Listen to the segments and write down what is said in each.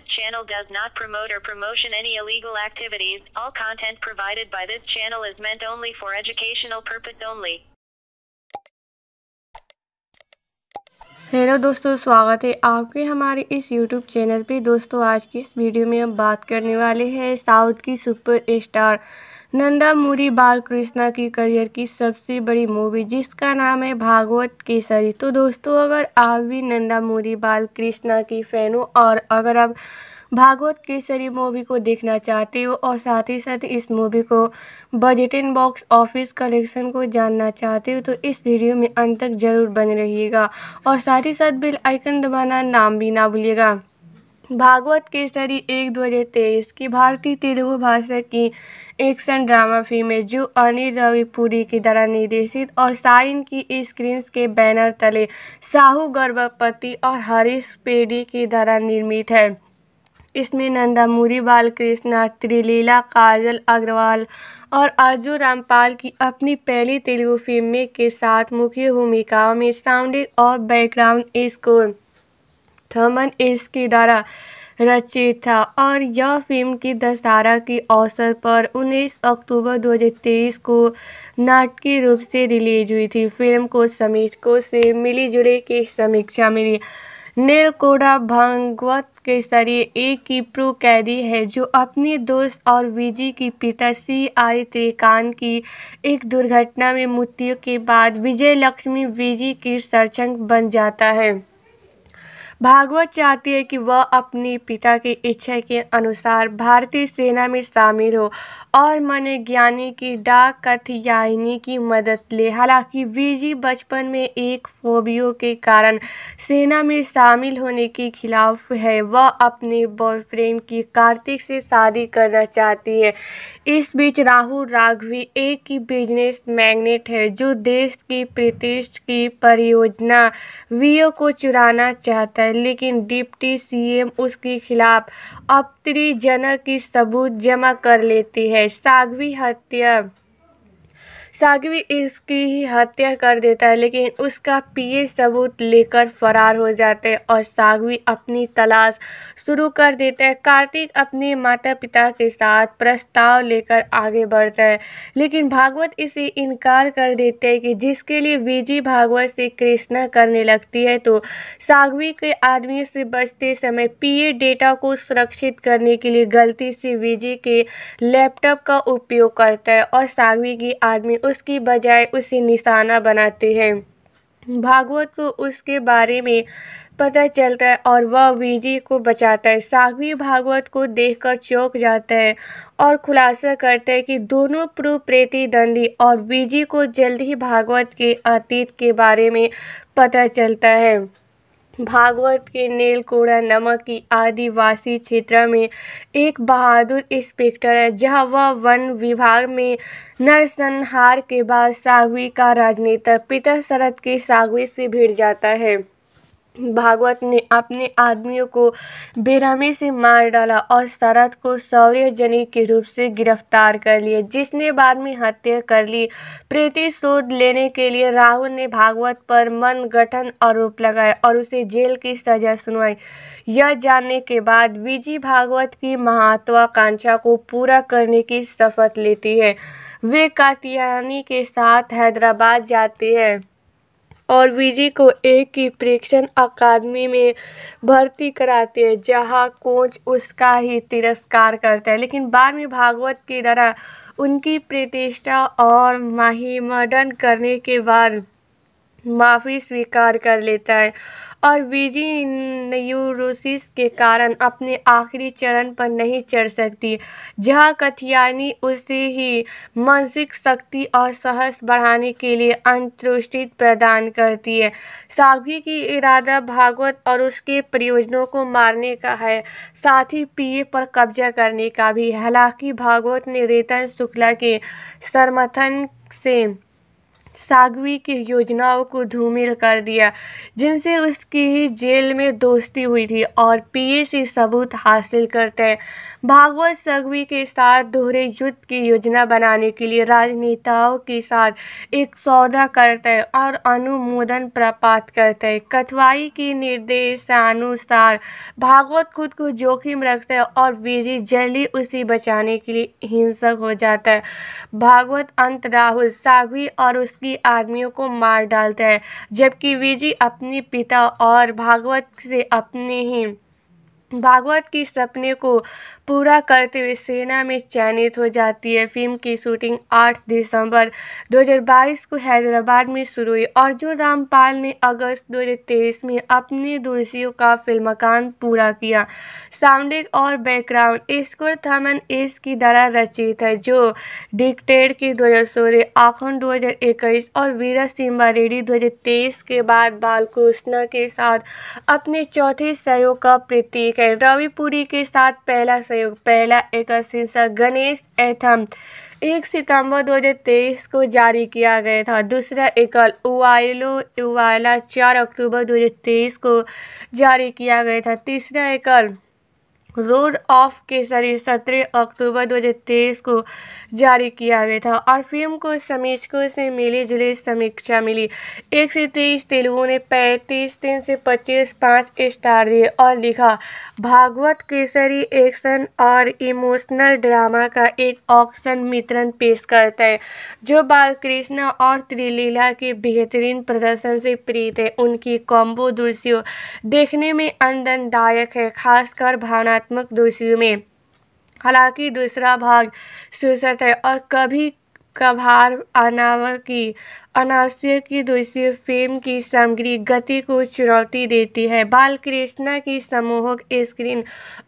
This channel does not promote or promotion any illegal activities. All content provided by this channel is meant only for educational purpose only. Hello दोस्तों स्वागत है आपके हमारे इस YouTube channel पे दोस्तों आज की इस वीडियो में हम बात करने वाले हैं साउथ की सुपर स्टार बाल कृष्णा की करियर की सबसे बड़ी मूवी जिसका नाम है भागवत केसरी तो दोस्तों अगर आप भी बाल कृष्णा की फ़ैन हो और अगर आप भागवत केसरी मूवी को देखना चाहते हो और साथ ही साथ इस मूवी को बजट इन बॉक्स ऑफिस कलेक्शन को जानना चाहते हो तो इस वीडियो में अंत तक ज़रूर बने रहिएगा और साथ ही साथ बिल आइकन दबाना नाम भी ना भूलिएगा भागवत केसरी एक दो हज़ार तेईस की भारतीय तेलुगु भाषा की एक्शन ड्रामा फिल्म है जो अनिल रविपुरी की द्वारा निर्देशित और साइन की स्क्रीन के बैनर तले साहू गर्भपति और हरीश पेडी की द्वारा निर्मित है इसमें नंदामूरी बालकृष्णा त्रिलीला काजल अग्रवाल और अर्जुन रामपाल की अपनी पहली तेलुगु फिल्म के साथ मुख्य भूमिकाओं में साउंड और बैकग्राउंड स्कोर थमन के द्वारा रचित था और यह फिल्म की दशहरा के अवसर पर 19 अक्टूबर 2023 को नाटकीय रूप से रिलीज हुई थी फिल्म को समीक्षकों से मिली जुली की समीक्षा मिली नीलकोड़ा भागवत के स्तरीय एक की प्रो कैदी है जो अपने दोस्त और विजी की पिता सी आई त्रिकांत की एक दुर्घटना में मृत्यु के बाद विजय लक्ष्मी विजी की सरचंग बन जाता है भागवत चाहती है कि वह अपने पिता की इच्छा के अनुसार भारतीय सेना में शामिल हो और मनोज्ञानी की डाक कथियायनी की मदद ले हालांकि वीजी बचपन में एक फोबियो के कारण सेना में शामिल होने के खिलाफ है वह अपने बॉयफ्रेंड की कार्तिक से शादी करना चाहती है इस बीच राहुल राघवी एक ही बिजनेस मैग्नेट है जो देश की प्रतिष्ठ की परियोजना वीओ को चुराना चाहता है लेकिन डिप्टी सीएम उसके खिलाफ अपतरीजनक की सबूत जमा कर लेती है है साध्वी हत्या साघवी इसकी ही हत्या कर देता है लेकिन उसका पीए सबूत लेकर फरार हो जाते हैं और साघवी अपनी तलाश शुरू कर देता है कार्तिक अपने माता पिता के साथ प्रस्ताव लेकर आगे बढ़ता है लेकिन भागवत इसे इनकार कर देते हैं कि जिसके लिए विजी भागवत से कृष्णा करने लगती है तो साघवी के आदमी से बचते समय पीए डेटा को सुरक्षित करने के लिए गलती से विजी के लैपटॉप का उपयोग करता है और साघवी की आदमी उसकी बजाय उसे निशाना बनाते हैं भागवत को उसके बारे में पता चलता है और वह विजय को बचाता है साघवी भागवत को देखकर चौंक जाता है और खुलासा करता है कि दोनों पूर्व प्रतिद्वंदी और विजय को जल्द ही भागवत के अतीत के बारे में पता चलता है भागवत के नीलकोड़ा नमक की आदिवासी क्षेत्र में एक बहादुर इंस्पेक्टर है जहां वह वन विभाग में नरसंहार के बाद सागवी का राजनेता पिता शरद के सागवी से भिड़ जाता है भागवत ने अपने आदमियों को बेरहमी से मार डाला और शरद को सौर्यजनी के रूप से गिरफ्तार कर लिया जिसने बाद में हत्या कर ली प्रतिशोध लेने के लिए राहुल ने भागवत पर मन गठन आरोप लगाया और उसे जेल की सजा सुनवाई यह जानने के बाद विजी भागवत की महत्वाकांक्षा को पूरा करने की शपथ लेती है वे कातियानी के साथ हैदराबाद जाती है और विजय को एक ही प्रेक्षण अकादमी में भर्ती कराते हैं जहाँ कोच उसका ही तिरस्कार करता है लेकिन बाद में भागवत की तरह उनकी प्रतिष्ठा और माहिमडन करने के बाद माफ़ी स्वीकार कर लेता है और वीजिन्यूरोसिस के कारण अपने आखिरी चरण पर नहीं चढ़ सकती जहाँ कथियानी उसे ही मानसिक शक्ति और साहस बढ़ाने के लिए अंतुष्टि प्रदान करती है साघवी की इरादा भागवत और उसके प्रयोजनों को मारने का है साथ ही पीए पर कब्जा करने का भी हालांकि भागवत ने रेतन शुक्ला के समर्थन से सागवी की योजनाओं को धूमिल कर दिया जिनसे उसकी ही जेल में दोस्ती हुई थी और पीएसी सबूत हासिल करते भागवत संघवी के साथ दोहरे युद्ध की योजना बनाने के लिए राजनेताओं के साथ एक सौदा करते हैं और अनुमोदन प्राप्त करते कथवाई के निर्देशानुसार भागवत खुद को जोखिम रखते हैं और विजय जल्दी उसे बचाने के लिए हिंसक हो जाता है भागवत अंत राहुल साघवी और उसकी आदमियों को मार डालता है जबकि विजय अपने पिता और भागवत से अपने ही भागवत के सपने को पूरा करते हुए सेना में चयनित हो जाती है फिल्म की शूटिंग 8 दिसंबर 2022 को हैदराबाद में शुरू हुई अर्जुन रामपाल ने अगस्त 2023 में अपने दूरसियों का फिल्म मकान पूरा किया साउंडिंग और बैकग्राउंड स्कोर थमन एस की द्वारा रचित है जो डिक्टेड की दो आखन 2021 और वीरा सिम्बा रेडी दो के बाद बालकृष्णा के साथ अपने चौथे सहयोग का प्रतीक है रविपुरी के साथ पहला सहयोग प्रयोग पहला एकस्वीं गणेश एथम एक सितंबर 2023 को जारी किया गया था दूसरा एकल उवाइलो उवाला चार अक्टूबर 2023 को जारी किया गया था तीसरा एकल रोड ऑफ केसरी सत्रह अक्टूबर 2023 को जारी किया गया था और फिल्म को समीक्षकों से मिली जुली समीक्षा मिली एक से तेईस तेलुगु ने पैंतीस तीन से पच्चीस पाँच स्टार दिए और लिखा भागवत केसरी एक्शन और इमोशनल ड्रामा का एक ऑक्शन मित्रण पेश करता है जो बालकृष्ण और त्रिलीला के बेहतरीन प्रदर्शन से प्रीत है उनकी कॉम्बो दृश्यों देखने में आनंददायक है खासकर भावनात्मक दृश्यों में हालांकि दूसरा भाग है और कभी कभार अनावकी अनावश्य की दूसरी फिल्म की सामग्री गति को चुनौती देती है बालकृष्णा की समूहक स्क्रीन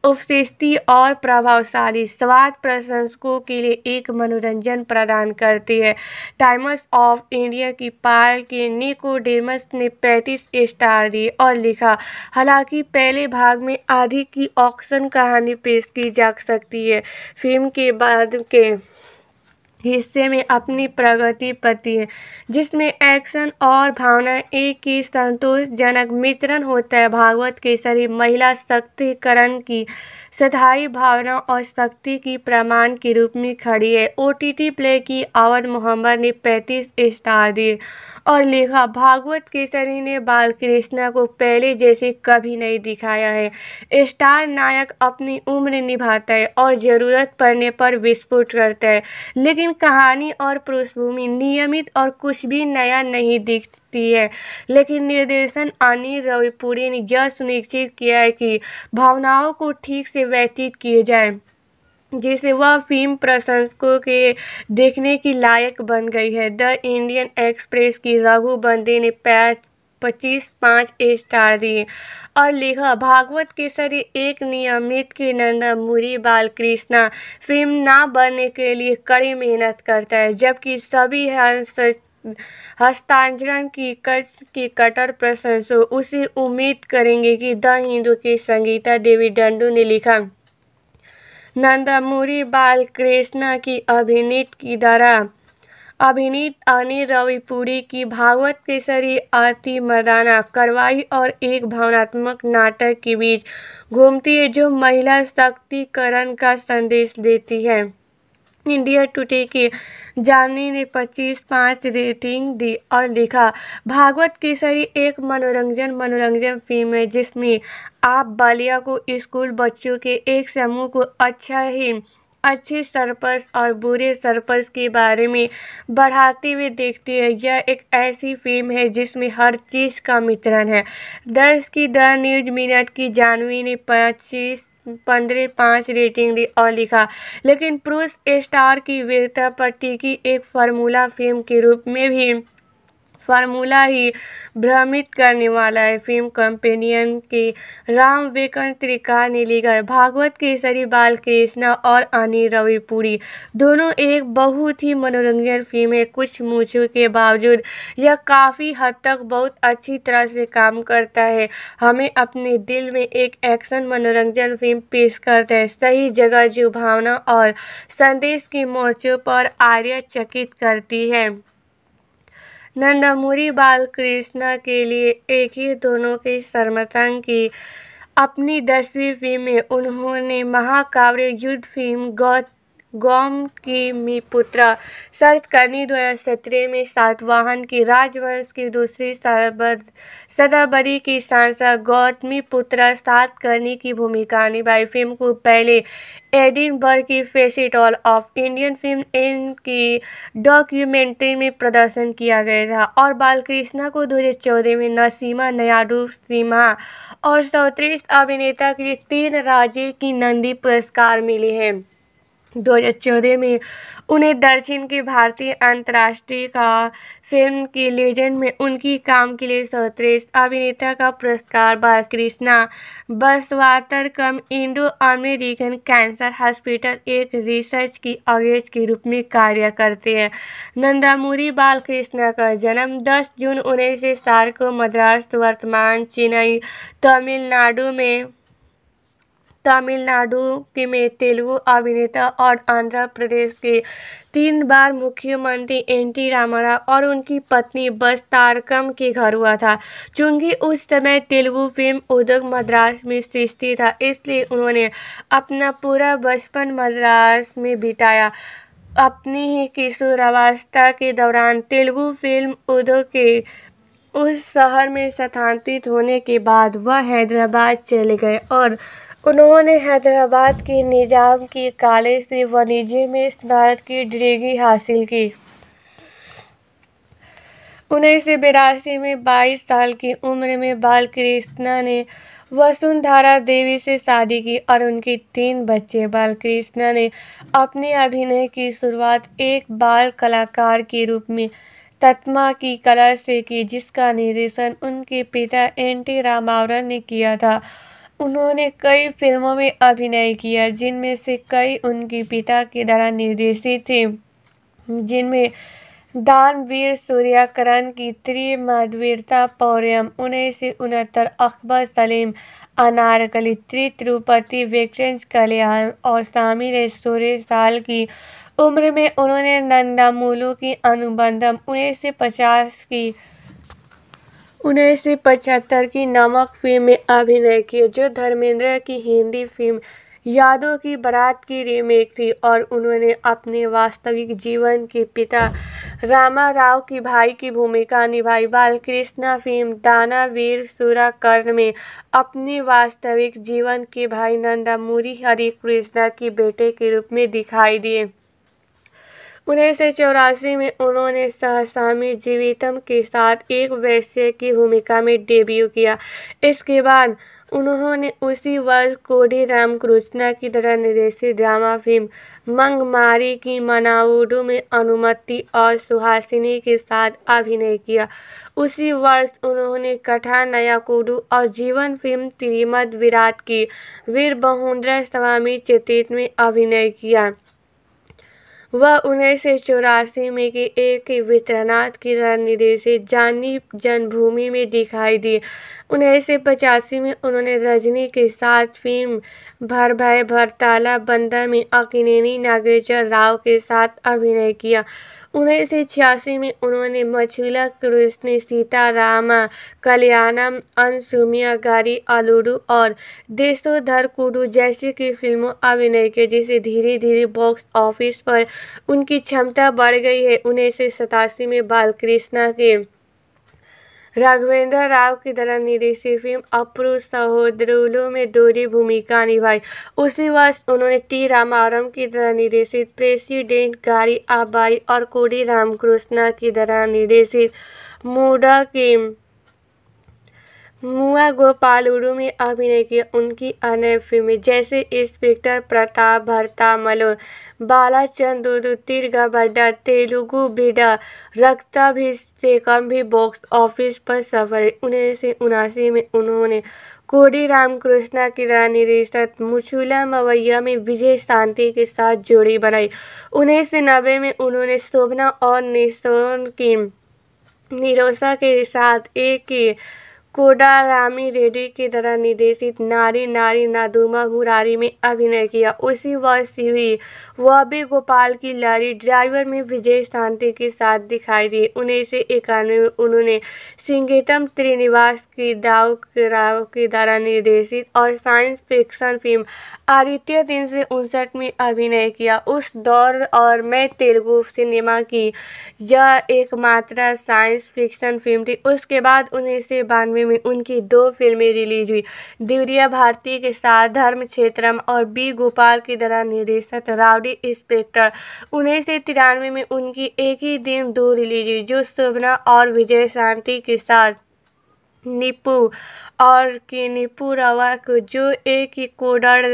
उपशिष्टि और प्रभावशाली स्वाद प्रशंसकों के लिए एक मनोरंजन प्रदान करती है टाइम्स ऑफ इंडिया की पाल के निको डेमस ने 35 स्टार दिए और लिखा हालांकि पहले भाग में आधी की ऑक्शन कहानी पेश की जा सकती है फिल्म के बाद के हिस्से में अपनी प्रगति पति है जिसमें एक्शन और भावना एक ही संतोषजनक मित्रण होता है भागवत के शरीर महिला शक्तिकरण की सधाई भावना और शक्ति की प्रमाण के रूप में खड़ी है ओ टी टी प्ले की आवर मोहम्मद ने 35 स्टार दिए और लिखा भागवत केसरी ने बाल कृष्णा को पहले जैसे कभी नहीं दिखाया है स्टार नायक अपनी उम्र निभाता है और ज़रूरत पड़ने पर विस्फोट करता है लेकिन कहानी और पृष्ठभूमि नियमित और कुछ भी नया नहीं दिखती है लेकिन निर्देशन अनिल रविपुरी ने यह सुनिश्चित किया है कि भावनाओं को ठीक से व्यतीत किए जाए जिसे वह फिल्म प्रशंसकों के देखने की लायक बन गई है द इंडियन एक्सप्रेस की रघु बंदी ने पैच पच्चीस पाँच स्टार दिए और लिखा भागवत के शरीर एक नियमित की नंदा मुरी बालकृष्णा फिल्म ना बनने के लिए कड़ी मेहनत करता है जबकि सभी हस्तांतरण की कच की कटर प्रशंसक उसी उम्मीद करेंगे कि द हिंदू की संगीता देवी डंडू ने लिखा नंदामुरी बालकृष्णा की अभिनीत की तरह अभिनीत अनिल रविपुरी की भागवत केसरी आरती मर्दाना कार्रवाई और एक भावनात्मक नाटक के बीच घूमती है जो महिला सशक्तिकरण का संदेश देती है इंडिया टुडे की जानी ने 25 पाँच रेटिंग दी और लिखा भागवत केसरी एक मनोरंजन मनोरंजन फिल्म है जिसमें आप बालिया को स्कूल बच्चों के एक समूह को अच्छा ही अच्छे सरपस और बुरे सरपस के बारे में बढ़ाते हुए देखते हैं यह एक ऐसी फिल्म है जिसमें हर चीज़ का मित्रण है दस की द न्यूज मिनट की जानवी ने पच्चीस पंद्रह पाँच रेटिंग दी और लिखा लेकिन पुरुष स्टार की वीरता पर टिकी एक फार्मूला फिल्म के रूप में भी फार्मूला ही भ्रमित करने वाला है फिल्म कंपेनियन के राम वेकन त्रिका ने लिखा है भागवत केसरी बाल कृष्णा और अनिल रविपुरी दोनों एक बहुत ही मनोरंजन फिल्म है कुछ मूछों के बावजूद यह काफ़ी हद तक बहुत अच्छी तरह से काम करता है हमें अपने दिल में एक एक्शन मनोरंजन फिल्म पेश करता है सही जगह जो भावना और संदेश के मोर्चों पर आर्य चकित करती है नंदमुरी बालकृष्णा के लिए एक ही दोनों के शर्मसंग की अपनी दसवीं फिल्म में उन्होंने महाकाव्य युद्ध फिल्म गौत गोम की मी पुत्रा शरतकर्णी दो हज़ार सत्रह में सातवाहन की राजवंश की दूसरी सदाबरी की सांसद गौतमी पुत्रा सातकर्णी की भूमिका निभाई फिल्म को पहले एडिनबर्ग की फेसिटॉल ऑफ इंडियन फिल्म इन की डॉक्यूमेंट्री में प्रदर्शन किया गया था और बालकृष्णा को दो हजार चौदह में नसीमा नयाडू सीमा और चौंतीस अभिनेता के लिए तीन राज्य की नंदी पुरस्कार मिले हैं दो हज़ार चौदह में उन्हें दक्षिण की भारतीय अंतर्राष्ट्रीय का फिल्म की लेजेंड में उनकी काम के लिए सर्वश्रेष्ठ अभिनेता का पुरस्कार बालकृष्णा बसवातर कम इंडो अमेरिकन कैंसर हॉस्पिटल एक रिसर्च की अगेज के रूप में कार्य करते हैं नंदामुरी बालकृष्णा का जन्म 10 जून उन्नीस को मद्रास वर्तमान चेन्नई तमिलनाडु में तमिलनाडु के में तेलुगु अभिनेता और आंध्र प्रदेश के तीन बार मुख्यमंत्री एन टी रामारा और उनकी पत्नी बस तारकम के घर हुआ था चूंकि उस समय तेलुगु फिल्म उद्योग मद्रास में सृष्टि था इसलिए उन्होंने अपना पूरा बचपन मद्रास में बिताया अपनी ही किशोरावस्था के दौरान तेलुगु फिल्म उद्योग के उस शहर में स्थानांतरित होने के बाद वह हैदराबाद चले गए और उन्होंने हैदराबाद के निज़ाम की कॉलेज से वाणिज्य में स्नातक की डिग्री हासिल की उन्नीस सौ बिरासी में बाईस साल की उम्र में बालकृष्णा ने वसुंधरा देवी से शादी की और उनकी तीन बच्चे बालकृष्णा ने अपने अभिनय की शुरुआत एक बाल कलाकार के रूप में तत्मा की कला से की जिसका निर्देशन उनके पिता एन टी रामावरन ने किया था उन्होंने कई फिल्मों में अभिनय किया जिनमें से कई उनके पिता के द्वारा निर्देशित थे जिनमें दानवीर सूर्याकरण की माधवीरता पौर्यम उन्नीस सौ उनहत्तर अकबर सलीम अनारकली त्रि तिरुपति वेक्रेंस कल्याण और शामिल है सोलह साल की उम्र में उन्होंने नंदामूलू की अनुबंधम उन्नीस सौ पचास की उन्नीस सौ पचहत्तर की नमक फ़िल्म में अभिनय किए जो धर्मेंद्र की हिंदी फ़िल्म यादों की बारात की रीमेक थी और उन्होंने अपने वास्तविक जीवन के पिता रामा राव की भाई की भूमिका निभाई बालकृष्णा फिल्म दाना वीर सूराकर्ण में अपने वास्तविक जीवन के भाई नंदामूरी हरिकृष्णा कृष्णा की बेटे के रूप में दिखाई दिए उन्नीस सौ चौरासी में उन्होंने सहसामी जीवितम के साथ एक वैश्य की भूमिका में डेब्यू किया इसके बाद उन्होंने उसी वर्ष कोडी राम कृष्णा की तरह निर्देशित ड्रामा फिल्म मंगमारी की मनावुडू में अनुमति और सुहासिनी के साथ अभिनय किया उसी वर्ष उन्होंने कथा नयाकुडू और जीवन फिल्म त्रिमद विराट की वीर बहुन्द्र स्वामी चेतित में अभिनय किया वह उन्नीस सौ चौरासी में के एक वित्रनाथ की रणनिधि से जानी जन्मभूमि में दिखाई दी उन्नीस सौ पचासी में उन्होंने रजनी के साथ फिल्म भर भय भरताला बंदा में अकिनेनी नागेश्वर राव के साथ अभिनय किया उन्नीस सौ छियासी में उन्होंने मछुला कृष्ण सीता रामा कल्याणम अनसुमिया गारी आलूडू और देशोधर कुडू जैसी की फिल्मों अभिनय की जिसे धीरे धीरे बॉक्स ऑफिस पर उनकी क्षमता बढ़ गई है उन्नीस सौ सतासी में बालकृष्णा के राघवेंद्र राव की तरह निर्देशित फिल्म अप्रू सहोदरुलु में दोहरी भूमिका निभाई उसी वर्ष उन्होंने टी रामारम की तरह निर्देशित प्रेसिडेंट गारी आबाई और कोडी रामकृष्णा की तरह निर्देशित मूडा की मुआ उड़ू में अभिनय किया उनकी अन्य फिल्में जैसे इंस्पेक्टर प्रताप भरता भरतामल तिरगा बड्डा तेलुगु बिडा रक्ता भी से कम भी बॉक्स ऑफिस पर सफल उन्नीस सौ उनासी में उन्होंने कोडी रामकृष्णा की तरह रिश्तत मुचुला मवैया में विजय शांति के साथ जोड़ी बनाई उन्नीस सौ नब्बे में उन्होंने शोभना और निशोन की निरोसा के साथ एक ही कोडारामी रेड्डी की तरह निर्देशित नारी नारी नादुमा मुरारी में अभिनय किया उसी वर्ष हुई वह भी गोपाल की लारी ड्राइवर में विजय शांति के साथ दिखाई दी उन्नीस सौ इक्यानवे में उन्होंने सिंगेटम त्रिनिवास की दाव राव के द्वारा निर्देशित और साइंस फिक्शन फिल्म आदित्य तीन सौ उनसठ में अभिनय किया उस दौर और मैं तेलुगु सिनेमा की यह एकमात्र साइंस फिक्शन फिल्म थी उसके बाद उन्नीस सौ बानवे में, में उनकी दो फिल्में रिलीज हुई दिवरिया भारती के साथ धर्म क्षेत्रम और बी गोपाल की तरह निर्देशक राउडी इंस्पेक्टर उन्नीस सौ तिरानवे में उनकी एक ही दिन दो रिलीज हुई जो शोभना और विजय शांति के साथ निपू और की निपू रवा को जो एक ही कोडर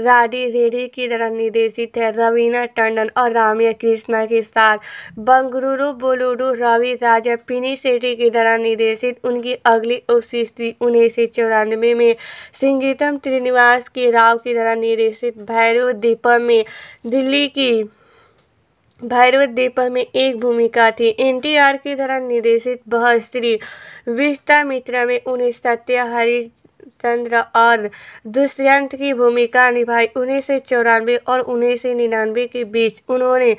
राडी रेडी की तरह निर्देशित है रवीना टंडन और रामिया कृष्णा के साथ बंगलुरु बोलूरू रवि राजा पिनी सेठी की तरह निर्देशित उनकी अगली उपस्थिति उन्नीस सौ चौरानवे में सिंगीतम त्रिनिवास के राव की तरह निर्देशित भैरव दीपम में दिल्ली की भैरव दीपक में एक भूमिका थी एनटीआर की तरह निर्देशित बह स्त्री विश्वामित्रा में उन्हें सत्या हरिचंद्र और दुष्यंत की भूमिका निभाई उन्नीस सौ चौरानवे और उन्नीस सौ निन्यानवे के बीच उन्होंने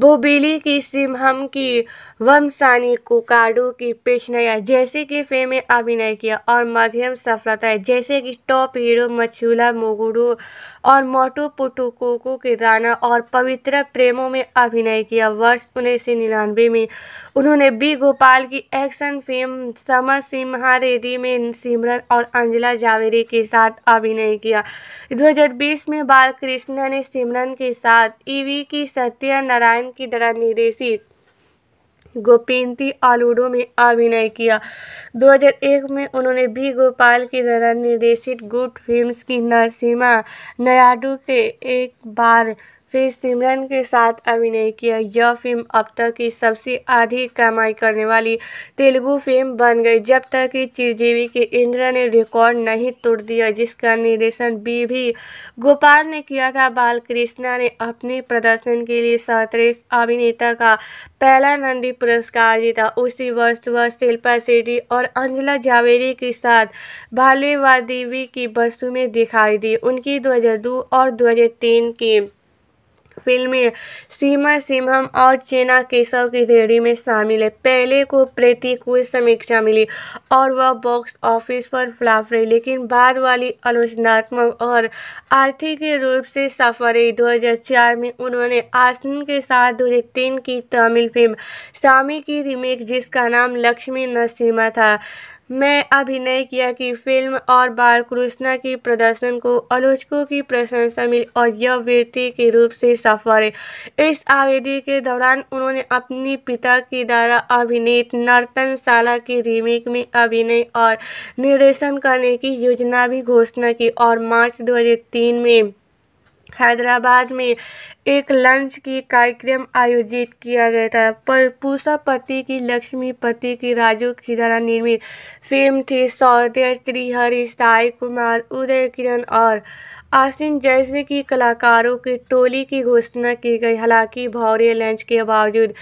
बोबेली की सिमहम की वमसानी कोकाडो की पेशनया जैसे कि फेम में अभिनय किया और मध्यम सफलता है जैसे कि टॉप हीरो मछूला मोगुडो और मोटो पुटुकोको के राना और पवित्र प्रेमों में अभिनय किया वर्ष उन्नीस सौ निन्यानवे में उन्होंने बी गोपाल की एक्शन फिल्म समर सिम्हा रेडी में सिमरन और अंजला जावेरी के साथ अभिनय किया 2020 में बालकृष्णा ने सिमरन के साथ ईवी की सत्य नारायण नारायण की तरह निर्देशित गोपिंती आलूडो में अभिनय किया 2001 में उन्होंने भी गोपाल की तरह निर्देशित गुड फिल्म्स की नरसिम्हा नायडू के एक बार फिर सिमरन के साथ अभिनय किया यह फिल्म अब तक की सबसे अधिक कमाई करने वाली तेलुगु फिल्म बन गई जब तक कि चिरजीवी के इंद्र ने रिकॉर्ड नहीं तोड़ दिया जिसका निर्देशन बी भी गोपाल ने किया था बालकृष्णा ने अपने प्रदर्शन के लिए सतरेस अभिनेता का पहला नंदी पुरस्कार जीता उसी वर्ष वह शिल्पा शेट्टी और अंजला जावेरी के साथ भालेवा देवी की वस्तु में दिखाई दी उनकी दो और दो की फिल्मी सीमा सिम्हम और चेना केशव की रेडी में शामिल है पहले को प्रीति को समीक्षा मिली और वह बॉक्स ऑफिस पर फ्लाफ रही लेकिन बाद वाली आलोचनात्मक और आर्थिक रूप से सफल रही दो में उन्होंने आसन के साथ दो की तमिल फिल्म सामी की रीमेक जिसका नाम लक्ष्मी नसीमा था में अभिनय किया कि फिल्म और बालकृष्णा की प्रदर्शन को आलोचकों की प्रशंसा मिली और यह वृत्ति के रूप से सफर इस आवेदी के दौरान उन्होंने अपने पिता की द्वारा अभिनीत नर्तनशाला की रीमेक में अभिनय और निर्देशन करने की योजना भी घोषणा की और मार्च 2003 में हैदराबाद में एक लंच की कार्यक्रम आयोजित किया गया था पर पूषा पति की लक्ष्मी पति की राजू की द्वारा निर्मित फिल्म थी सौदे त्रिहरी साई कुमार उदय किरण और आस्टिन जैसे कि कलाकारों की टोली की घोषणा की गई हालांकि भौरे लंच के बावजूद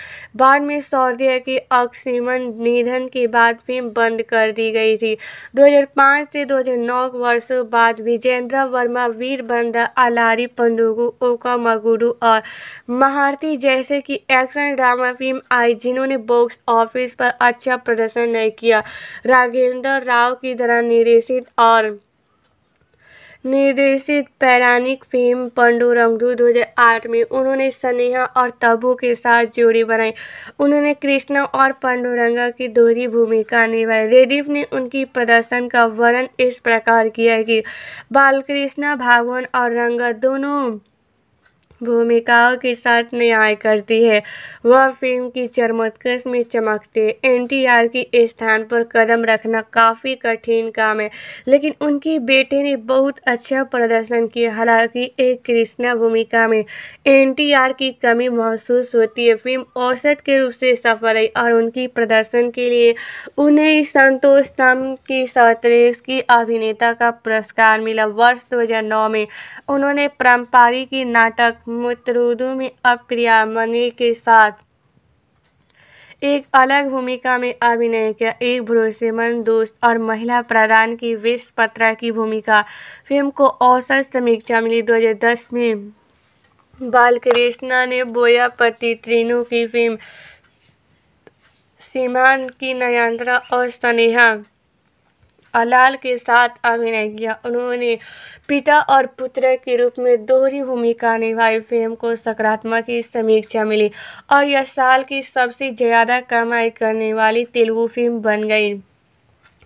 बाद में सौर्य के अक्सीमन निधन के बाद फिल्म बंद कर दी गई थी 2005 से 2009 वर्षों बाद विजेंद्र वर्मा वीर बंदा अलारी पंडुगु ओका मगुडू और महारती जैसे कि एक्शन ड्रामा फिल्म आई जिन्होंने बॉक्स ऑफिस पर अच्छा प्रदर्शन नहीं किया राघेंद्र राव की तरह निर्देशित और निर्देशित पैरानिक फिल्म पंडुरंगदू आठ में उन्होंने स्नेहा और तबू के साथ जोड़ी बनाई उन्होंने कृष्णा और पंडुरंगा की दोहरी भूमिका निभाई रेडिफ ने उनकी प्रदर्शन का वर्णन इस प्रकार किया कि बालकृष्णा भागवन और रंगा दोनों भूमिकाओं के साथ न्याय करती है वह फिल्म की चरमत्कश में चमकते आर के स्थान पर कदम रखना काफ़ी कठिन काम है लेकिन उनके बेटे ने बहुत अच्छा प्रदर्शन किया हालांकि एक कृष्णा भूमिका में एन टी आर की कमी महसूस होती है फिल्म औसत के रूप से सफल रही और उनकी प्रदर्शन के लिए उन्हें संतोष तम की सतरेश की अभिनेता का पुरस्कार मिला वर्ष दो में उन्होंने परम्पारी की नाटक मुतरुदु में अप्रिया मनी के साथ एक अलग भूमिका में अभिनय किया एक भरोसेमंद दोस्त और महिला प्रधान की विश्व पत्रा की भूमिका फिल्म को औसत समीक्षा मिली 2010 में बालकृष्णा ने बोयापति त्रिनु की फिल्म सीमान की नयांत्रा और स्नेहा अलाल के साथ अभिनय किया उन्होंने पिता और पुत्र के रूप में दोहरी भूमिका निभाई फिल्म को सकारात्मक की समीक्षा मिली और यह साल की सबसे ज़्यादा कमाई करने वाली तेलुगु फिल्म बन गई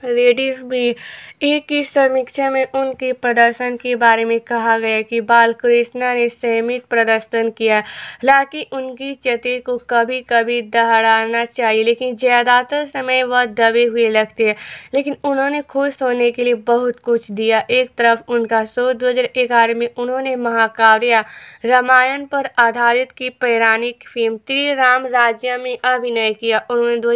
रेडिफ में एक की समीक्षा में उनके प्रदर्शन के बारे में कहा गया कि बालकृष्णा ने सहमित प्रदर्शन किया हालांकि उनकी चतुर को कभी कभी दहराना चाहिए लेकिन ज़्यादातर समय वह दबे हुए लगते हैं लेकिन उन्होंने खुश होने के लिए बहुत कुछ दिया एक तरफ उनका शो दो में उन्होंने महाकाव्य रामायण पर आधारित की पौराणिक फिल्म त्रिराम राज्य में अभिनय किया उन्होंने दो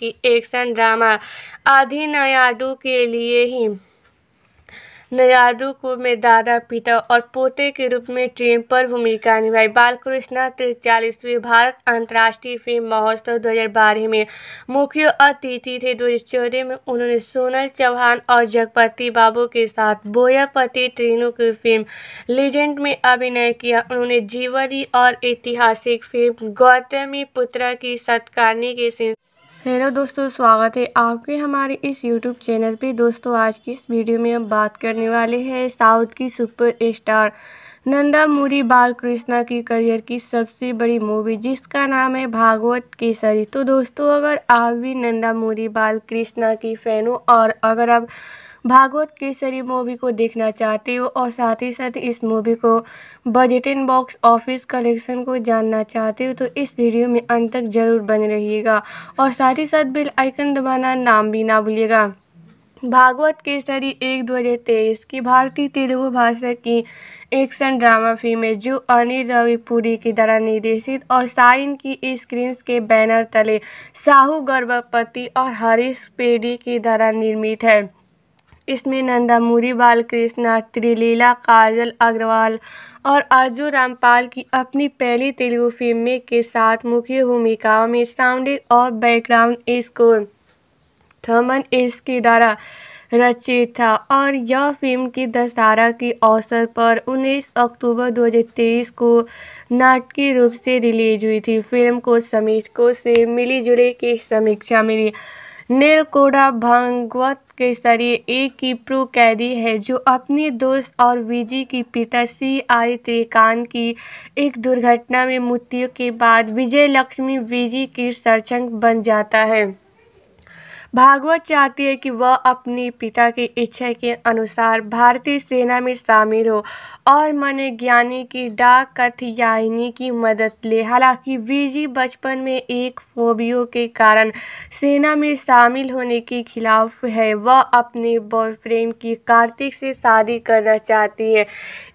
की एक्शन ड्रामा आधी नायाडू के लिए ही नयारू को में दादा पिता और पोते के रूप में ट्रेन पर भूमिका निभाई बालकृष्णा तिरचालीसवीं भारत अंतर्राष्ट्रीय फिल्म महोत्सव 2012 में मुख्य अतिथि थे 2014 में उन्होंने सोनल चौहान और जगपति बाबू के साथ बोयापति ट्रेनों की फिल्म लीजेंड में अभिनय किया उन्होंने जीवनी और ऐतिहासिक फिल्म गौतमी पुत्र की सत्कारने के सिलसिले हेलो दोस्तों स्वागत है आपके हमारे इस यूट्यूब चैनल पे दोस्तों आज की इस वीडियो में हम बात करने वाले हैं साउथ की super star Nandamuri Balakrishna की करियर की सबसे बड़ी मूवी जिसका नाम है भागवत केसरी तो दोस्तों अगर आप भी नंदा मूरी बालकृष्णा की फ़ैन हो और अगर आप भागवत केसरी मूवी को देखना चाहते हो और साथ ही साथ इस मूवी को बजट इन बॉक्स ऑफिस कलेक्शन को जानना चाहते हो तो इस वीडियो में अंत तक ज़रूर बने रहिएगा और साथ ही साथ बेल आइकन दबाना नाम भी ना भूलिएगा भागवत केसरी एक दो हजार तेईस की भारतीय तेलुगु भाषा की एक्शन ड्रामा फिल्म है जो अनिल रविपुरी के द्वारा निर्देशित और साइन की स्क्रीन के बैनर तले साहू गर्भपति और हरीश पेडी के द्वारा निर्मित है इसमें नंदामूरी बालकृष्णा त्रिलीला काजल अग्रवाल और अर्जुन रामपाल की अपनी पहली तेलुगु में के साथ मुख्य भूमिकाओं में साउंडिंग और बैकग्राउंड स्कोर थमन एस के द्वारा रचित था और यह फिल्म की दशहरा के अवसर पर 19 अक्टूबर 2023 को नाटकीय रूप से रिलीज हुई थी फिल्म को समीक्षकों से मिली जुली की समीक्षा मिली नीलकोडा भागवत के जरिए एक प्रो कैदी है जो अपने दोस्त और विजी के पिता सी आई त्रिकांत की एक दुर्घटना में मृत्यु के बाद विजय लक्ष्मी विजी की सरचंग बन जाता है भागवत चाहती है कि वह अपने पिता की इच्छा के अनुसार भारतीय सेना में शामिल हो और ज्ञानी की डाक कथयायनी की मदद ले हालांकि वीजी बचपन में एक फोबियो के कारण सेना में शामिल होने के खिलाफ है वह अपने बॉयफ्रेंड की कार्तिक से शादी करना चाहती है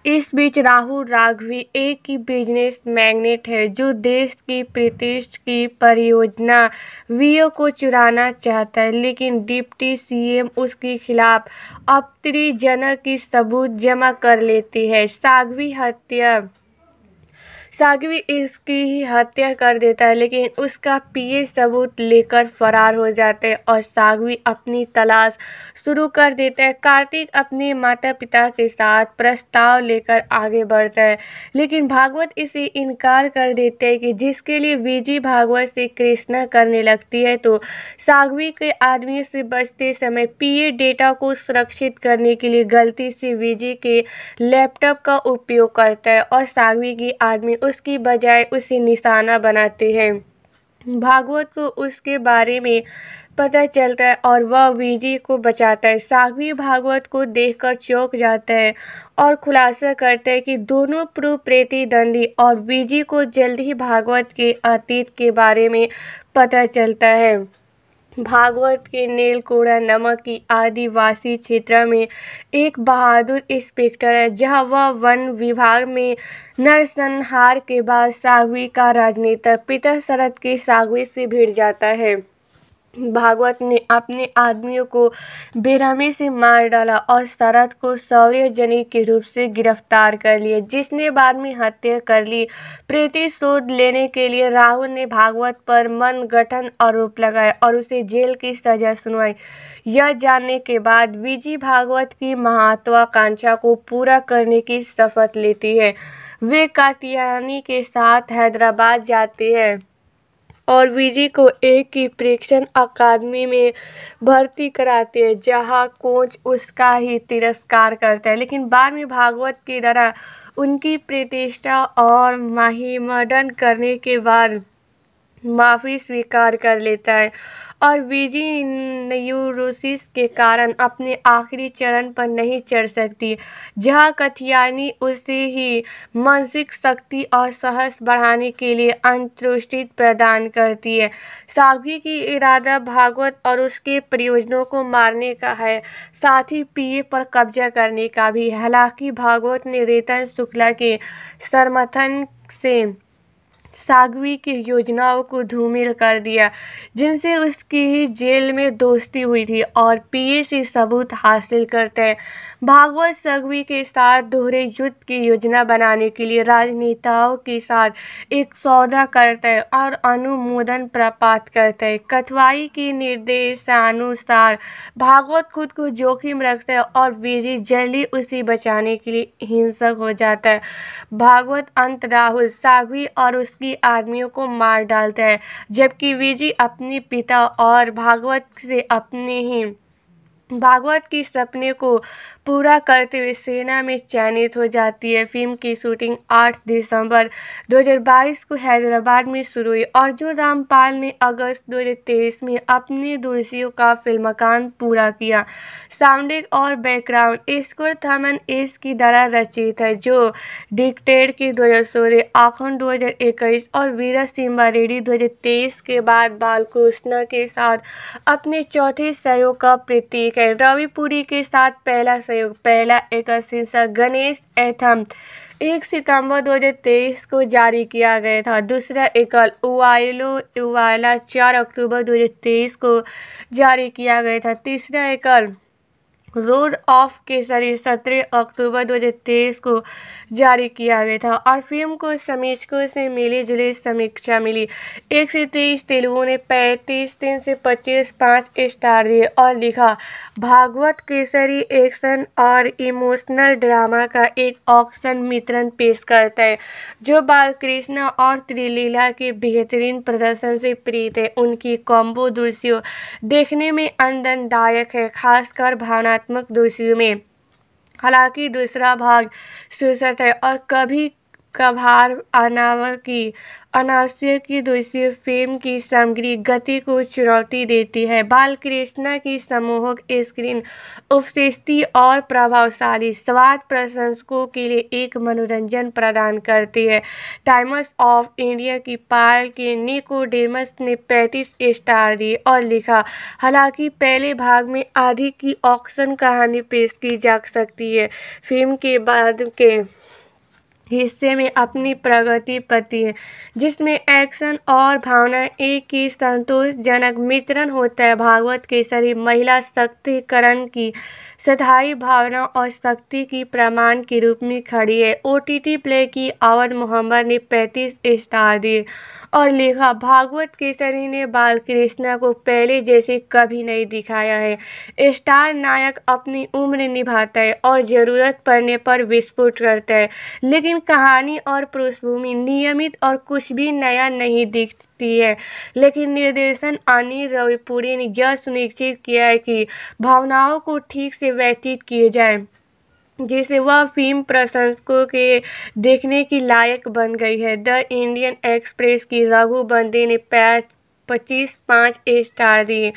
इस बीच राहुल राघवी एक ही बिजनेस मैग्नेट है जो देश की प्रतिष्ठा की परियोजना वीओ को चुराना चाहता है लेकिन डिप्टी सीएम उसके खिलाफ अपतरीजनक की सबूत जमा कर लेती है साघवी हत्या सागवी इसकी ही हत्या कर देता है लेकिन उसका पीए सबूत लेकर फरार हो जाते हैं और सागवी अपनी तलाश शुरू कर देता है कार्तिक अपने माता पिता के साथ प्रस्ताव लेकर आगे बढ़ता है लेकिन भागवत इसे इनकार कर देते हैं कि जिसके लिए विजी भागवत से कृष्णा करने लगती है तो सागवी के आदमी से बचते समय पीए डेटा को सुरक्षित करने के लिए गलती से विजी के लैपटॉप का उपयोग करता है और सागवी की आदमी उसकी बजाय उसे निशाना बनाते हैं भागवत को उसके बारे में पता चलता है और वह विजय को बचाता है साघवी भागवत को देखकर चौंक जाता है और खुलासा करता है कि दोनों पूर्व प्रतिद्वंदी और विजय को जल्द ही भागवत के अतीत के बारे में पता चलता है भागवत के नीलकुड़ा नमक की आदिवासी क्षेत्र में एक बहादुर इंस्पेक्टर है जहां वह वन विभाग में नरसंहार के बाद सागवी का राजनेता पिता शरद के सागवी से भिड़ जाता है भागवत ने अपने आदमियों को बेरहमी से मार डाला और शरद को सौर्यजनी के रूप से गिरफ्तार कर लिया जिसने बाद में हत्या कर ली प्रतिशोध लेने के लिए राहुल ने भागवत पर मन गठन आरोप लगाया और उसे जेल की सजा सुनवाई यह जानने के बाद विजी भागवत की महत्वाकांक्षा को पूरा करने की शपथ लेती है वे कातियानी के साथ हैदराबाद जाते हैं और विजय को एक ही प्रेक्षण अकादमी में भर्ती कराती है जहाँ कोच उसका ही तिरस्कार करता है लेकिन बाद में भागवत की तरह उनकी प्रतिष्ठा और माहिमडन करने के बाद माफ़ी स्वीकार कर लेता है और बीजी न्यूरोसिस के कारण अपने आखिरी चरण पर नहीं चढ़ सकती जहाँ कथियानी उसे ही मानसिक शक्ति और साहस बढ़ाने के लिए अंतुष्टि प्रदान करती है साघवी की इरादा भागवत और उसके प्रयोजनों को मारने का है साथ ही पीए पर कब्जा करने का भी हालांकि भागवत ने रेतन शुक्ला के समर्थन से सागवी की योजनाओं को धूमिल कर दिया जिनसे उसकी ही जेल में दोस्ती हुई थी और पीए सबूत हासिल करते भागवत संघवी के साथ दोहरे युद्ध की योजना बनाने के लिए राजनेताओं के साथ एक सौदा करते और अनुमोदन प्राप्त करते कथवाई के निर्देशानुसार भागवत खुद को जोखिम रखते हैं और विजय जल्दी उसे बचाने के लिए हिंसक हो जाता है भागवत अंत राहुल साघवी और उसकी आदमियों को मार डालता है जबकि विजय अपने पिता और भागवत से अपने ही भागवत के सपने को पूरा करते हुए सेना में चयनित हो जाती है फिल्म की शूटिंग 8 दिसंबर 2022 को हैदराबाद में शुरू हुई अर्जुन रामपाल ने अगस्त 2023 में अपनी दुर्सियों का फिल्मकान पूरा किया साउंडिंग और बैकग्राउंड स्कोर थमन एस की द्वारा रचित है जो डिक्टेड की 2016 आखन दो और वीरा सिम्बा रेडी दो के बाद बालकृष्णा के साथ अपने चौथे सहयोग का प्रतीक है रवि पुरी के साथ पहला प्रयोग पहला इसका शीर्षक गणेश एथम एक सितंबर 2023 को जारी किया गया था दूसरा एकल उवाइलो उवाला चार अक्टूबर 2023 को जारी किया गया था तीसरा एकल रोड ऑफ के जरिए सत्रह अक्टूबर 2023 को जारी किया गया था और फिल्म को समीक्षकों से मिली जुली समीक्षा मिली एक से तेईस तेलुगु ने पैंतीस तीन से पच्चीस पाँच स्टार दिए और लिखा भागवत केसरी एक्शन और इमोशनल ड्रामा का एक ऑक्शन मित्रण पेश करता है जो बालकृष्ण और त्रिलीला के बेहतरीन प्रदर्शन से प्रीत है उनकी कॉम्बो दृश्यों देखने में आनंददायक है खासकर भावना नकारात्मक दोषियों में हालांकि दूसरा भाग शोषक है और कभी कभार की अनावश्यक की दूसरी फिल्म की सामग्री गति को चुनौती देती है बालकृष्णा की समूहक स्क्रीन उपस्थिति और प्रभावशाली स्वाद प्रशंसकों के लिए एक मनोरंजन प्रदान करती है टाइम्स ऑफ इंडिया की पाल के निकोडेमस ने पैंतीस स्टार दिए और लिखा हालांकि पहले भाग में आधी की ऑक्शन कहानी पेश की जा सकती है फिल्म के बाद के हिस्से में अपनी प्रगति पति है जिसमें एक्शन और भावना एक ही संतोषजनक मित्रण होता है भागवत के सभी महिला सशक्तिकरण की स्थायी भावना और शक्ति की प्रमाण के रूप में खड़ी है ओ टी टी प्ले की आवर मोहम्मद ने पैंतीस स्टार दिए और लिखा भागवत केसरी ने बाल कृष्णा को पहले जैसे कभी नहीं दिखाया है स्टार नायक अपनी उम्र निभाता है और ज़रूरत पड़ने पर विस्फोट करता है लेकिन कहानी और पृष्ठभूमि नियमित और कुछ भी नया नहीं दिखती है लेकिन निर्देशन अनिल रविपुरी ने यह सुनिश्चित किया है कि भावनाओं को ठीक से से व्यतीत किए जाएं जिसे वह फिल्म प्रशंसकों के देखने की लायक बन गई है द इंडियन एक्सप्रेस की रघु बंदे ने पैच पच्चीस पाँच स्टार दिए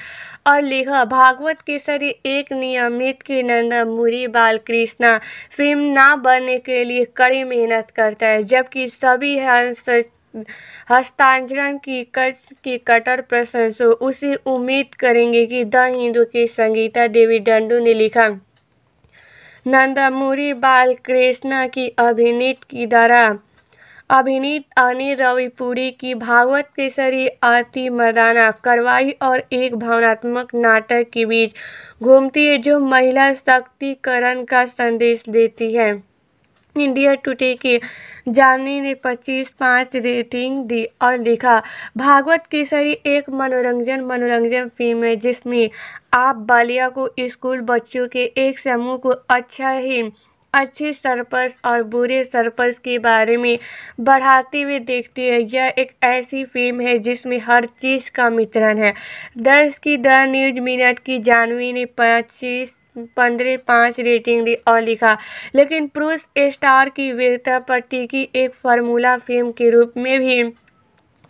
और लिखा भागवत केसरी एक नियमित के नंदा मुरी बालकृष्णा फिल्म ना बनने के लिए कड़ी मेहनत करता है जबकि सभी हंस हस्तांतरण की कर्ज की कटर प्रशंसा उसी उम्मीद करेंगे कि द हिंदू की संगीता देवी डंडू ने लिखा नंदमूरी बालकृष्णा की अभिनीत की द्वारा अभिनीत अनिल रविपुरी की भागवत केसरी अति मर्दाना कार्रवाई और एक भावनात्मक नाटक के बीच घूमती है जो महिला सशक्तिकरण का संदेश देती है इंडिया टुडे के जाने ने 25 पाँच रेटिंग दी और लिखा भागवत केसरी एक मनोरंजन मनोरंजन फिल्म है जिसमें आप बालिया को स्कूल बच्चों के एक समूह को अच्छा ही अच्छे सरपस और बुरे सरपंच के बारे में बढ़ाते हुए देखते हैं यह एक ऐसी फिल्म है जिसमें हर चीज़ का मित्रण है दस की द न्यूज मिनट की जानवी ने पच्चीस पंद्रह पाँच रेटिंग दी और लिखा लेकिन पुरुष स्टार की वीरता पर टिकी एक फार्मूला फिल्म के रूप में भी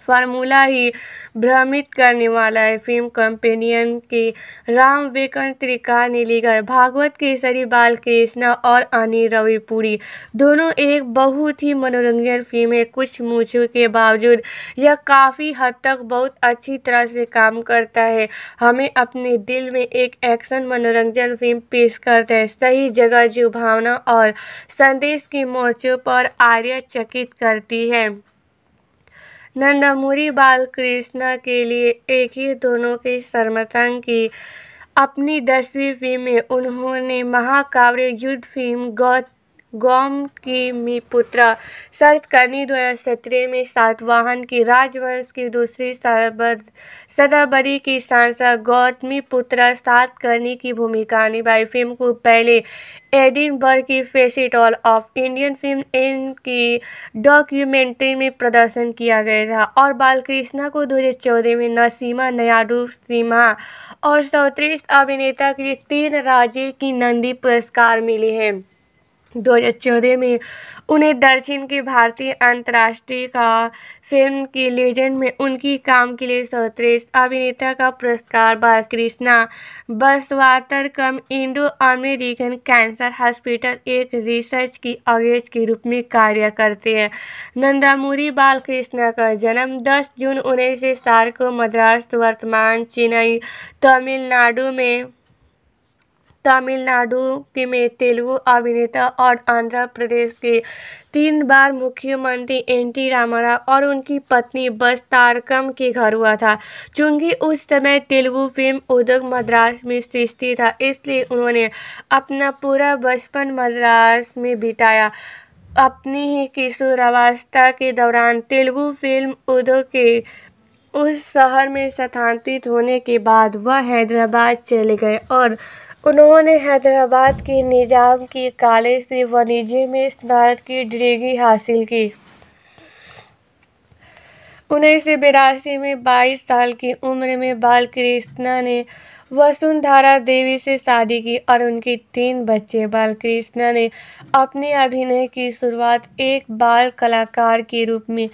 फार्मूला ही भ्रमित करने वाला है फिल्म कंपेनियन के राम विकन त्रिका ने लिखा है भागवत केसरी बाल कृष्णा और अनिल रविपुरी दोनों एक बहुत ही मनोरंजन फिल्म है कुछ मूछों के बावजूद यह काफ़ी हद तक बहुत अच्छी तरह से काम करता है हमें अपने दिल में एक एक्शन मनोरंजन फिल्म पेश करते हैं सही जगह जो भावना और संदेश के मोर्चों पर आर्य चकित करती है नंदमुरी बालकृष्णा के लिए एक ही दोनों के शर्मसंग की अपनी दसवीं फिल्म में उन्होंने महाकाव्य युद्ध फिल्म गौत गोम की मी पुत्रा करनी दो हज़ार सत्रह में सातवाहन की राजवंश की दूसरी सदाबरी की सांसद गौतमी पुत्रा सात करनी की भूमिका निभाई फिल्म को पहले एडिनबर्ग की फेसिटॉल ऑफ इंडियन फिल्म इन की डॉक्यूमेंट्री में प्रदर्शन किया गया था और बालकृष्णा को दो हजार चौदह में नसीमा नयाडू सिम्हा और चौंतीस अभिनेता के लिए तीन राज्य की नंदी पुरस्कार मिले हैं 2014 में उन्हें दक्षिण की भारतीय अंतर्राष्ट्रीय का फिल्म की लेजेंड में उनकी काम के लिए सर्वश्रेष्ठ अभिनेता का पुरस्कार बालकृष्णा कम इंडो अमेरिकन कैंसर हॉस्पिटल एक रिसर्च की अगेज के रूप में कार्य करते हैं नंदामुरी बालकृष्णा का जन्म 10 जून उन्नीस को मद्रास वर्तमान चेन्नई तमिलनाडु में तमिलनाडु के में तेलुगु अभिनेता और आंध्र प्रदेश के तीन बार मुख्यमंत्री एन टी रामाराव और उनकी पत्नी बस तारकम के घर हुआ था चूंकि उस समय तेलुगु फिल्म उद्योग मद्रास में सृष्टि था इसलिए उन्होंने अपना पूरा बचपन मद्रास में बिताया अपनी ही किशोरावस्था के दौरान तेलुगु फिल्म उद्योग के उस शहर में स्थानांतरित होने के बाद वह हैदराबाद चले गए और उन्होंने हैदराबाद के निज़ाम की काले से वाणिज्य में स्नातक की डिग्री हासिल की उन्नीस सौ बिरासी में बाईस साल की उम्र में बाल कृष्णा ने वसुंधरा देवी से शादी की और उनके तीन बच्चे बाल कृष्णा ने अपने अभिनय की शुरुआत एक बाल कलाकार के रूप में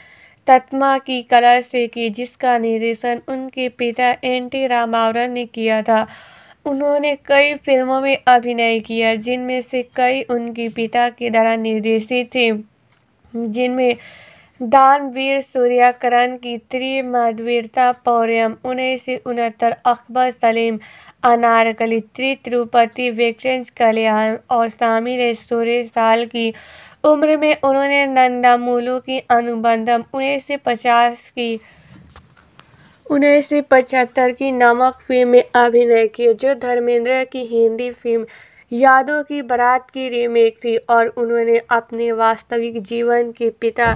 तत्मा की कला से की जिसका निर्देशन उनके पिता एन टी रामावरन ने किया था उन्होंने कई फिल्मों में अभिनय किया जिनमें से कई उनके पिता के द्वारा निर्देशित थे जिनमें दानवीर सूर्याकरण की त्रिमाधवीरता पौर्यम उन्नीस सौ उनहत्तर अकबर सलीम अनारकली त्रितिरुपति वेक्ट्रेंस कल्याण और शामिल सूर्य साल की उम्र में उन्होंने नंदामूलू की अनुबंधम उन्नीस सौ पचास की उन्नीस सौ पचहत्तर की नमक फिल्म में अभिनय किए जो धर्मेंद्र की हिंदी फिल्म यादों की बारात की रीमेक थी और उन्होंने अपने वास्तविक जीवन के पिता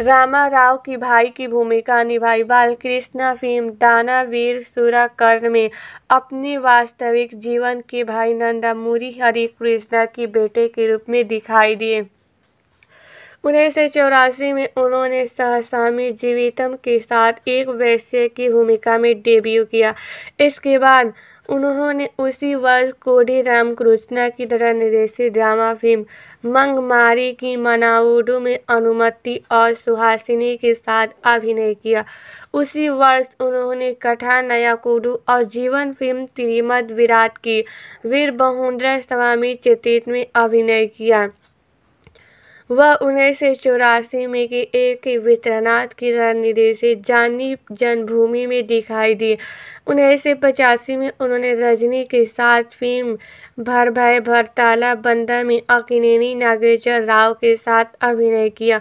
रामा राव की भाई की भूमिका निभाई बालकृष्णा फिल्म दाना वीर कर्ण में अपने वास्तविक जीवन के भाई नंदा हरि कृष्णा की बेटे के रूप में दिखाई दिए उन्नीस सौ चौरासी में उन्होंने सहसामी जीवितम के साथ एक वैश्य की भूमिका में डेब्यू किया इसके बाद उन्होंने उसी वर्ष कोडी रामकृष्णा की तरह निर्देशित ड्रामा फिल्म मंगमारी की मनावुडू में अनुमति और सुहासिनी के साथ अभिनय किया उसी वर्ष उन्होंने कथा नयाकुडू और जीवन फिल्म त्रिमद विराट की वीर बहुन्द्र स्वामी चेतित में अभिनय किया वह उन्नीस सौ चौरासी में के एक वित्रनाथ की से जानी जन्मभूमि में दिखाई दी उन्नीस सौ पचासी में उन्होंने रजनी के साथ फिल्म भर भय भरताला बंदा में अकिनेनी नागेश्वर राव के साथ अभिनय किया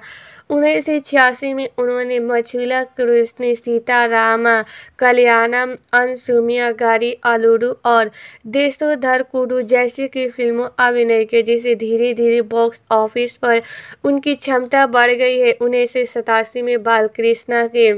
उन्नीस सौ छियासी में उन्होंने मछुला कृष्ण सीतारामा कल्याणम गारी आलूडू और देशोधर कुडू जैसी की फिल्मों अभिनय की जिसे धीरे धीरे बॉक्स ऑफिस पर उनकी क्षमता बढ़ गई है उन्नीस सौ सतासी में बालकृष्णा के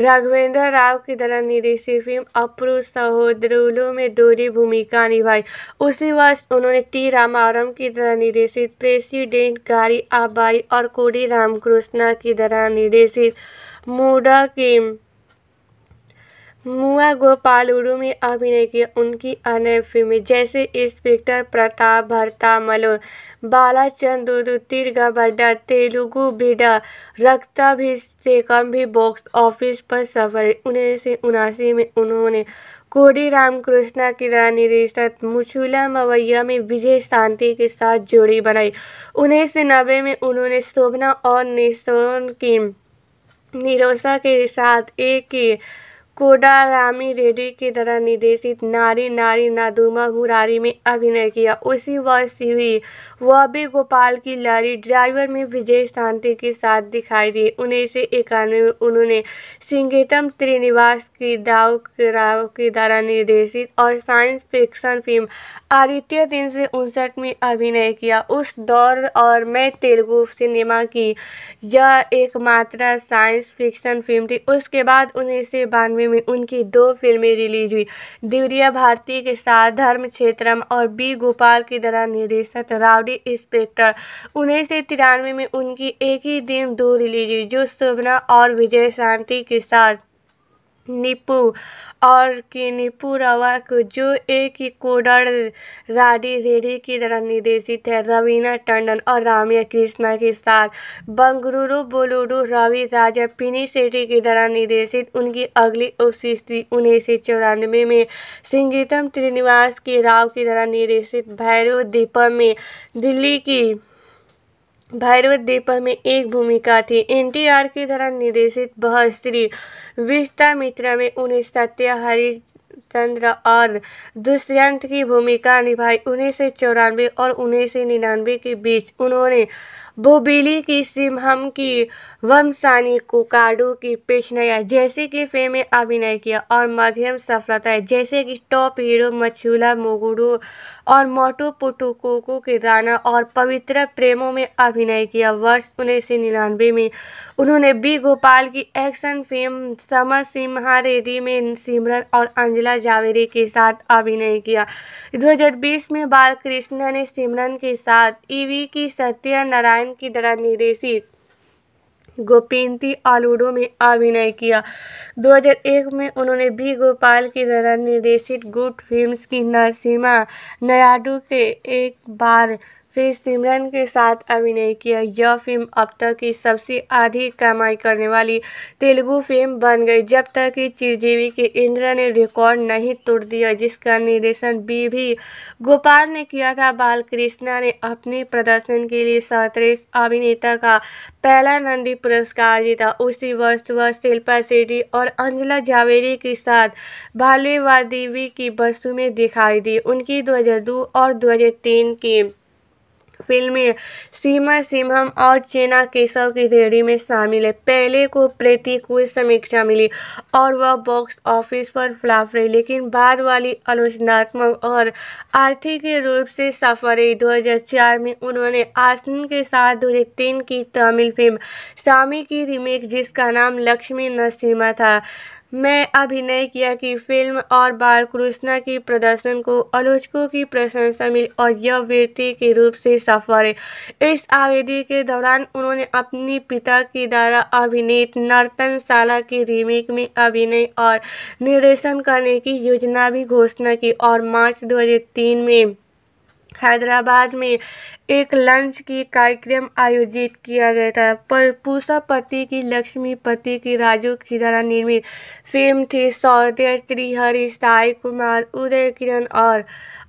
राघवेंद्र राव की द्वारा निर्देशित फिल्म अप्रू सहोद्रुलू में दोहरी भूमिका निभाई उसी वर्ष उन्होंने टी रामारम की द्वारा निर्देशित प्रेसिडेंट गारी आबाई और कोडी रामकृष्णा की द्वारा निर्देशित मूडा की मुआ गोपालुरु में अभिनय किया उनकी अन्य फिल्में जैसे इंस्पेक्टर प्रताप भरता भरतामलो बालाचंद्रुडु तिरगबड्डा तेलुगु बिडा रक्ता भी से कम भी बॉक्स ऑफिस पर सफल उन्नीस सौ उनासी में उन्होंने कोडी रामकृष्णा की निर्देशित मुछूला मवैया में विजय शांति के साथ जोड़ी बनाई उन्नीस सौ नब्बे में उन्होंने शोभना और निशोन की निरोसा के साथ एक ही कोडारामी रेड्डी की द्वारा निर्देशित नारी नारी नादुमा हुरारी में अभिनय किया उसी वर्ष हुई वह भी गोपाल की लारी ड्राइवर में विजय शांति के साथ दिखाई दी उन्नीस सौ इक्यानवे में उन्होंने सिंगेतम त्रिनिवास की दाव राव के द्वारा निर्देशित और साइंस फिक्शन फिल्म आदित्य तीन से उनसठ में अभिनय किया उस दौर और मैं तेलुगु सिनेमा की यह एकमात्र साइंस फिक्शन फिल्म थी उसके बाद उन्नीस सौ बानवे में उनकी दो फिल्में रिलीज हुई दिवरिया भारती के साथ धर्म क्षेत्रम और बी गोपाल की तरह निर्देशक रावडी इंस्पेक्टर उन्नीस सौ तिरानवे में उनकी एक ही दिन दो रिलीज हुई जो शोभना और विजय शांति के साथ निपू और की रवा को जो एक ही कोडल राडी रेडी की तरह निर्देशित है रवीना टंडन और रामिया कृष्णा के साथ बंगलुरु बोलुरु रवि राजा पिनी सेठी की तरह निर्देशित उनकी अगली उपस्थिति उन्नीस सौ चौरानवे में सिंगीतम त्रिनिवास के राव की तरह निर्देशित भैरव दीपम में दिल्ली की भैरव दीपक में एक भूमिका थी एनटीआर की तरह निर्देशित बह स्त्री विश्वामित्रा में उन्हें सत्या हरिचंद्र और दुष्यंत की भूमिका निभाई उन्नीस सौ चौरानवे और उन्नीस सौ निन्यानवे के बीच उन्होंने बोबीली की सिमहम की वमसानी कोकाडू की पेशनया जैसे कि फिल्म में अभिनय किया और मध्यम सफलता जैसे कि टॉप हीरो मछूला मोगुडो और मोटू पुटुकोको के राना और पवित्र प्रेमों में अभिनय किया वर्ष उन्नीस सौ निन्यानवे में उन्होंने बी गोपाल की एक्शन फिल्म समर सिम्हा रेड्डी में सिमरन और अंजला जावेरी के साथ अभिनय किया 2020 में बालकृष्णा ने सिमरन के साथ ईवी की सत्यनारायण की तरह निर्देशित गोपेंती आलूडो में अभिनय किया 2001 में उन्होंने बी गोपाल की द्वारा निर्देशित गुड फिल्म्स की नरसिम्हा नायडू के एक बार फिर सिमरन के साथ अभिनय किया यह फिल्म अब तक की सबसे अधिक कमाई करने वाली तेलुगु फिल्म बन गई जब तक कि चिरजीवी के इंद्र ने रिकॉर्ड नहीं तोड़ दिया जिसका निर्देशन बी भी गोपाल ने किया था बालकृष्णा ने अपने प्रदर्शन के लिए सतरेस अभिनेता का पहला नंदी पुरस्कार जीता उसी वर्ष वह शिल्पा शेट्टी और अंजला जावेरी के साथ भाले व देवी की वस्तु में दिखाई दी उनकी दो और दो की फिल्में सीमा सिम्हम और चेना केशव की रेडी में शामिल है पहले को प्रतिकूल समीक्षा मिली और वह बॉक्स ऑफिस पर फ्लाफ रही लेकिन बाद वाली आलोचनात्मक और आर्थिक रूप से सफल रही दो में उन्होंने आसन के साथ दो की तमिल फिल्म सामी की रीमेक जिसका नाम लक्ष्मी नसीमा था में अभिनय किया कि फिल्म और बालकृष्णा की प्रदर्शन को आलोचकों की प्रशंसा मिली और यह वृत्ति के रूप से सफल इस अवधि के दौरान उन्होंने अपने पिता की द्वारा अभिनीत नर्तनशाला की रीमेक में अभिनय और निर्देशन करने की योजना भी घोषणा की और मार्च 2003 में हैदराबाद में एक लंच की कार्यक्रम आयोजित किया गया था पर पूषा पति की लक्ष्मी पति की राजू की द्वारा निर्मित फिल्म थी सौदे त्रिहरी साई कुमार उदय किरण और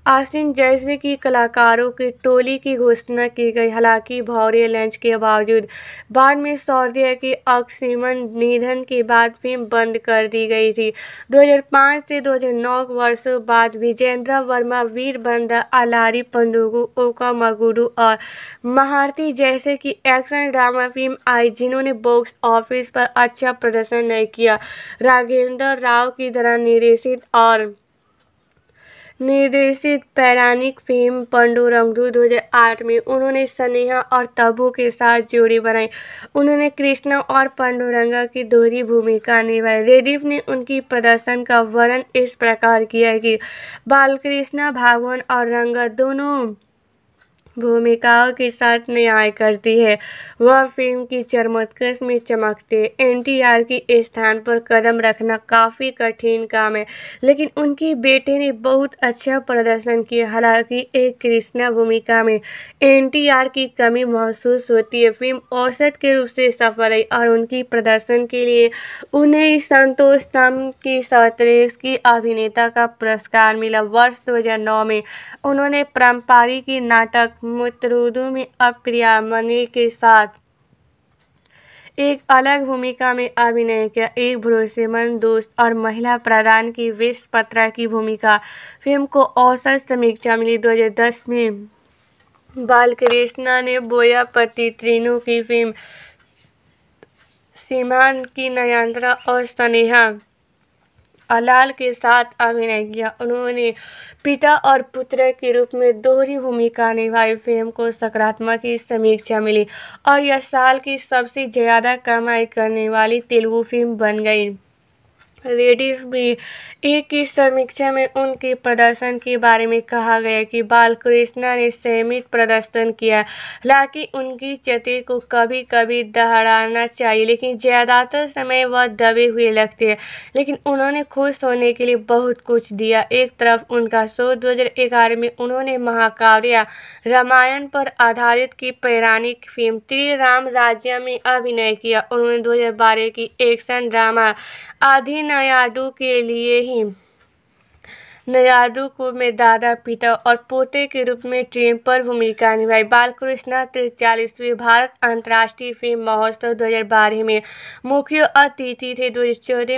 आसिन जैसे कि कलाकारों की टोली की घोषणा की गई हालांकि भौरे लंच के बावजूद बाद में सौर्य के अक्सीमन निधन के बाद फिल्म बंद कर दी गई थी 2005 से 2009 वर्षों बाद विजेंद्र वर्मा वीर बंदा अलारी पंडुगु ओका मगुडू और महारती जैसे कि एक्शन ड्रामा फिल्म आई जिन्होंने बॉक्स ऑफिस पर अच्छा प्रदर्शन नहीं किया राघेंद्र राव की तरह निर्देशित और निर्देशित पैरानिक फिल्म पंडुरंगदू दो में उन्होंने स्नेहा और तबू के साथ जोड़ी बनाई उन्होंने कृष्णा और पंडुरंगा की दोहरी भूमिका निभाई रेडिफ ने उनकी प्रदर्शन का वर्णन इस प्रकार किया कि बालकृष्णा भागवन और रंगा दोनों भूमिकाओं के साथ न्याय करती है वह फिल्म की चरमत्कश में चमकते आर के स्थान पर कदम रखना काफ़ी कठिन काम है लेकिन उनके बेटे ने बहुत अच्छा प्रदर्शन किया हालांकि एक कृष्णा भूमिका में आर की कमी महसूस होती है फिल्म औसत के रूप से सफल रही और उनकी प्रदर्शन के लिए उन्हें संतोष तम की सतरेश की अभिनेता का पुरस्कार मिला वर्ष दो में उन्होंने परम्पारी की नाटक मुतरुदू में मनी के साथ एक अलग भूमिका में अभिनय किया एक भरोसेमंद दोस्त और महिला प्रधान की विश्व पत्रा की भूमिका फिल्म को औसत समीक्षा मिली 2010 में बालकृष्णा ने बोयापति त्रिनु की फिल्म सीमान की नयांत्रा और स्नेहा अलाल के साथ अभिनय किया उन्होंने पिता और पुत्र के रूप में दोहरी भूमिका निभाई फिल्म को सकारात्मक की समीक्षा मिली और यह साल की सबसे ज़्यादा कमाई करने वाली तेलुगु फिल्म बन गई रेडिफ में एक की समीक्षा में उनके प्रदर्शन के बारे में कहा गया कि बालकृष्णा ने सीमित प्रदर्शन किया हालांकि उनकी चतुर को कभी कभी दहराना चाहिए लेकिन ज़्यादातर समय वह दबे हुए लगते हैं लेकिन उन्होंने खुश होने के लिए बहुत कुछ दिया एक तरफ उनका शो दो में उन्होंने महाकाव्य रामायण पर आधारित की पौराणिक फिल्म त्रि राम राज्य में अभिनय किया उन्होंने दो की एक्शन ड्रामा आधीन नायाडू के लिए ही नजारू को में दादा पिता और पोते के रूप में ट्रेन पर भूमिका निभाई बालकृष्णा तिरचालीसवीं भारत अंतर्राष्ट्रीय फिल्म महोत्सव दो में मुख्य अतिथि थे दो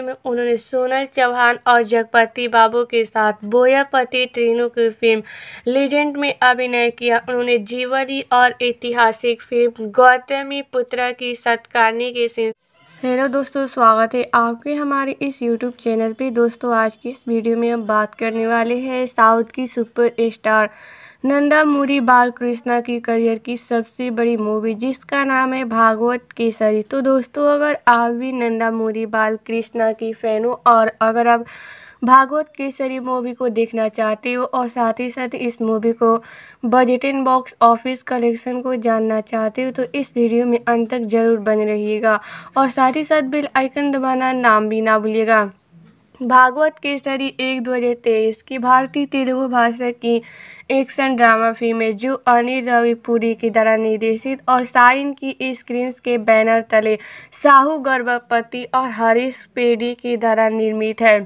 में उन्होंने सोनल चौहान और जगपति बाबू के साथ बोयापति ट्रेनों की फिल्म लीजेंड में अभिनय किया उन्होंने जीवनी और ऐतिहासिक फिल्म गौतमी पुत्र की सत्कारने के सिलसिले हेलो दोस्तों स्वागत है आपके हमारे इस यूट्यूब चैनल पे दोस्तों आज की इस वीडियो में हम बात करने वाले हैं साउथ की super star Nandamuri Balakrishna की करियर की सबसे बड़ी मूवी जिसका नाम है भागवत केसरी तो दोस्तों अगर आप भी नंदा मूरी बालकृष्णा की फ़ैन हो और अगर आप भागवत केसरी मूवी को देखना चाहते हो और साथ ही साथ इस मूवी को बजटिन बॉक्स ऑफिस कलेक्शन को जानना चाहते हो तो इस वीडियो में अंत तक जरूर बन रहिएगा और साथ ही साथ बेल आइकन दबाना नाम भी ना भूलिएगा भागवत केसरी एक दो हजार तेईस की भारतीय तेलुगु भाषा की एक्शन ड्रामा फिल्म है जो अनिल रविपुरी की द्वारा निर्देशित और साइन की स्क्रीन के बैनर तले साहू गर्भपति और हरीश पेडी की द्वारा निर्मित है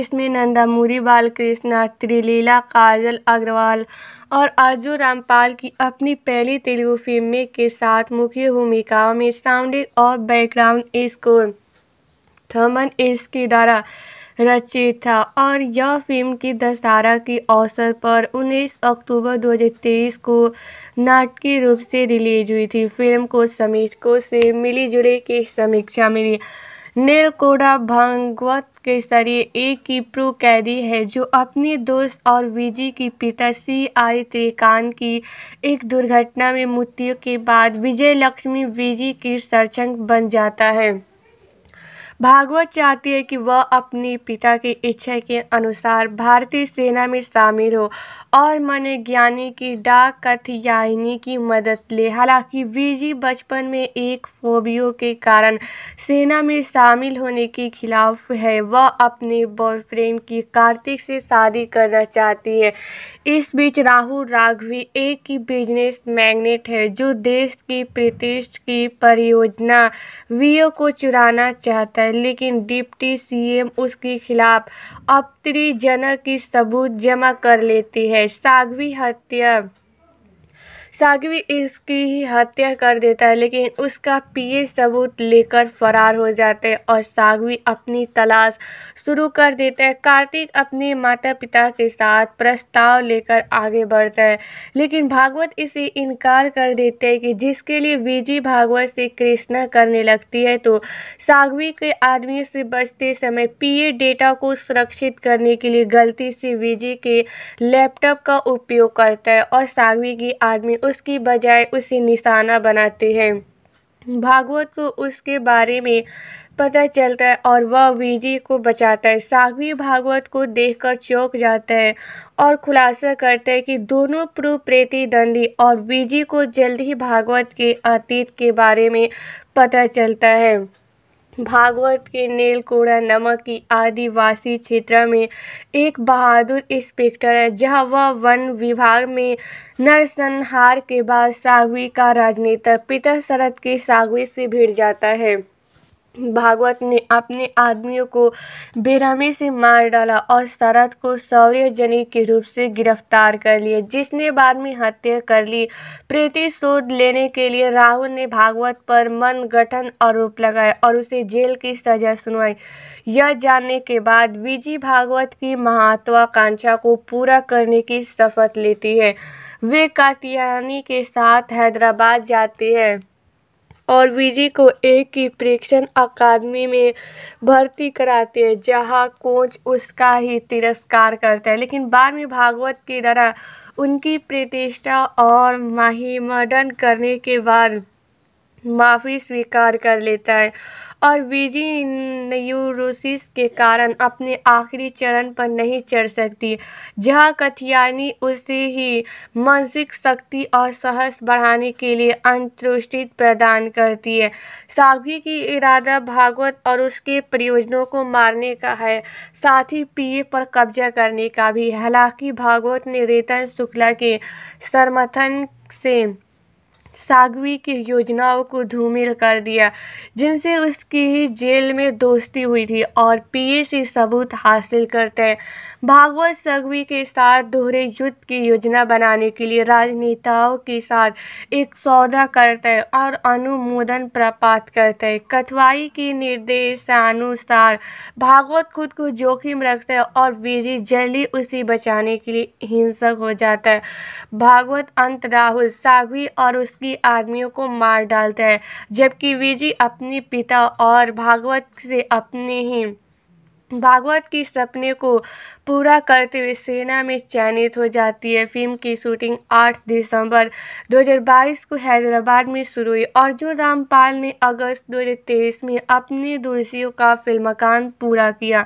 इसमें नंदामूरी बालकृष्णा त्रिलीला काजल अग्रवाल और अर्जुन रामपाल की अपनी पहली तेलुगु में के साथ मुख्य भूमिकाओं में साउंडेड और बैकग्राउंड स्कोर थमन एस के द्वारा रचित था और यह फिल्म की दशहरा के अवसर पर 19 अक्टूबर 2023 को नाटकीय रूप से रिलीज हुई थी फिल्म को समीक्षकों से मिली जुली की समीक्षा मिली नेलकोडा भागवत के जरिए एक प्रो कैदी है जो अपने दोस्त और विजी के पिता सी आई त्रिकांत की एक दुर्घटना में मृत्यु के बाद विजयलक्ष्मी विजी की सर्जन बन जाता है भागवत चाहती है कि वह अपने पिता की इच्छा के अनुसार भारतीय सेना में शामिल हो और मन ज्ञानी की डाक कथयायनी की मदद ले हालांकि वीजी बचपन में एक फोबियो के कारण सेना में शामिल होने के खिलाफ है वह अपने बॉयफ्रेंड की कार्तिक से शादी करना चाहती है इस बीच राहुल राघवी एक की बिजनेस मैग्नेट है जो देश की प्रतिष्ठ की परियोजना वीओ को चुराना चाहता है है लेकिन डिप्टी सीएम उसके खिलाफ आपत्तिजनक सबूत जमा कर लेती है साध्वी हत्या सागवी इसकी हत्या कर देता है लेकिन उसका पीए सबूत लेकर फरार हो जाते हैं और सागवी अपनी तलाश शुरू कर देता है कार्तिक अपने माता पिता के साथ प्रस्ताव लेकर आगे बढ़ता है लेकिन भागवत इसे इनकार कर देते हैं कि जिसके लिए विजी भागवत से कृष्णा करने लगती है तो सागवी के आदमी से बचते समय पीए डेटा को सुरक्षित करने के लिए गलती से विजी के लैपटॉप का उपयोग करता है और सागवी की आदमी उसकी बजाय उसे निशाना बनाते हैं भागवत को उसके बारे में पता चलता है और वह विजय को बचाता है साघवी भागवत को देखकर चौंक जाता है और खुलासा करता है कि दोनों पूर्व प्रतिद्वंदी और विजय को जल्द ही भागवत के अतीत के बारे में पता चलता है भागवत के नीलकोड़ा नमक की आदिवासी क्षेत्र में एक बहादुर इंस्पेक्टर है जहां वह वन विभाग में नरसंहार के बाद सागवी का राजनेता पिता शरद के सागवी से भिड़ जाता है भागवत ने अपने आदमियों को बेरहमी से मार डाला और शरद को सौर्यजनी के रूप से गिरफ्तार कर लिया जिसने बाद में हत्या कर ली प्रतिशोध लेने के लिए राहुल ने भागवत पर मन गठन आरोप लगाया और उसे जेल की सजा सुनवाई यह जानने के बाद विजी भागवत की महत्वाकांक्षा को पूरा करने की शपथ लेती है वे कातियानी के साथ हैदराबाद जाते हैं और विजय को एक ही प्रेक्षण अकादमी में भर्ती कराती है जहाँ कोच उसका ही तिरस्कार करता है लेकिन बाद में भागवत की तरह उनकी प्रतिष्ठा और माहिमडन करने के बाद माफ़ी स्वीकार कर लेता है और न्यूरोसिस के कारण अपने आखिरी चरण पर नहीं चढ़ सकती जहाँ कथियानी उसे ही मानसिक शक्ति और साहस बढ़ाने के लिए अंतुष्टि प्रदान करती है साघवी की इरादा भागवत और उसके प्रयोजनों को मारने का है साथ ही पीए पर कब्जा करने का भी हालांकि भागवत ने रेतन शुक्ला के समर्थन से सागवी की योजनाओं को धूमिल कर दिया जिनसे उसकी ही जेल में दोस्ती हुई थी और पीए से सबूत हासिल करते भागवत संघवी के साथ दोहरे युद्ध की योजना बनाने के लिए राजनेताओं के साथ एक सौदा करते हैं और अनुमोदन प्राप्त करते कथवाई के निर्देशानुसार भागवत खुद को जोखिम रखते और विजय जल्दी उसे बचाने के लिए हिंसक हो जाता है भागवत अंत राहुल साघवी और उसकी आदमियों को मार डालता है जबकि विजय अपने पिता और भागवत से अपने ही भागवत की सपने को पूरा करते हुए सेना में चयनित हो जाती है फिल्म की शूटिंग 8 दिसंबर 2022 को हैदराबाद में शुरू हुई अर्जुन रामपाल ने अगस्त 2023 में अपने दूरसियों का फिल्मकान पूरा किया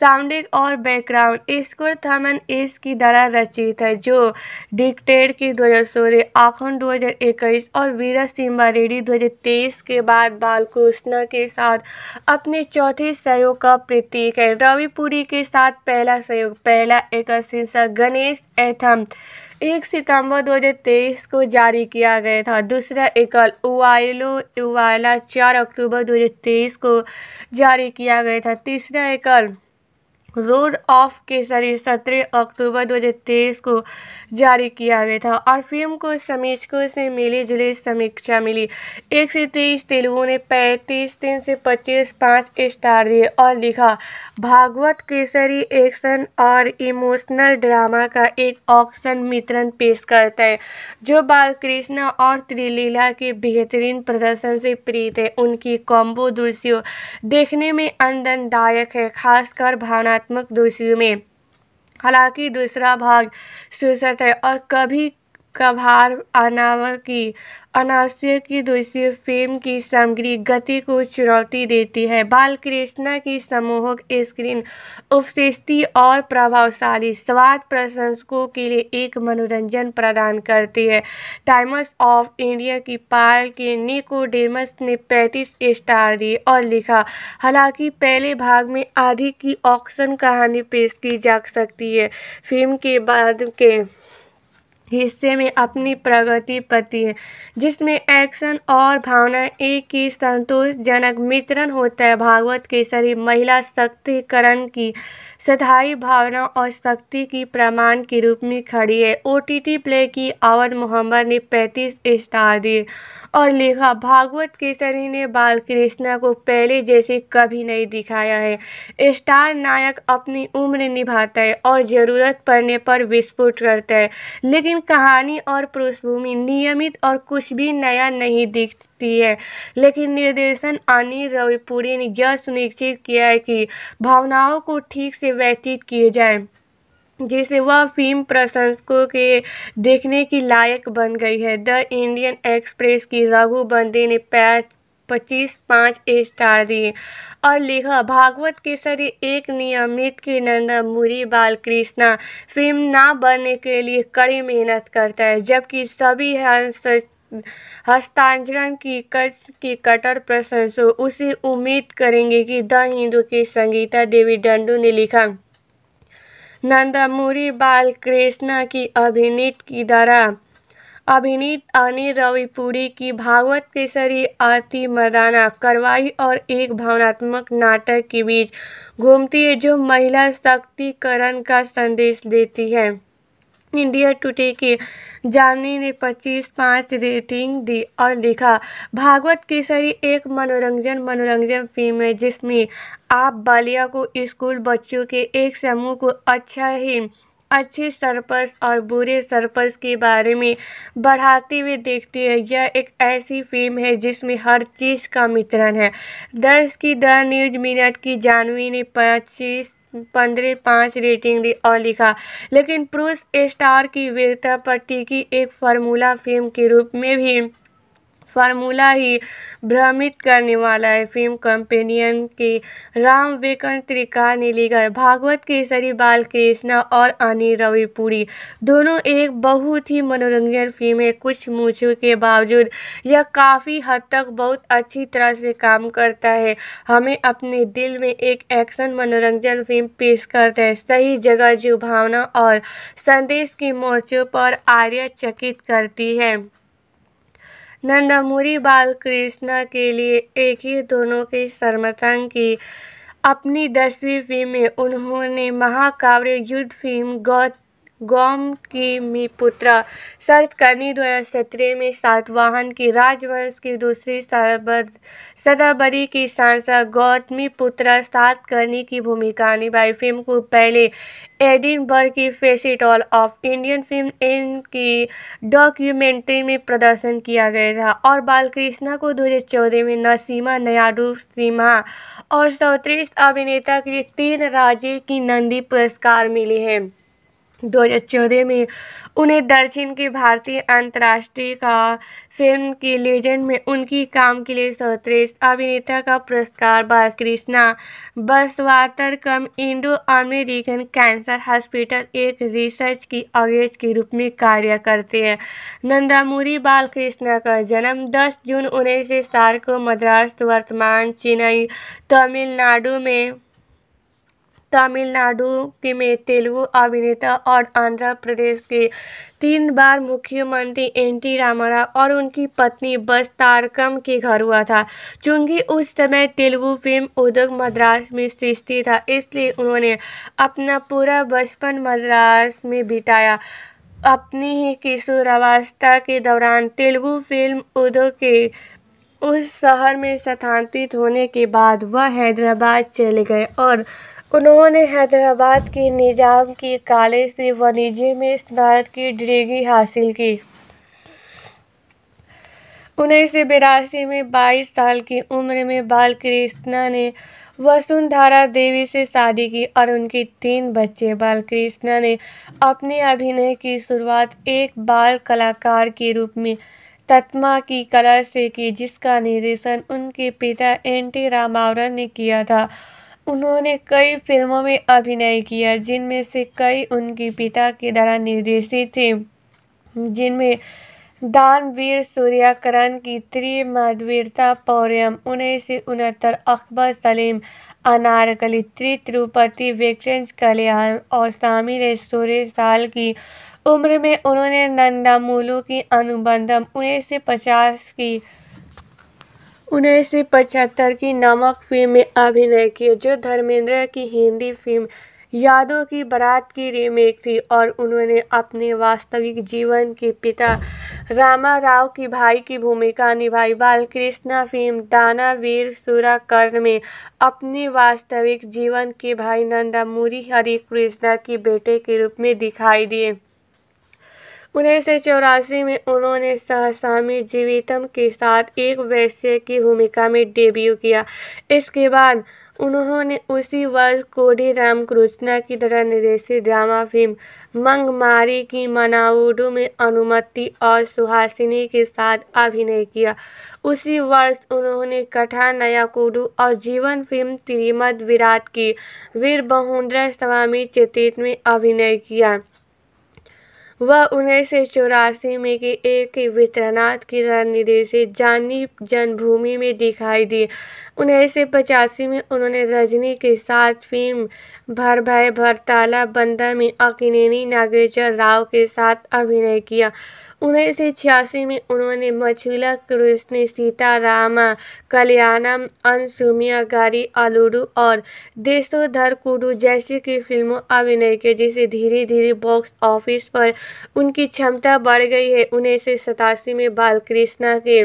साउंडिंग और बैकग्राउंड स्कोर थमन एस की द्वारा रचित है जो डिक्टेड की 2016 आखंड दो और वीरा सिम्बा रेडी दो के बाद बालकृष्णा के साथ अपने चौथे सहयोग का प्रतीक है रवि रविपुरी के साथ पहला सहयोग पहला एकल शीर्षक गणेश एथम एक सितंबर 2023 को जारी किया गया था दूसरा एकल उवाइलो उवाला चार अक्टूबर 2023 को जारी किया गया था तीसरा एकल रोड ऑफ केसरी सत्रह अक्टूबर 2023 को जारी किया गया था और फिल्म को समीक्षकों से मिली जुली समीक्षा मिली एक से तेईस तेलुगु ने पैंतीस तीन से पच्चीस पाँच स्टार दिए और लिखा भागवत केसरी एक्शन और इमोशनल ड्रामा का एक ऑक्शन मित्रण पेश करता है जो बालकृष्ण और त्रिलीला के बेहतरीन प्रदर्शन से प्रीत है उनकी कॉम्बो दृश्यों देखने में आनंददायक है खासकर भावना नकारात्मक दोषियों में हालांकि दूसरा भाग शीर्षक है और कभी का भार अनावर की अनावश्यक की दूसरी फिल्म की सामग्री गति को चुनौती देती है बाल कृष्णा की समूह स्क्रीन उपस्थिति और प्रभावशाली स्वाद प्रशंसकों के लिए एक मनोरंजन प्रदान करती है टाइम्स ऑफ इंडिया की पाल के निको डेमस ने 35 स्टार दिए और लिखा हालांकि पहले भाग में आधी की ऑक्शन कहानी पेश की जा सकती है फिल्म के बाद के हिस्से में अपनी प्रगति पति है जिसमें एक्शन और भावना एक ही संतोषजनक मित्रण होता है भागवत के शरीर महिला सशक्तिकरण की सधाई भावना और शक्ति की प्रमाण के रूप में खड़ी है ओ टी टी प्ले की अवन मोहम्मद ने पैंतीस स्टार दिए और लिखा भागवत केसरी ने बालकृष्णा को पहले जैसे कभी नहीं दिखाया है स्टार नायक अपनी उम्र निभाता है और ज़रूरत पड़ने पर विस्फोट करता है लेकिन कहानी और पृष्ठभूमि नियमित और कुछ भी नया नहीं दिखती है लेकिन निर्देशन अनिल रविपुरी ने यह सुनिश्चित किया है कि भावनाओं को ठीक से व्यतीत किए जाए जिसे वह फिल्म प्रशंसकों के देखने की लायक बन गई है द इंडियन एक्सप्रेस की रघु बंदी ने पैच पच्चीस पाँच स्टार दिए और लिखा भागवत केसरी एक नियमित के नंदा मुरी बालकृष्णा फिल्म ना बनने के लिए कड़ी मेहनत करता है जबकि सभी हंस हस्तांतरण की कच की कटर प्रशंसक उसे उम्मीद करेंगे कि द हिंदू की संगीता देवी डंडू ने लिखा नंदमुरी कृष्णा की अभिनीत की दरा अभिनीत अनिल रविपुरी की भागवत केसरी अति मर्दाना कार्रवाई और एक भावनात्मक नाटक के बीच घूमती है जो महिला सशक्तिकरण का संदेश देती है इंडिया टुडे की जामनी ने 25 पाँच रेटिंग दी और लिखा भागवत केसरी एक मनोरंजन मनोरंजन फिल्म है जिसमें आप बालिया को स्कूल बच्चों के एक समूह को अच्छा ही अच्छे सरपस और बुरे सरपस के बारे में बढ़ाते हुए देखती है यह एक ऐसी फिल्म है जिसमें हर चीज़ का मित्रण है दस की द न्यूज मिनट की जानवी ने पच्चीस पंद्रह पाँच रेटिंग दी और लिखा लेकिन पुरुष स्टार की वीरता पर टिकी एक फार्मूला फिल्म के रूप में भी फार्मूला ही भ्रमित करने वाला है फिल्म कंपेनियन के राम वेकन त्रिका ने लिखा है भागवत केसरी बाल कृष्णा और अनिल रविपुरी दोनों एक बहुत ही मनोरंजन फिल्म है कुछ मूछों के बावजूद यह काफ़ी हद तक बहुत अच्छी तरह से काम करता है हमें अपने दिल में एक एक्शन मनोरंजन फिल्म पेश करता है सही जगह जीव भावना और संदेश के मोर्चों पर आर्य चकित करती है नंदमुरी बालकृष्णा के लिए एक ही दोनों के शर्मसंग की अपनी दसवीं फिल्म में उन्होंने महाकाव्य युद्ध फिल्म गौत गोम की मी पुत्रा सर्त करनी दो हज़ार सत्रह में सातवाहन की राजवंश की दूसरी सदाबरी की सांसद गौतमी पुत्रा सात करनी की भूमिका निभाई फिल्म को पहले एडिनबर्ग की फेसिटॉल ऑफ इंडियन फिल्म इन की डॉक्यूमेंट्री में प्रदर्शन किया गया था और बालकृष्णा को दो हज़ार चौदह में नसीमा नयाडू सिम्हा और सर्वश्रेष्ठ अभिनेता के लिए तीन राज्य की नंदी पुरस्कार मिले हैं दो हज़ार चौदह में उन्हें दक्षिण की भारतीय अंतर्राष्ट्रीय का फिल्म की लेजेंड में उनकी काम के लिए सर्वश्रेष्ठ अभिनेता का पुरस्कार बालकृष्णा कम इंडो अमेरिकन कैंसर हॉस्पिटल एक रिसर्च की अगेज के रूप में कार्य करते हैं नंदामुरी बालकृष्णा का जन्म 10 जून उन्नीस सौ को मद्रास वर्तमान चेन्नई तमिलनाडु में तमिलनाडु में तेलुगु अभिनेता और आंध्र प्रदेश के तीन बार मुख्यमंत्री एन टी रामाराव और उनकी पत्नी बस तारकम के घर हुआ था चूंकि उस समय तेलुगु फिल्म उद्योग मद्रास में सृष्टि था इसलिए उन्होंने अपना पूरा बचपन मद्रास में बिताया अपनी ही किशोरावस्था के दौरान तेलुगु फिल्म उद्योग के उस शहर में स्थानांतरित होने के बाद वह हैदराबाद चले गए और उन्होंने हैदराबाद के निज़ाम के कॉलेज से वाणिज्य में स्नातक की डिग्री हासिल की उन्नीस सौ बिरासी में बाईस साल की उम्र में बालकृष्णा ने वसुंधरा देवी से शादी की और उनके तीन बच्चे बालकृष्णा ने अपने अभिनय की शुरुआत एक बाल कलाकार के रूप में तत्मा की कला से की जिसका निर्देशन उनके पिता एन टी रामावरन ने किया था उन्होंने कई फिल्मों में अभिनय किया जिनमें से कई उनके पिता के द्वारा निर्देशित थे जिनमें दानवीर सूर्याकरण की त्रिमाधवीरता पौर्यम उन्नीस सौ उनहत्तर अकबर सलीम अनारकली तिरुपति वेक्रेंस कल्याण और शामिल सूर्य साल की उम्र में उन्होंने नंदामूलू की अनुबंधम उन्नीस सौ पचास की उन्नीस सौ पचहत्तर की नमक फिल्म में अभिनय किए जो धर्मेंद्र की हिंदी फिल्म यादों की बरात की रीमेक थी और उन्होंने अपने वास्तविक जीवन के पिता रामा राव की भाई की भूमिका निभाई बालकृष्णा फिल्म दाना वीर कर्ण में अपने वास्तविक जीवन के भाई नंदामूरी हरिकृष्णा की बेटे के रूप में दिखाई दिए उन्नीस सौ चौरासी में उन्होंने सहसामी जीवितम के साथ एक वैश्य की भूमिका में डेब्यू किया इसके बाद उन्होंने उसी वर्ष कोडी रामकृष्णा की तरह निर्देशित ड्रामा फिल्म मंगमारी की मनावुडू में अनुमति और सुहासिनी के साथ अभिनय किया उसी वर्ष उन्होंने कथा नयाकुडू और जीवन फिल्म तिरिमद विराट की वीर बहुन्द्र स्वामी चेतित में अभिनय किया वह उन्नीस सौ चौरासी में के एक वित्रनाथ की रणनीति से जानी जन्मभूमि में दिखाई दी उन्नीस सौ पचासी में उन्होंने रजनी के साथ फिल्म भर भय भरताला बंदा में अकिनेनी नागेश्वर राव के साथ अभिनय किया उन्नीस सौ छियासी में उन्होंने मछुला कृष्ण सीता रामा कल्याणम गारी अलूडू और देशोधर कुडू जैसी की फिल्मों अभिनय के जिसे धीरे धीरे बॉक्स ऑफिस पर उनकी क्षमता बढ़ गई है उन्नीस सौ सतासी में बालकृष्णा के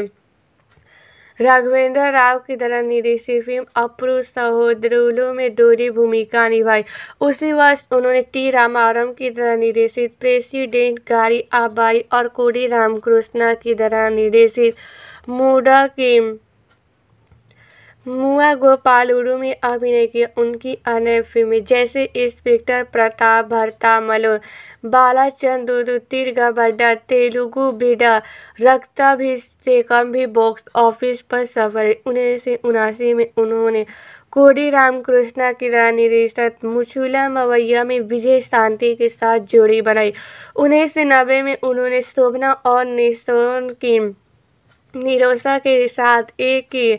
राघवेंद्र राव की तरह निर्देशित फिल्म अप्रू सहोदरुलू में दोहरी भूमिका निभाई उसी वर्ष उन्होंने टी रामारम की तरह निर्देशित प्रेसिडेंट गारी आबाई और कोडी रामकृष्णा की तरह निर्देशित मूडा की मुआ गोपालुरु में अभिनय किया उनकी अन्य फ़िल्में जैसे इंस्पेक्टर प्रताप भरता चंद्र तिरगा बड्डा तेलुगु बिडा रक्ता भी से कम भी बॉक्स ऑफिस पर सफल उन्नीस सौ उनासी में उन्होंने कोडी रामकृष्णा की रानी रिश्तत मुछूला मवैया में विजय शांति के साथ जोड़ी बनाई उन्नीस सौ नब्बे में उन्होंने शोभना और निशोन की निरोसा के साथ एक ही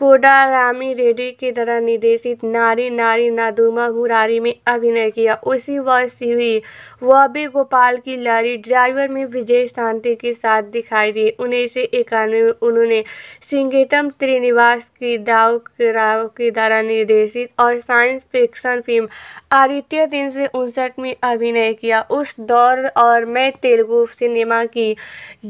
कोडारामी रेड्डी की तरह निर्देशित नारी नारी नादुमा मुरारी में अभिनय किया उसी वर्ष हुई वह भी गोपाल की लारी ड्राइवर में विजय शांति के साथ दिखाई दी उन्नीस सौ इक्यानवे में उन्होंने सिंगेतम त्रिनिवास की दाव राव के द्वारा निर्देशित और साइंस फिक्शन फिल्म आदित्य तीन सौ उनसठ में अभिनय किया उस दौर और मैं तेलुगु सिनेमा की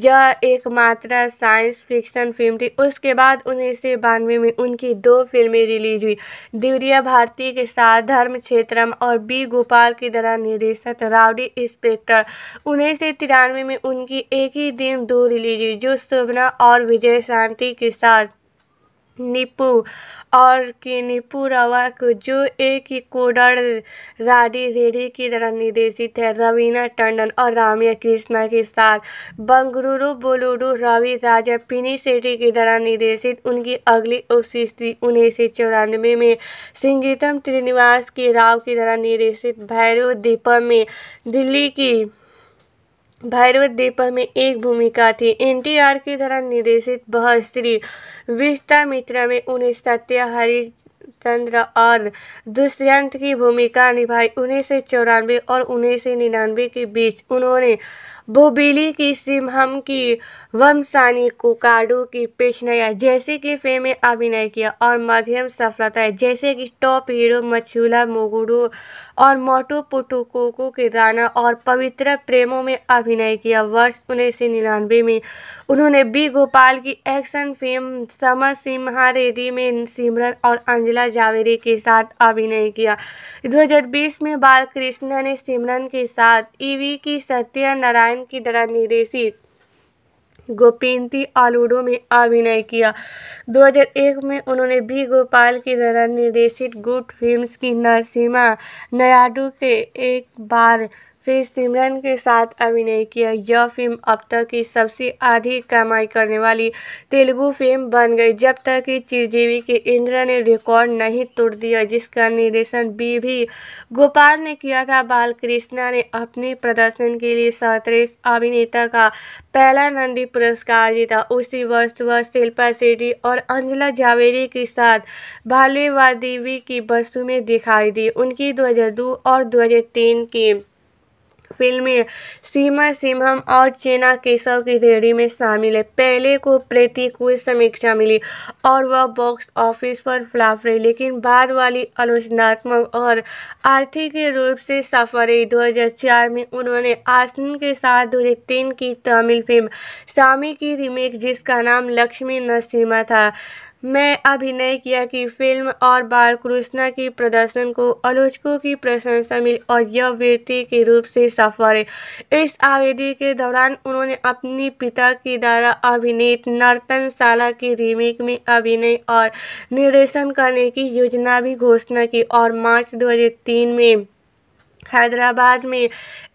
यह एकमात्र साइंस फिक्शन फिल्म थी उसके बाद उन्नीस सौ बानवे में उनकी दो फिल्में रिलीज हुई दिवरिया भारती के साथ धर्म क्षेत्रम और बी गोपाल की तरह निर्देशक राउडी इंस्पेक्टर उन्नीस सौ तिरानवे में उनकी एक ही दिन दो रिलीज हुई जो शोभना और विजय शांति के साथ निपू और की निपू रवा को जो एक ही कोडर राडी रेडी की तरह निर्देशित है रवीना टंडन और रामिया कृष्णा के साथ बंगलुरु बोलुरु रवि राजा पिनी सेठी की तरह निर्देशित उनकी अगली उपस्थिति उन्नीस सौ चौरानवे में सिंगीतम त्रिनिवास के राव की तरह निर्देशित भैरव दीपम में दिल्ली की भैरव दीपक में एक भूमिका थी एन टी आर की तरह निर्देशित बह स्त्री विश्वामित्रा में उन्हें सत्या हरिचंद्र और दुष्यंत की भूमिका निभाई उन्नीस सौ चौरानवे और उन्नीस सौ निन्यानवे के बीच उन्होंने बोबेली की सिमहम की वमसानी कोकाडो की पेशनया जैसे कि फिल्म में अभिनय किया और मध्यम सफलता है जैसे कि टॉप हीरो मछूला मोगुडो और मोटो पुटुकोको के राना और पवित्र प्रेमों में अभिनय किया वर्ष उन्नीस सौ निन्यानवे में उन्होंने बी गोपाल की एक्शन फिल्म समर सिम्हा रेडी में सिमरन और अंजला जावेरी के साथ अभिनय किया 2020 में बालकृष्णा ने सिमरन के साथ ईवी की सत्यनारायण राम की तरह निर्देशित गोपिंती आलूडो में अभिनय किया 2001 में उन्होंने बी गोपाल की तरह निर्देशित गुड फिल्म्स की नरसिम्हा नयाडू के एक बार फिर सिमरन के साथ अभिनय किया यह फिल्म अब तक की सबसे अधिक कमाई करने वाली तेलुगु फिल्म बन गई जब तक कि चिरजीवी के इंद्र ने रिकॉर्ड नहीं तोड़ दिया जिसका निर्देशन बी भी गोपाल ने किया था बालकृष्णा ने अपने प्रदर्शन के लिए सतरेस अभिनेता का पहला नंदी पुरस्कार जीता उसी वर्ष वह शिल्पा शेट्टी और अंजला जावेरी के साथ भाले व देवी की वस्तु में दिखाई दी उनकी दो और दो की फिल्मी सीमा सिम्हम और चेना केशव की रेडी में शामिल है पहले को प्रतिकूल समीक्षा मिली और वह बॉक्स ऑफिस पर फ्लाफ रही लेकिन बाद वाली आलोचनात्मक और आर्थिक रूप से सफर रही दो में उन्होंने आसन के साथ दो की तमिल फिल्म सामी की रीमेक जिसका नाम लक्ष्मी नसीमा था में अभिनय किया कि फिल्म और बालकृष्णा की प्रदर्शन को आलोचकों की प्रशंसा मिली और यह वृत्ति के रूप से सफल इस अवधि के दौरान उन्होंने अपने पिता की द्वारा अभिनीत नर्तनशाला की रीमेक में अभिनय और निर्देशन करने की योजना भी घोषणा की और मार्च 2003 में हैदराबाद में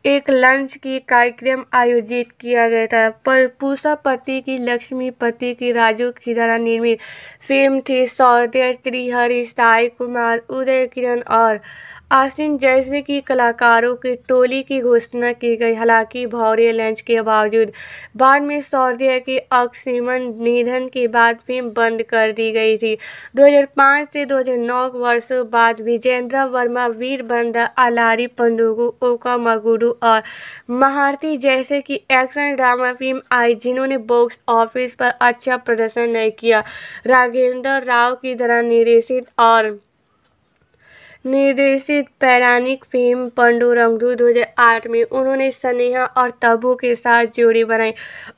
एक लंच की कार्यक्रम आयोजित किया गया था पर पूषा पति की लक्ष्मी पति की राजू खिराना निर्मित फिल्म थी सौदे त्रिहरी साई कुमार उदय किरण और आसिन जैसे कि कलाकारों की टोली की घोषणा की गई हालांकि भौरे लंच के बावजूद बाद में सौर्य के अक्सीमन निधन के बाद फिल्म बंद कर दी गई थी 2005 से 2009 वर्षों बाद विजेंद्र वर्मा वीरबंदा अलारी पंडुगु ओका मगुडू और महारती जैसे कि एक्शन ड्रामा फिल्म आई जिन्होंने बॉक्स ऑफिस पर अच्छा प्रदर्शन नहीं किया राघेंद्र राव की तरह निर्देशित और निर्देशित पैरानिक फिल्म पंडुरंगदू आठ में उन्होंने स्नेहा और तबू के साथ जोड़ी बनाई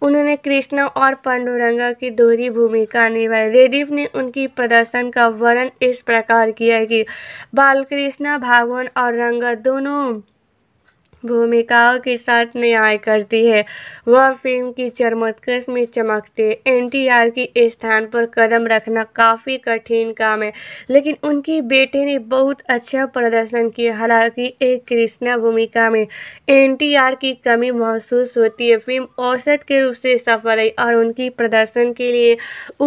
उन्होंने कृष्णा और पंडुरंगा की दोहरी भूमिका निभाई रेडिफ ने उनकी प्रदर्शन का वर्णन इस प्रकार किया कि बालकृष्णा भागवन और रंगा दोनों भूमिकाओं के साथ न्याय करती है वह फिल्म की चरमत्कश में चमकते एनटीआर के स्थान पर कदम रखना काफ़ी कठिन काम है लेकिन उनके बेटे ने बहुत अच्छा प्रदर्शन किया हालांकि एक कृष्णा भूमिका में एनटीआर की कमी महसूस होती है फिल्म औसत के रूप से सफल रही और उनकी प्रदर्शन के लिए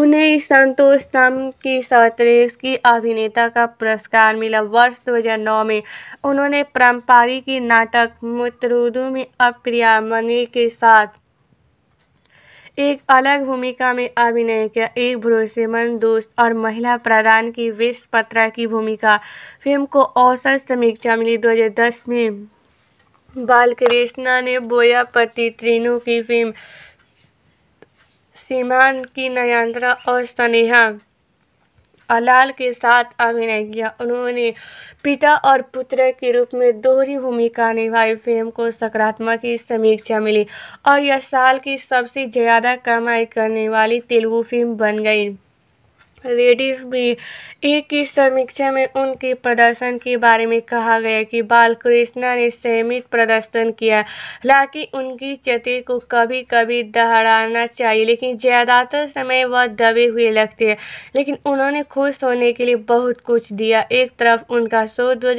उन्हें संतोष नाम की सर्वश्रेष्ठ की अभिनेता का पुरस्कार मिला वर्ष दो में उन्होंने परम्पारी की नाटक मुतरुदू में अप्रियामणि के साथ एक अलग भूमिका में अभिनय किया एक भरोसेमंद दोस्त और महिला प्रधान की विश्व पत्रा की भूमिका फिल्म को औसत समीक्षा मिली 2010 में बालकृष्णा ने बोयापति त्रिनु की फिल्म सीमान की नयांत्रा और स्नेहा अलाल के साथ अभिनय किया उन्होंने पिता और पुत्र के रूप में दोहरी भूमिका निभाई फिल्म को सकारात्मक की समीक्षा मिली और यह साल की सबसे ज़्यादा कमाई करने वाली तेलुगु फिल्म बन गई रेडी में एक की समीक्षा में उनके प्रदर्शन के बारे में कहा गया कि बालकृष्णा ने सीमित प्रदर्शन किया हालांकि उनकी चतुर को कभी कभी दहराना चाहिए लेकिन ज़्यादातर समय वह दबे हुए लगते हैं लेकिन उन्होंने खुश होने के लिए बहुत कुछ दिया एक तरफ उनका शो दो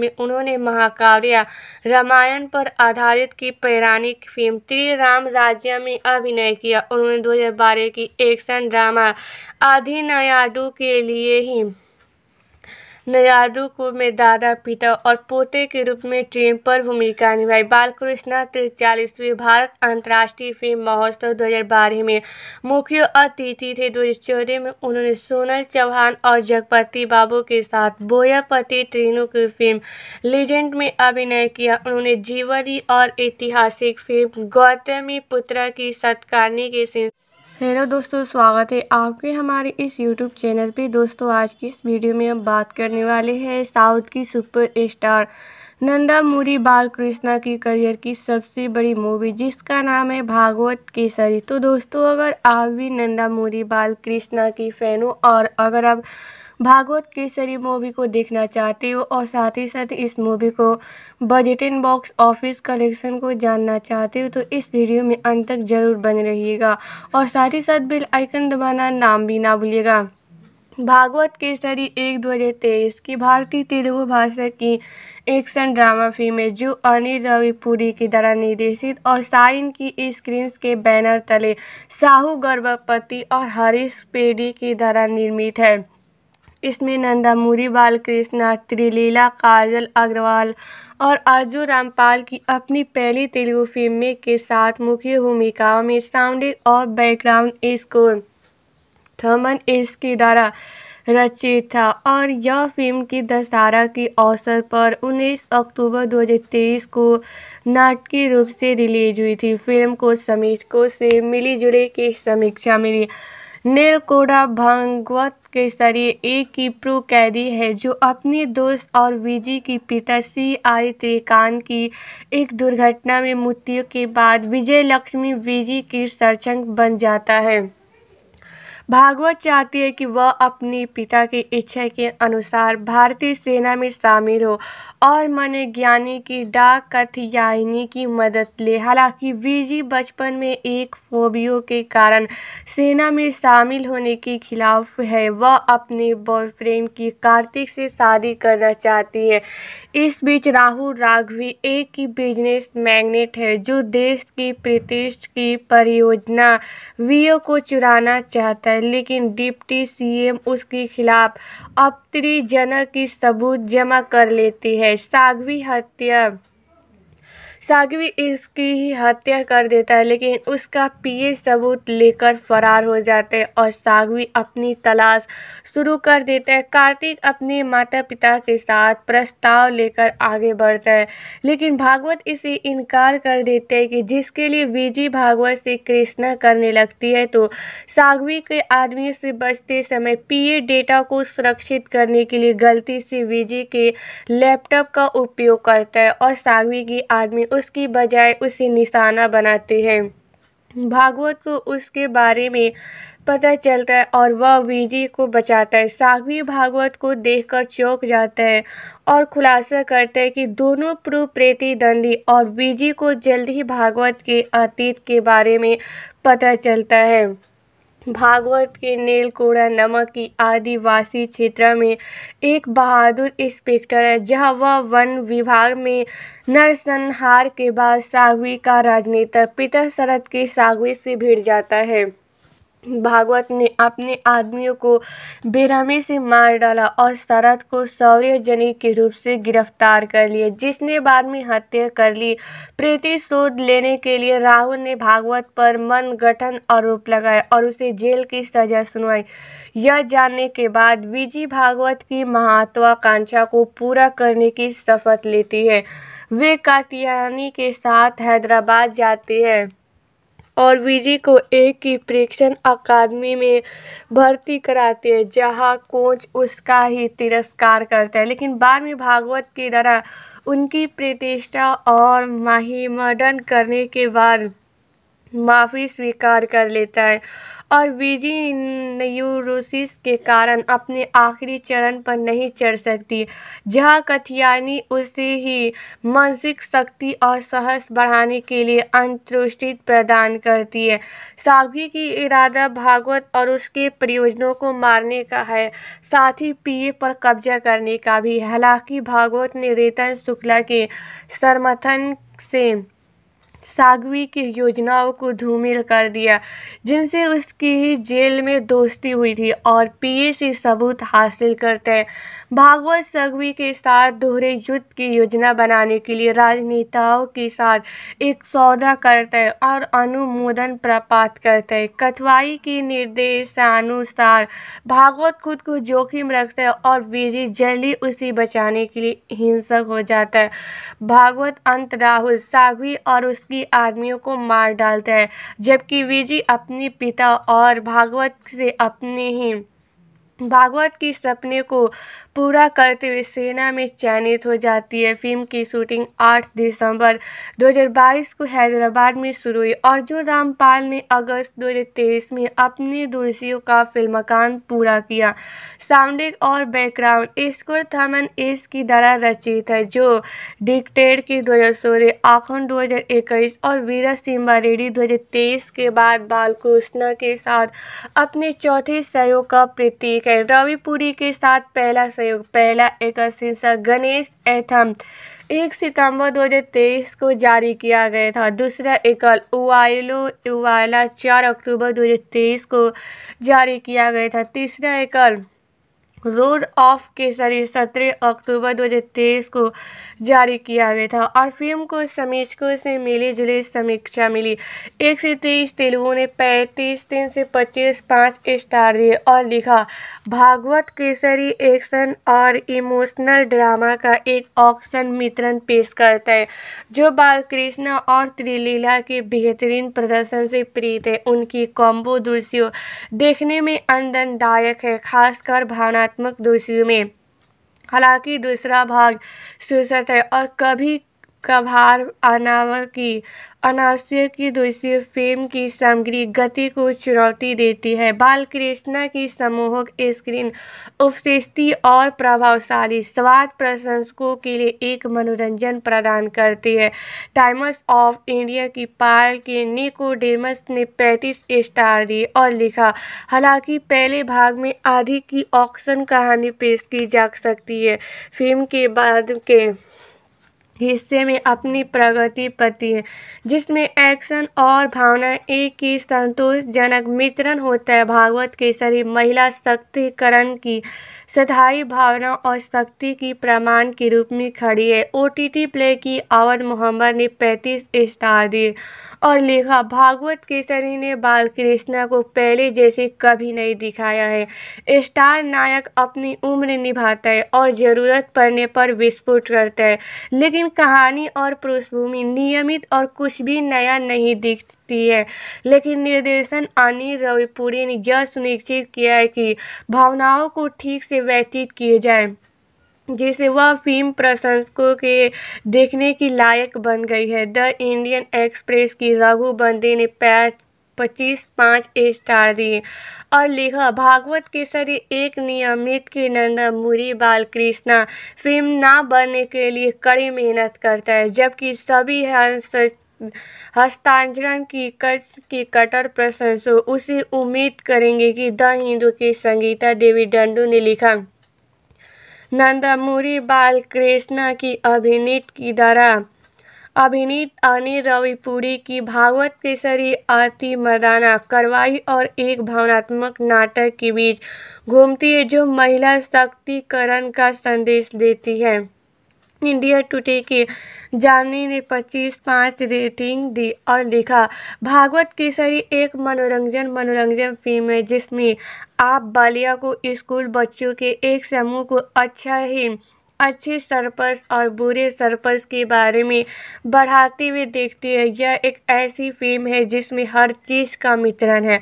में उन्होंने महाकाव्य रामायण पर आधारित की पौराणिक फिल्म त्रि राम राज्य में अभिनय किया उन्होंने दो की एक्शन ड्रामा अधीन नायडू के लिए ही नायडू को में दादा पिता और पोते के रूप में ट्रेन पर भूमिका निभाई बालकृष्णा तिरचालीसवीं भारत अंतर्राष्ट्रीय फिल्म महोत्सव 2012 में मुख्य अतिथि थे 2014 में उन्होंने सोनल चौहान और जगपति बाबू के साथ बोयापति ट्रेनों की फिल्म लीजेंड में अभिनय किया उन्होंने जीवनी और ऐतिहासिक फिल्म गौतमी पुत्र की सत्कारने के सिंह हेलो दोस्तों स्वागत है आपके हमारे इस यूट्यूब चैनल पे दोस्तों आज की इस वीडियो में हम बात करने वाले हैं साउथ की super star Nandamuri Balakrishna की करियर की सबसे बड़ी मूवी जिसका नाम है भागवत केसरी तो दोस्तों अगर आप भी नंदा मूरी बालकृष्णा की फ़ैन हो और अगर आप भागवत केसरी मूवी को देखना चाहते हो और साथ ही साथ इस मूवी को बजटिन बॉक्स ऑफिस कलेक्शन को जानना चाहते हो तो इस वीडियो में अंत तक ज़रूर बन रहिएगा और साथ ही साथ बिल आइकन दबाना नाम भी ना भूलिएगा भागवत केसरी एक दो हज़ार तेईस की भारतीय तेलुगु भाषा की एक्शन ड्रामा फिल्म है जो अनिल रविपुरी की द्वारा निर्देशित और साइन की स्क्रीन के बैनर तले साहू गर्भपति और हरीश पेडी की द्वारा निर्मित है इसमें नंदामूरी बालकृष्णा त्रिलीला काजल अग्रवाल और अर्जुन रामपाल की अपनी पहली तेलुगु फिल्म के साथ मुख्य भूमिकाओं में साउंडिंग और बैकग्राउंड स्कोर थमन एस के द्वारा रचित था और यह फिल्म की दशहरा के अवसर पर 19 अक्टूबर 2023 को नाटकीय रूप से रिलीज हुई थी फिल्म को समीक्षकों से मिली जुली की समीक्षा मिली नेलकोडा भागवत के स्तरीय एक की प्रो कैदी है जो अपने दोस्त और विजी के पिता सी आई त्रिकांत की एक दुर्घटना में मृत्यु के बाद विजय लक्ष्मी विजी की सरचंग बन जाता है भागवत चाहती है कि वह अपने पिता की इच्छा के अनुसार भारतीय सेना में शामिल हो और मन ज्ञानी की डाक कथयायनी की मदद ले हालांकि वीजी बचपन में एक फोबियो के कारण सेना में शामिल होने के खिलाफ है वह अपने बॉयफ्रेंड की कार्तिक से शादी करना चाहती है इस बीच राहुल राघवी एक ही बिजनेस मैग्नेट है जो देश की प्रतिष्ठ की परियोजना वीओ को चुराना चाहता है लेकिन डिप्टी सीएम उसके खिलाफ अपत्रिजनक की सबूत जमा कर लेती है है हत्या सागवी इसकी ही हत्या कर देता है लेकिन उसका पीए सबूत लेकर फरार हो जाते हैं और सागवी अपनी तलाश शुरू कर देता है कार्तिक अपने माता पिता के साथ प्रस्ताव लेकर आगे बढ़ता है लेकिन भागवत इसे इनकार कर देते हैं कि जिसके लिए विजी भागवत से कृष्णा करने लगती है तो सागवी के आदमी से बचते समय पीए डेटा को सुरक्षित करने के लिए गलती से विजी के लैपटॉप का उपयोग करता है और सागवी की आदमी उसकी बजाय उसे निशाना बनाते हैं भागवत को उसके बारे में पता चलता है और वह विजय को बचाता है साघवी भागवत को देखकर चौंक जाता है और खुलासा करता है कि दोनों प्रू प्रतिद्वंदी और विजय को जल्द ही भागवत के अतीत के बारे में पता चलता है भागवत के नीलकोड़ा नमक की आदिवासी क्षेत्र में एक बहादुर इंस्पेक्टर है जहां वह वन विभाग में नरसंहार के बाद सागवी का राजनेता पिता शरद के सागवी से भिड़ जाता है भागवत ने अपने आदमियों को बेरहमी से मार डाला और शरद को सौर्यजनक के रूप से गिरफ्तार कर लिया जिसने बाद में हत्या कर ली प्रतिशोध लेने के लिए राहुल ने भागवत पर मन गठन आरोप लगाया और उसे जेल की सजा सुनवाई यह जानने के बाद विजी भागवत की महत्वाकांक्षा को पूरा करने की शपथ लेती है वे कातियानी के साथ हैदराबाद जाती है और विजय को एक ही प्रेक्षण अकादमी में भर्ती कराते हैं जहाँ कोच उसका ही तिरस्कार करता है लेकिन बाद में भागवत की तरह उनकी प्रतिष्ठा और माहिमडन करने के बाद माफ़ी स्वीकार कर लेता है और वीजिन्यूरोसिस के कारण अपने आखिरी चरण पर नहीं चढ़ सकती जहाँ कथियानी उसे ही मानसिक शक्ति और साहस बढ़ाने के लिए अंतुष्टि प्रदान करती है साघवी की इरादा भागवत और उसके प्रयोजनों को मारने का है साथ ही पीए पर कब्जा करने का भी हालांकि भागवत ने रेतन शुक्ला के समर्थन से सागवी की योजनाओं को धूमिल कर दिया जिनसे उसकी ही जेल में दोस्ती हुई थी और पीए से सबूत हासिल करते भागवत संघवी के साथ दोहरे युद्ध की योजना बनाने के लिए राजनेताओं के साथ एक सौदा करते और अनुमोदन प्राप्त करते कथवाई के निर्देशानुसार भागवत खुद को जोखिम रखते और विजय जल्दी उसे बचाने के लिए हिंसक हो जाता है भागवत अंत राहुल साघवी और उसकी आदमियों को मार डालते हैं जबकि विजय अपने पिता और भागवत से अपने ही भागवत के सपने को पूरा करते हुए सेना में चयनित हो जाती है फिल्म की शूटिंग 8 दिसंबर 2022 को हैदराबाद में शुरू हुई अर्जुन रामपाल ने अगस्त 2023 में अपने दूरसियों का फिल्मकान पूरा किया साउंडिंग और बैकग्राउंड स्कोर थमन एस की द्वारा रचित है जो डिक्टेड की 2016 आखंड दो और वीरा सिम्बा रेडी दो के बाद बालकृष्णा के साथ अपने चौथे सहयोग का प्रतीक है रवि पुरी के साथ पहला सहयोग प्रयोग पहला एक शीर्षक गणेश एथम एक सितंबर 2023 को जारी किया गया था दूसरा एकल उवाइलो उवाला चार अक्टूबर 2023 को जारी किया गया था तीसरा एकल रोड ऑफ केसरी सत्रह अक्टूबर 2023 को जारी किया गया था और फिल्म को समीक्षकों से मिली जुली समीक्षा मिली एक से तेईस तेलुगु ने पैंतीस तीन से पच्चीस पाँच स्टार दिए और लिखा भागवत केसरी एक्शन और इमोशनल ड्रामा का एक ऑक्शन मित्रण पेश करता है जो बालकृष्ण और त्रिलीला के बेहतरीन प्रदर्शन से प्रीत है उनकी कॉम्बो दृश्यों देखने में आनंददायक है खासकर भावना कलात्मक दोषियों में हालांकि दूसरा भाग शीर्षक है और कभी का भार अनावर की अनावश्य की दूसरी फेम की सामग्री गति को चुनौती देती है बाल कृष्णा की समूहक स्क्रीन उपशिष्टि और प्रभावशाली स्वाद प्रशंसकों के लिए एक मनोरंजन प्रदान करती है टाइम्स ऑफ इंडिया की पाल के निको डेमस ने 35 स्टार दिए और लिखा हालांकि पहले भाग में आधी की ऑक्शन कहानी पेश की जा सकती है फिल्म के बाद के हिस्से में अपनी प्रगति पति है जिसमें एक्शन और भावना एक ही संतोषजनक मित्रण होता है भागवत के सभी महिला शक्तिकरण की सधाई भावना और शक्ति की प्रमाण के रूप में खड़ी है ओ टी टी प्ले की अवर मोहम्मद ने 35 स्टार दिए और लिखा भागवत केसरी ने बाल कृष्णा को पहले जैसे कभी नहीं दिखाया है स्टार नायक अपनी उम्र निभाता है और ज़रूरत पड़ने पर विस्फोट करता है लेकिन कहानी और पृष्ठभूमि नियमित और कुछ भी नया नहीं दिखती है लेकिन निर्देशन अनिल रविपुरी ने यह सुनिश्चित किया है कि भावनाओं को ठीक से व्यतीत किए जाए जिसे वह फिल्म प्रशंसकों के देखने की लायक बन गई है द इंडियन एक्सप्रेस की रघु बंदी ने पैच पच्चीस पाँच स्टार दिए और लिखा भागवत केसरी एक नियमित के नंदा मुरी बालकृष्णा फिल्म ना बनने के लिए कड़ी मेहनत करता है जबकि सभी हस्तांतरण की कर्ज की कटर प्रशंसक उसे उम्मीद करेंगे कि द हिंदू की संगीता देवी डंडू ने लिखा नंदमूरी बालकृष्णा की अभिनीत की द्वारा अभिनीत अनिल रविपुरी की भागवत केसरी अति मर्दाना कार्रवाई और एक भावनात्मक नाटक के बीच घूमती है जो महिला सशक्तिकरण का संदेश देती है इंडिया टुडे के जानी ने 25 पाँच रेटिंग दी और लिखा भागवत केसरी एक मनोरंजन मनोरंजन फिल्म है जिसमें आप बालिया को स्कूल बच्चों के एक समूह को अच्छा ही अच्छे सरपस और बुरे सरपस के बारे में बढ़ाते हुए देखती है यह एक ऐसी फिल्म है जिसमें हर चीज़ का मित्रण है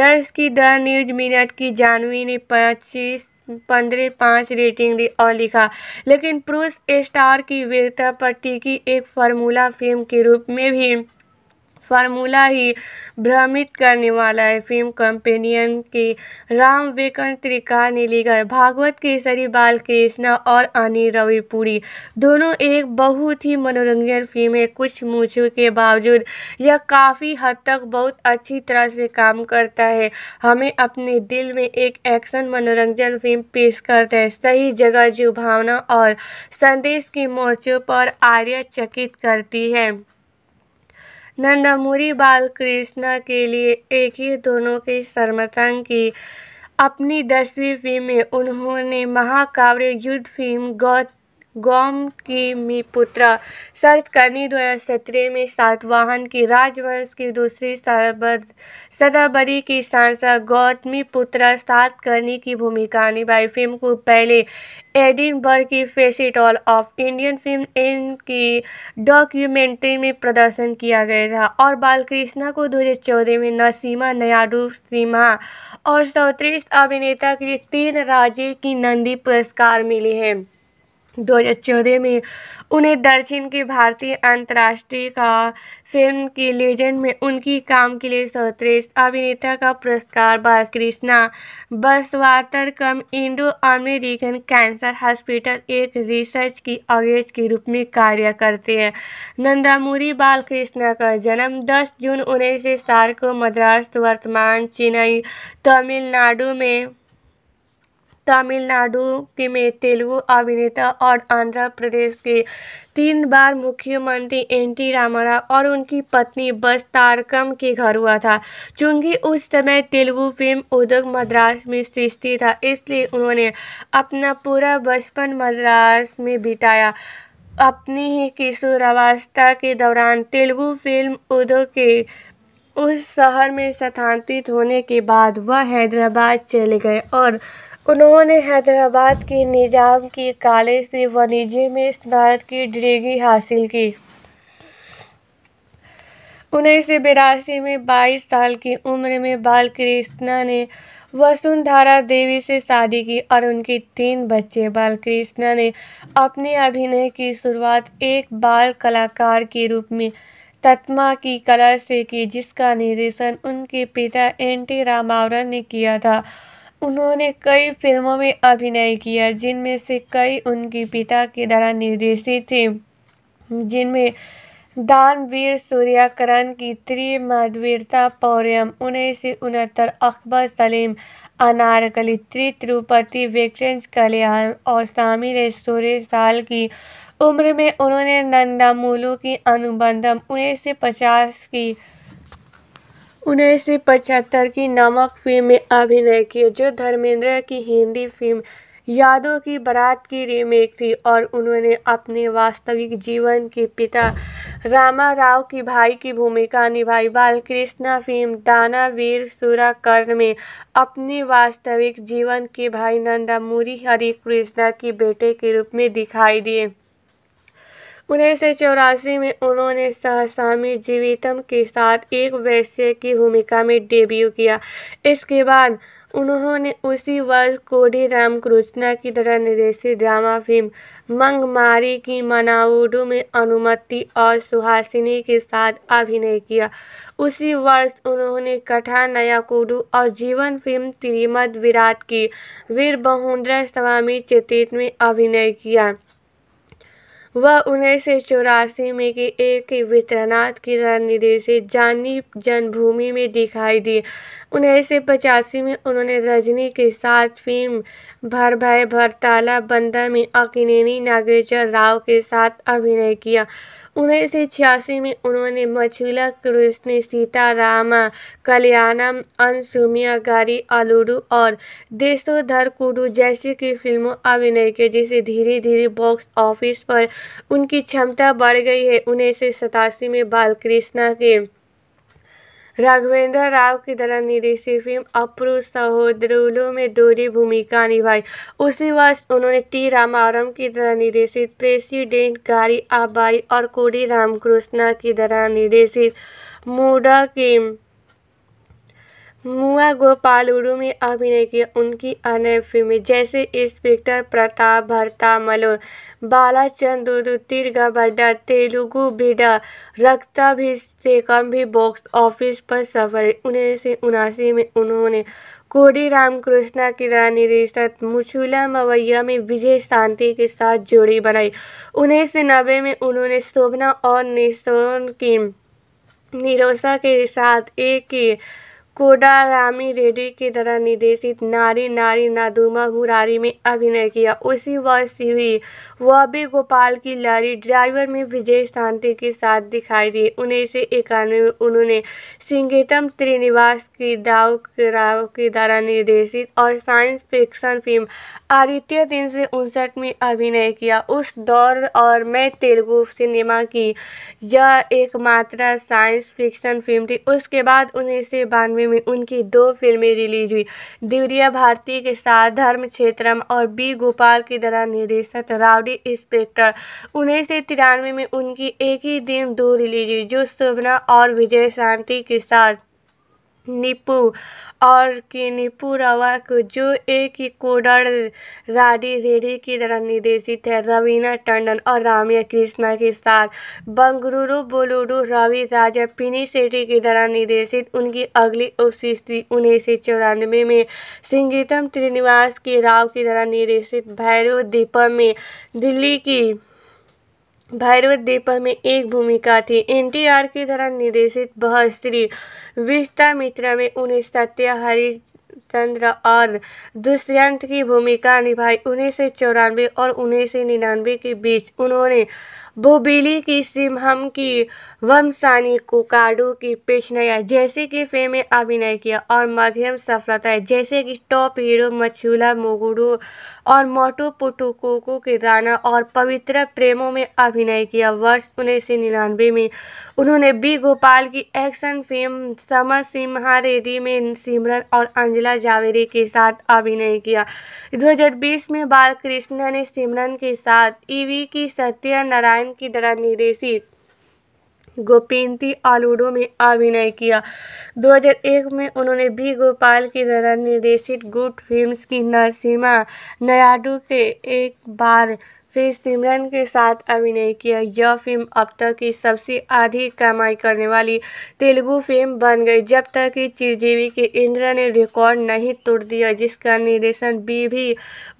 दस की द न्यूज मिनट की जानवी ने पच्चीस पंद्रह पाँच रेटिंग दी और लिखा लेकिन पुरुष स्टार की वीरता पर टिकी एक फार्मूला फिल्म के रूप में भी फार्मूला ही भ्रमित करने वाला है फिल्म कंपेनियन के राम वेकन त्रिका ने लिखा है भागवत केसरी बाल कृष्णा और अनिल रविपुरी दोनों एक बहुत ही मनोरंजन फिल्म है कुछ मूछों के बावजूद यह काफ़ी हद तक बहुत अच्छी तरह से काम करता है हमें अपने दिल में एक एक्शन मनोरंजन फिल्म पेश करता है सही जगह जो भावना और संदेश के मोर्चों पर आर्य चकित करती है बाल बालकृष्णा के लिए एक ही दोनों के शर्मसंग की अपनी दसवीं फिल्म में उन्होंने महाकाव्य युद्ध फिल्म गौत गौम की मी पुत्र सर्त दो हज़ार सत्रह में सातवाहन की राजवंश की दूसरी सदाबरी की सांसद गौतमी पुत्र सात की भूमिका निभाई फिल्म को पहले एडिनबर्ग की फेसिटॉल ऑफ इंडियन फिल्म इन की डॉक्यूमेंट्री में प्रदर्शन किया गया था और बालकृष्णा को दो हजार चौदह में नसीमा नयाडू सीमा और सर्वश्रेष्ठ अभिनेता के लिए तीन राज्य की नंदी पुरस्कार मिले हैं दो हज़ार चौदह में उन्हें दक्षिण की भारतीय अंतर्राष्ट्रीय का फिल्म की लेजेंड में उनकी काम के लिए सर्वश्रेष्ठ अभिनेता का पुरस्कार बालकृष्णा बसवातर कम इंडो अमेरिकन कैंसर हॉस्पिटल एक रिसर्च की अगेज के रूप में कार्य करते हैं नंदामुरी बालकृष्णा का जन्म 10 जून उन्नीस को मद्रास वर्तमान चेन्नई तमिलनाडु में तमिलनाडु में तेलुगु अभिनेता और आंध्र प्रदेश के तीन बार मुख्यमंत्री एन टी रामाराव और उनकी पत्नी बस तारकम के घर हुआ था चूंकि उस समय तेलुगु फिल्म उद्योग मद्रास में सृष्टि था इसलिए उन्होंने अपना पूरा बचपन मद्रास में बिताया अपनी ही किशोरावस्था के दौरान तेलुगु फिल्म उद्योग के उस शहर में स्थानांतरित होने के बाद वह हैदराबाद चले गए और उन्होंने हैदराबाद के निज़ाम की कॉलेज से वाणिज्य में स्नातक की डिग्री हासिल की उन्नीस सौ बिरासी में बाईस साल की उम्र में बालकृष्णा ने वसुंधरा देवी से शादी की और उनके तीन बच्चे बालकृष्णा ने अपने अभिनय की शुरुआत एक बाल कलाकार के रूप में तत्मा की कला से की जिसका निर्देशन उनके पिता एन टी रामावरन ने किया था उन्होंने कई फिल्मों में अभिनय किया जिनमें से कई उनके पिता के द्वारा निर्देशित थे जिनमें दानवीर सूर्याकरण की त्रिय माधवीरता पौर्यम उन्नीस सौ उनहत्तर अकबर सलीम अनारकली त्रि तिरुपति वेक्टेंस कल्याण और शामिल है सोलह साल की उम्र में उन्होंने नंदामूलू की अनुबंधम उन्नीस सौ पचास की उन्नीस सौ पचहत्तर की नमक फ़िल्म में अभिनय किया जो धर्मेंद्र की हिंदी फ़िल्म यादों की बारात की रीमेक थी और उन्होंने अपने वास्तविक जीवन के पिता रामा राव की भाई की भूमिका निभाई बालकृष्णा फिल्म दाना वीर कर्ण में अपने वास्तविक जीवन के भाई नंदामूरी हरिकृष्णा की बेटे के रूप में दिखाई दिए उन्नीस सौ चौरासी में उन्होंने सहसामी जीवितम के साथ एक वैश्य की भूमिका में डेब्यू किया इसके बाद उन्होंने उसी वर्ष कोडी रामकृष्णा की तरह निर्देशित ड्रामा फिल्म मंगमारी की मनावुडू में अनुमति और सुहासिनी के साथ अभिनय किया उसी वर्ष उन्होंने कथा नया कोडू और जीवन फिल्म तिरिमद विराट की वीर बहुन्द्र स्वामी चेतित में अभिनय किया वह उन्नीस सौ चौरासी में के एक वित्रनाथ की रणनीति से जानी जन्मभूमि में दिखाई दी उन्नीस सौ पचासी में उन्होंने रजनी के साथ फिल्म भर भय भरताला बंदा में अकिनेनी नागेश्वर राव के साथ अभिनय किया उन्नीस सौ छियासी में उन्होंने मछुला कृष्ण सीतारामा कल्याणम अनसुमिया गारी आलूडू और देशोधर कुडू जैसी की फिल्मों अभिनय के जिसे धीरे धीरे बॉक्स ऑफिस पर उनकी क्षमता बढ़ गई है उन्नीस सौ सतासी में बालकृष्णा के राघवेंद्र राव की तरह निर्देशित फिल्म अप्रू सहोदरुलु में दोहरी भूमिका निभाई उसी वर्ष उन्होंने टी रामावरम की तरह निर्देशित प्रेसिडेंट गारी आबाई और कोडी रामकृष्णा की तरह निर्देशित मूडा की मुआ उड़ू में अभिनय किया उनकी अन्य फिल्में जैसे इंस्पेक्टर प्रताप भरता बाला भरतामल बालाचंद्रुडु बड्डा तेलुगु बिडा रक्ता भी से कम भी बॉक्स ऑफिस पर सफल उन्नीस सौ उनासी में उन्होंने कोडी रामकृष्णा की तरह निर्देशक मुछूला मवैया में विजय शांति के साथ जोड़ी बनाई उन्नीस सौ नब्बे में उन्होंने शोभना और निशोन की निरोसा के साथ एक ही कोडारामी रेड्डी की द्वारा निर्देशित नारी नारी नादुमा मुरारी में अभिनय किया उसी वर्ष हुई वह भी गोपाल की लारी ड्राइवर में विजय शांति के साथ दिखाई दी उन्नीस सौ इक्यानवे में उन्होंने सिंगेतम त्रिनिवास की दाव राव के द्वारा निर्देशित और साइंस फिक्शन फिल्म आदित्य तीन सौ उनसठ में अभिनय किया उस दौर और मैं तेलुगु सिनेमा की यह एकमात्र साइंस फिक्शन फिल्म थी उसके बाद उन्नीस सौ बानवे में उनकी दो फिल्में रिलीज हुई दिवरिया भारती के साथ धर्म क्षेत्रम और बी गोपाल की तरह निर्देशक राउडी इंस्पेक्टर उन्नीस सौ तिरानवे में उनकी एक ही दिन दो रिलीज हुई जो शोभना और विजय शांति के साथ निपू और की निपू रवा को जो एक ही कोडर राडी रेडी की तरह निर्देशित है रवीना टंडन और रामिया कृष्णा के साथ बंगलुरु बोलूडू रवि राजा पिनी सेठी की तरह निर्देशित उनकी अगली उपस्थिति उन्नीस सौ चौरानवे में सिंगीतम त्रिनिवास के राव की तरह निर्देशित भैरव दीपम में दिल्ली की भैरव दीपक में एक भूमिका थी आर की तरह निर्देशित बहस्त्री स्त्री विस्ता मित्रा में उन्हें सत्या हरिचंद्र और दुष्यंत की भूमिका निभाई उन्नीस सौ चौरानवे और उन्नीस सौ निन्यानवे के बीच उन्होंने बोबीली की सिमहम की वमसानी कोकाडो की पेशनया जैसे कि फिल्म में अभिनय किया और मध्यम सफलता है जैसे कि टॉप हीरो मछूला मोगुडू और मोटो पुटुकोको के राना और पवित्र प्रेमों में अभिनय किया वर्ष उन्नीस सौ निन्यानवे में उन्होंने बी गोपाल की एक्शन फिल्म समर सिम्हा रेडी में सिमरन और अंजला जावेरी के साथ अभिनय किया बीस में बालकृष्णा ने सिमरन के साथ ईवी की सत्य नारायण बैंक की तरह निर्देशित गोपिनती आलूडो में अभिनय किया 2001 में उन्होंने भी गोपाल की द्वारा निर्देशित गुड फिल्म्स की नरसिम्हा नायडू के एक बार फिर सिमरन के साथ अभिनय किया यह फिल्म अब तक की सबसे अधिक कमाई करने वाली तेलुगु फिल्म बन गई जब तक कि चिरजीवी के इंद्र ने रिकॉर्ड नहीं तोड़ दिया जिसका निर्देशन बी भी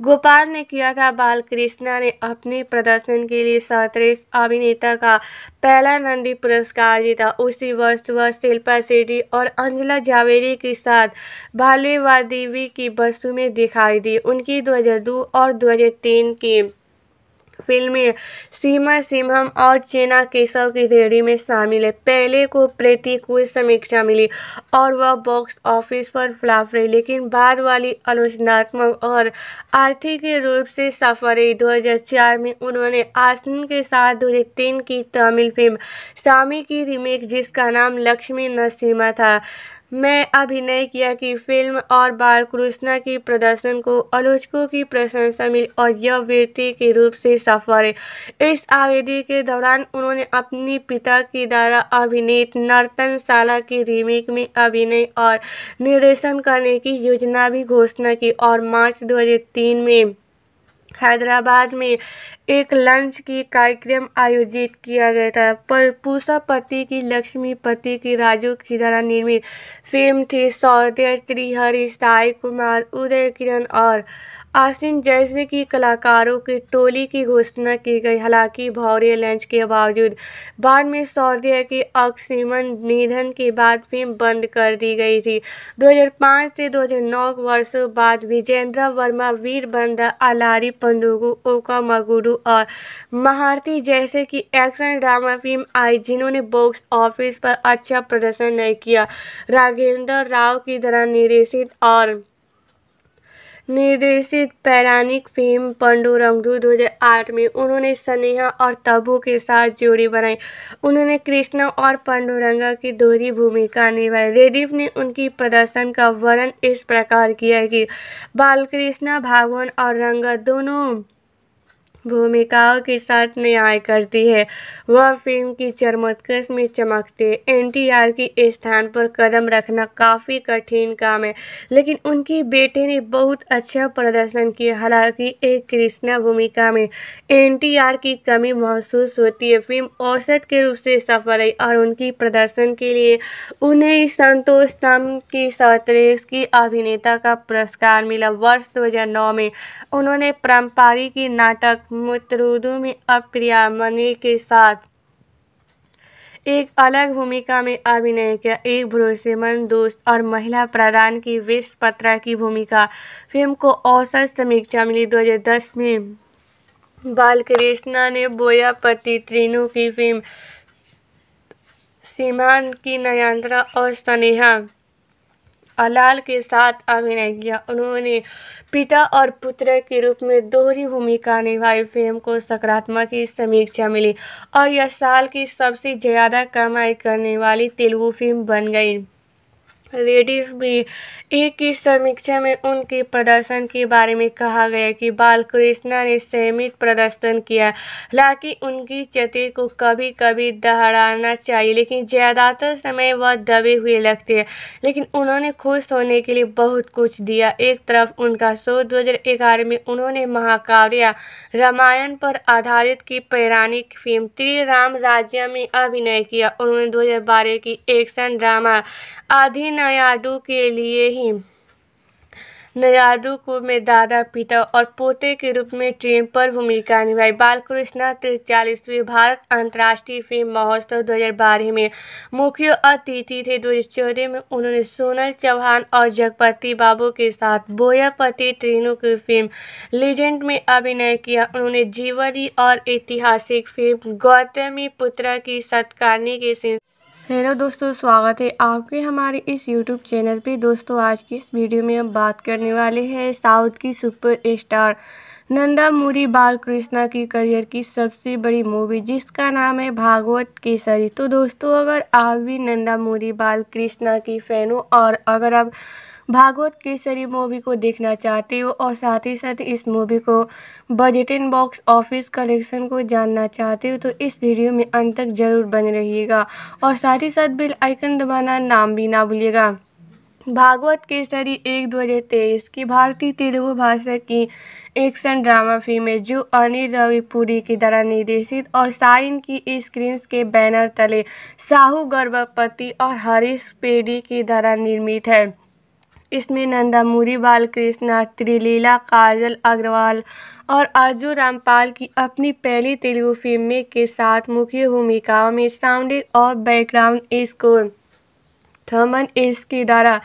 गोपाल ने किया था बालकृष्णा ने अपने प्रदर्शन के लिए सतरेस अभिनेता का पहला नंदी पुरस्कार जीता उसी वर्ष वह शिल्पा शेट्टी और अंजला जावेरी के साथ भालेवादेवी देवी की वस्तु में दिखाई दी उनकी दो और तीन की फिल्में सीमा सिम्हम और चेना केशव की रेडी में शामिल है पहले को प्रीति को समीक्षा मिली और वह बॉक्स ऑफिस पर फ्लाप रही लेकिन बाद वाली आलोचनात्मक और आर्थिक रूप से सफल रही दो में उन्होंने आसन के साथ दो तीन की तमिल फिल्म सामी की रीमेक जिसका नाम लक्ष्मी नसीमा था में अभिनय किया कि फिल्म और बालकृष्णा की प्रदर्शन को आलोचकों की प्रशंसा मिली और यह वृत्ति के रूप से सफल इस अवधि के दौरान उन्होंने अपने पिता की द्वारा अभिनीत नर्तनशाला की रीमेक में अभिनय और निर्देशन करने की योजना भी घोषणा की और मार्च 2003 में हैदराबाद में एक लंच की कार्यक्रम आयोजित किया गया था पर पूषा पति की लक्ष्मी पति की राजू की द्वारा निर्मित फिल्म थी सौदे त्रिहरी साई कुमार उदय किरण और आसिन जैसे कि कलाकारों की टोली की घोषणा की गई हालांकि भौरे लंच के बावजूद बाद में सौर्य के अक्सीमन निधन के बाद फिल्म बंद कर दी गई थी 2005 से 2009 वर्षों बाद विजेंद्र वर्मा वीरबंदा अलारी पंडुगु ओका मगुडू और महारती जैसे कि एक्शन ड्रामा फिल्म आई जिन्होंने बॉक्स ऑफिस पर अच्छा प्रदर्शन नहीं किया राघेंद्र राव की तरह निर्देशित और निर्देशित पैरानिक फिल्म पंडुरंगदू आठ में उन्होंने स्नेहा और तबू के साथ जोड़ी बनाई उन्होंने कृष्णा और पंडुरंगा की दोहरी भूमिका निभाई रेडिफ ने उनकी प्रदर्शन का वर्णन इस प्रकार किया कि बालकृष्णा भागवन और रंगा दोनों भूमिकाओं के साथ न्याय करती है वह फिल्म की चरमोत्कर्ष में चमकते एन टी आर के स्थान पर कदम रखना काफ़ी कठिन काम है लेकिन उनके बेटे ने बहुत अच्छा प्रदर्शन किया हालांकि एक कृष्णा भूमिका में एन टी आर की कमी महसूस होती है फिल्म औसत के रूप से सफल रही और उनकी प्रदर्शन के लिए उन्हें संतोष तम की सतरेस की अभिनेता का पुरस्कार मिला वर्ष दो में उन्होंने परम्पारी की नाटक मुतरुदु में अप्रिया मनी के साथ एक अलग भूमिका में अभिनय किया एक भरोसेमंद दोस्त और महिला प्रधान की विश्व पत्रा की भूमिका फिल्म को औसत समीक्षा मिली 2010 में बालकृष्णा ने बोयापति त्रिनु की फिल्म सीमान की नयांत्रा और स्नेहा अलाल के साथ अभिनय किया उन्होंने पिता और पुत्र के रूप में दोहरी भूमिका निभाई फिल्म को सकारात्मक की समीक्षा मिली और यह साल की सबसे ज़्यादा कमाई करने वाली तेलुगु फिल्म बन गई रेडी में एक ही समीक्षा में उनके प्रदर्शन के बारे में कहा गया कि बालकृष्णा ने सीमित प्रदर्शन किया हालांकि उनकी चतुर को कभी कभी दहराना चाहिए लेकिन ज़्यादातर समय वह दबे हुए लगते हैं लेकिन उन्होंने खुश होने के लिए बहुत कुछ दिया एक तरफ उनका शो दो में उन्होंने महाकाव्य रामायण पर आधारित की पौराणिक फिल्म श्री राम राज्य में अभिनय किया उन्होंने दो की एक्शन ड्रामा आधीना नायाडू के लिए ही नयाडू को में दादा पिता और पोते के रूप में ट्रेन पर भूमिका निभाई बालकृष्णा तिरचालीसवीं भारत अंतर्राष्ट्रीय फिल्म महोत्सव 2012 में मुख्य अतिथि थे 2014 में उन्होंने सोनल चौहान और जगपति बाबू के साथ बोयापति त्रिनु की फिल्म लीजेंड में अभिनय किया उन्होंने जीवनी और ऐतिहासिक फिल्म गौतमी पुत्र की सत्कारने के सिलसिले हेलो दोस्तों स्वागत है आपके हमारे इस यूट्यूब चैनल पे दोस्तों आज की इस वीडियो में हम बात करने वाले हैं साउथ की super star Nandamuri Balakrishna की करियर की सबसे बड़ी मूवी जिसका नाम है भागवत केसरी तो दोस्तों अगर आप भी नंदा मूरी बालकृष्णा की फ़ैन हो और अगर आप भागवत केसरी मूवी को देखना चाहते हो और साथ ही साथ इस मूवी को बजटिन बॉक्स ऑफिस कलेक्शन को जानना चाहते हो तो इस वीडियो में अंत तक ज़रूर बने रहिएगा और साथ ही साथ बिल आइकन दबाना नाम भी ना भूलिएगा भागवत केसरी एक दो हजार तेईस की भारतीय तेलुगु भाषा की एक्शन ड्रामा फिल्म है जो अनिल रविपुरी की द्वारा निर्देशित और साइन की स्क्रीन के बैनर तले साहू गर्भपति और हरीश पेडी की द्वारा निर्मित है इसमें नंदामूरी बालकृष्णा त्रिलीला काजल अग्रवाल और अर्जुन रामपाल की अपनी पहली तेलुगु फिल्में के साथ मुख्य भूमिकाओं में साउंड और बैकग्राउंड स्कोर थमन एस के द्वारा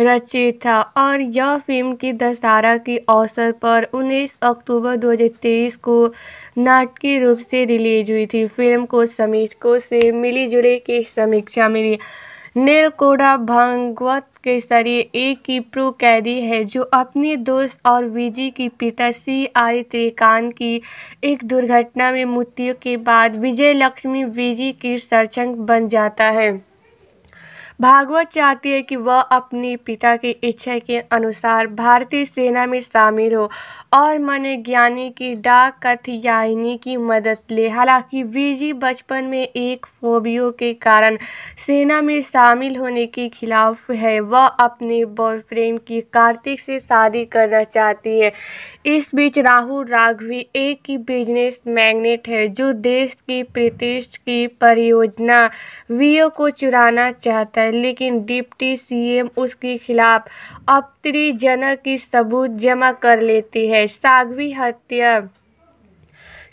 रचित था और यह फिल्म की दशहरा के अवसर पर 19 अक्टूबर 2023 को नाटकीय रूप से रिलीज हुई थी फिल्म को समीक्षकों से मिली जुली की समीक्षा मिली नीलकोडा भागवत के जरिए एक प्रो कैदी है जो अपने दोस्त और विजी के पिता सी आई त्रिकांत की एक दुर्घटना में मृत्यु के बाद विजयलक्ष्मी विजी की सर्जन बन जाता है भागवत चाहती है कि वह अपने पिता की इच्छा के अनुसार भारतीय सेना में शामिल हो और ज्ञानी की डाक कथयायनी की मदद ले हालांकि वीजी बचपन में एक फोबियो के कारण सेना में शामिल होने के खिलाफ है वह अपने बॉयफ्रेंड की कार्तिक से शादी करना चाहती है इस बीच राहुल राघवी एक ही बिजनेस मैग्नेट है जो देश की प्रतिष्ठा की परियोजना वीओ को चुराना चाहता है लेकिन डिप्टी सीएम उसके खिलाफ अपत्रिजनक की सबूत जमा कर लेती है साघवी हत्या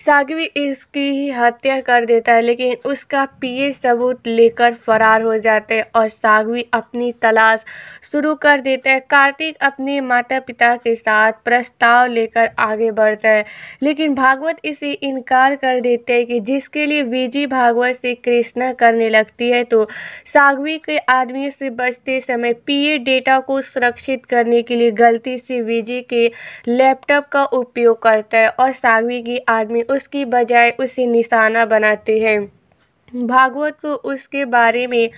सागवी इसकी ही हत्या कर देता है लेकिन उसका पीए सबूत लेकर फरार हो जाते हैं और सागवी अपनी तलाश शुरू कर देता है कार्तिक अपने माता पिता के साथ प्रस्ताव लेकर आगे बढ़ता है लेकिन भागवत इसे इनकार कर देते हैं कि जिसके लिए विजी भागवत से कृष्णा करने लगती है तो साघवी के आदमी से बचते समय पीए डेटा को सुरक्षित करने के लिए गलती से विजी के लैपटॉप का उपयोग करता है और साघवी की आदमी उसकी बजाय उसे निशाना बनाते हैं भागवत को उसके बारे में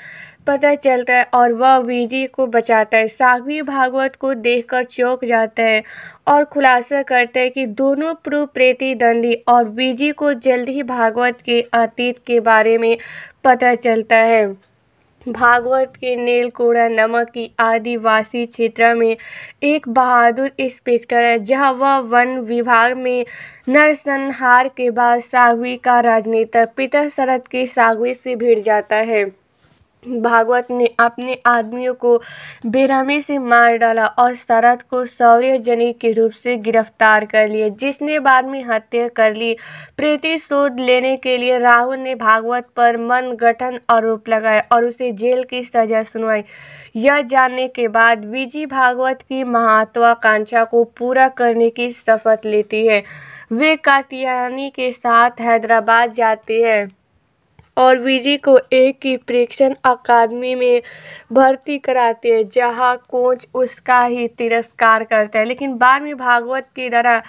पता चलता है और वह विजय को बचाता है साघवी भागवत को देखकर चौंक जाता है और खुलासा करता है कि दोनों पूर्व प्रतिद्वंदी और विजय को जल्द ही भागवत के अतीत के बारे में पता चलता है भागवत के नीलकोड़ा नमक की आदिवासी क्षेत्र में एक बहादुर इंस्पेक्टर है जहां वह वन विभाग में नरसंहार के बाद सागवी का राजनेता पिता शरद के सागवी से भिड़ जाता है भागवत ने अपने आदमियों को बेरहमी से मार डाला और शरद को सौर्यजनी के रूप से गिरफ्तार कर लिया जिसने बाद में हत्या कर ली प्रतिशोध लेने के लिए राहुल ने भागवत पर मन गठन आरोप लगाया और उसे जेल की सजा सुनवाई यह जानने के बाद विजी भागवत की महत्वाकांक्षा को पूरा करने की शपथ लेती है वे कातियानी के साथ हैदराबाद जाते हैं और विजय को एक ही प्रेक्षण अकादमी में भर्ती कराती है जहाँ कोच उसका ही तिरस्कार करता है लेकिन बाद में भागवत की तरह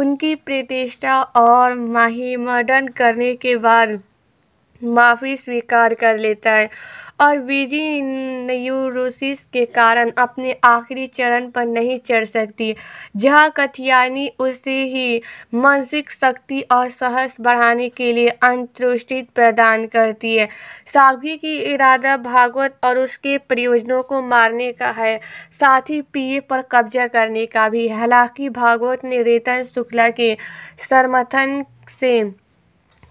उनकी प्रतिष्ठा और माहिमडन करने के बाद माफ़ी स्वीकार कर लेता है और वीजिन्यूरोसिस के कारण अपने आखिरी चरण पर नहीं चढ़ सकती जहाँ कथियानी उसे ही मानसिक शक्ति और साहस बढ़ाने के लिए अंतुष्टि प्रदान करती है साघवी की इरादा भागवत और उसके प्रयोजनों को मारने का है साथ ही पीए पर कब्जा करने का भी हालांकि भागवत ने रेतन शुक्ला के समर्थन से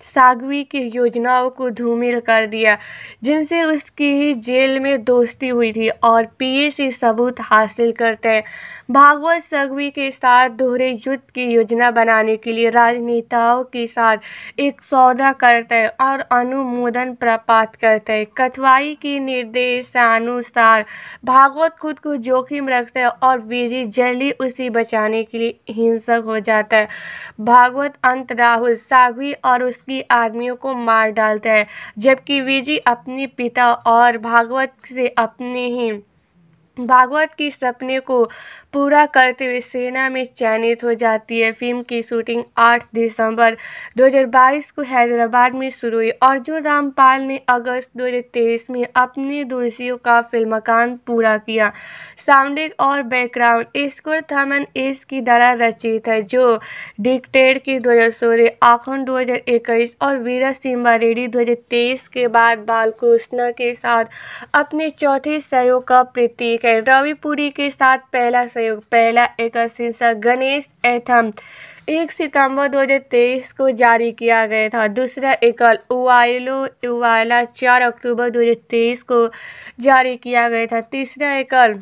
सागवी की योजनाओं को धूमिल कर दिया जिनसे उसकी ही जेल में दोस्ती हुई थी और पीए से सबूत हासिल करते भागवत संघवी के साथ दोहरे युद्ध की योजना बनाने के लिए राजनेताओं के साथ एक सौदा करते हैं और अनुमोदन प्राप्त करते कथवाई के निर्देशानुसार भागवत खुद को जोखिम रखते और विजय जल्दी उसे बचाने के लिए हिंसक हो जाता है भागवत अंत राहुल साघवी और उसकी आदमियों को मार डालता है जबकि विजी अपने पिता और भागवत से अपने ही भागवत के सपने को पूरा करते हुए सेना में चयनित हो जाती है फिल्म की शूटिंग 8 दिसंबर 2022 को हैदराबाद में शुरू हुई अर्जुन रामपाल ने अगस्त 2023 में अपने दूरसियों का फिल्मकान पूरा किया साउंडिंग और बैकग्राउंड स्कोर थमन एस की द्वारा रचित है जो डिक्टेड की दो आखन 2021 और वीरा सिम्बा रेड्डी दो के बाद बालकृष्णा के साथ अपने चौथे सहयोग का प्रतीक है रविपुरी के साथ पहला सहयोग प्रयोग पहला एकल गणेश एथम एक सितंबर 2023 को जारी किया गया था दूसरा एकल उवाइलो उवाला चार अक्टूबर 2023 को जारी किया गया था तीसरा एकल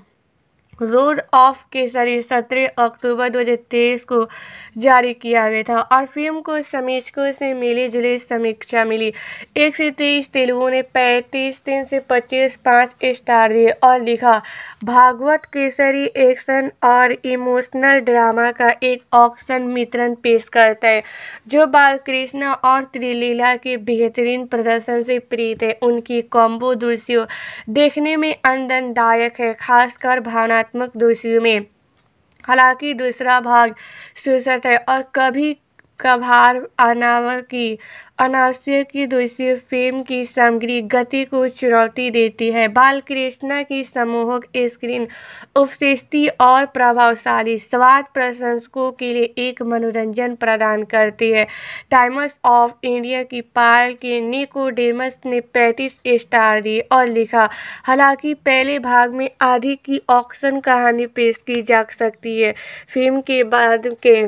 रोड ऑफ केसरी सत्रह अक्टूबर 2023 को जारी किया गया था और फिल्म को समीक्षकों से मिली जुली समीक्षा मिली एक से तेईस तेलुगु ने पैंतीस तीन से पच्चीस पाँच स्टार दिए और लिखा भागवत केसरी एक्शन और इमोशनल ड्रामा का एक ऑक्शन मित्रण पेश करता है जो बालकृष्ण और त्रिलीला के बेहतरीन प्रदर्शन से प्रीत है उनकी कॉम्बो दृश्यों देखने में आनंददायक है खासकर भावना भावात्मक दोषियों में हालांकि दूसरा भाग शोषक है और कभी कभार की अनावश्यक की दूसरी फिल्म की सामग्री गति को चुनौती देती है बालकृष्णा की समूहक स्क्रीन उपशिष्टि और प्रभावशाली स्वाद प्रशंसकों के लिए एक मनोरंजन प्रदान करती है टाइम्स ऑफ इंडिया की पाल के निको डेमस ने 35 स्टार दिए और लिखा हालांकि पहले भाग में आधी की ऑक्शन कहानी पेश की जा सकती है फिल्म के बाद के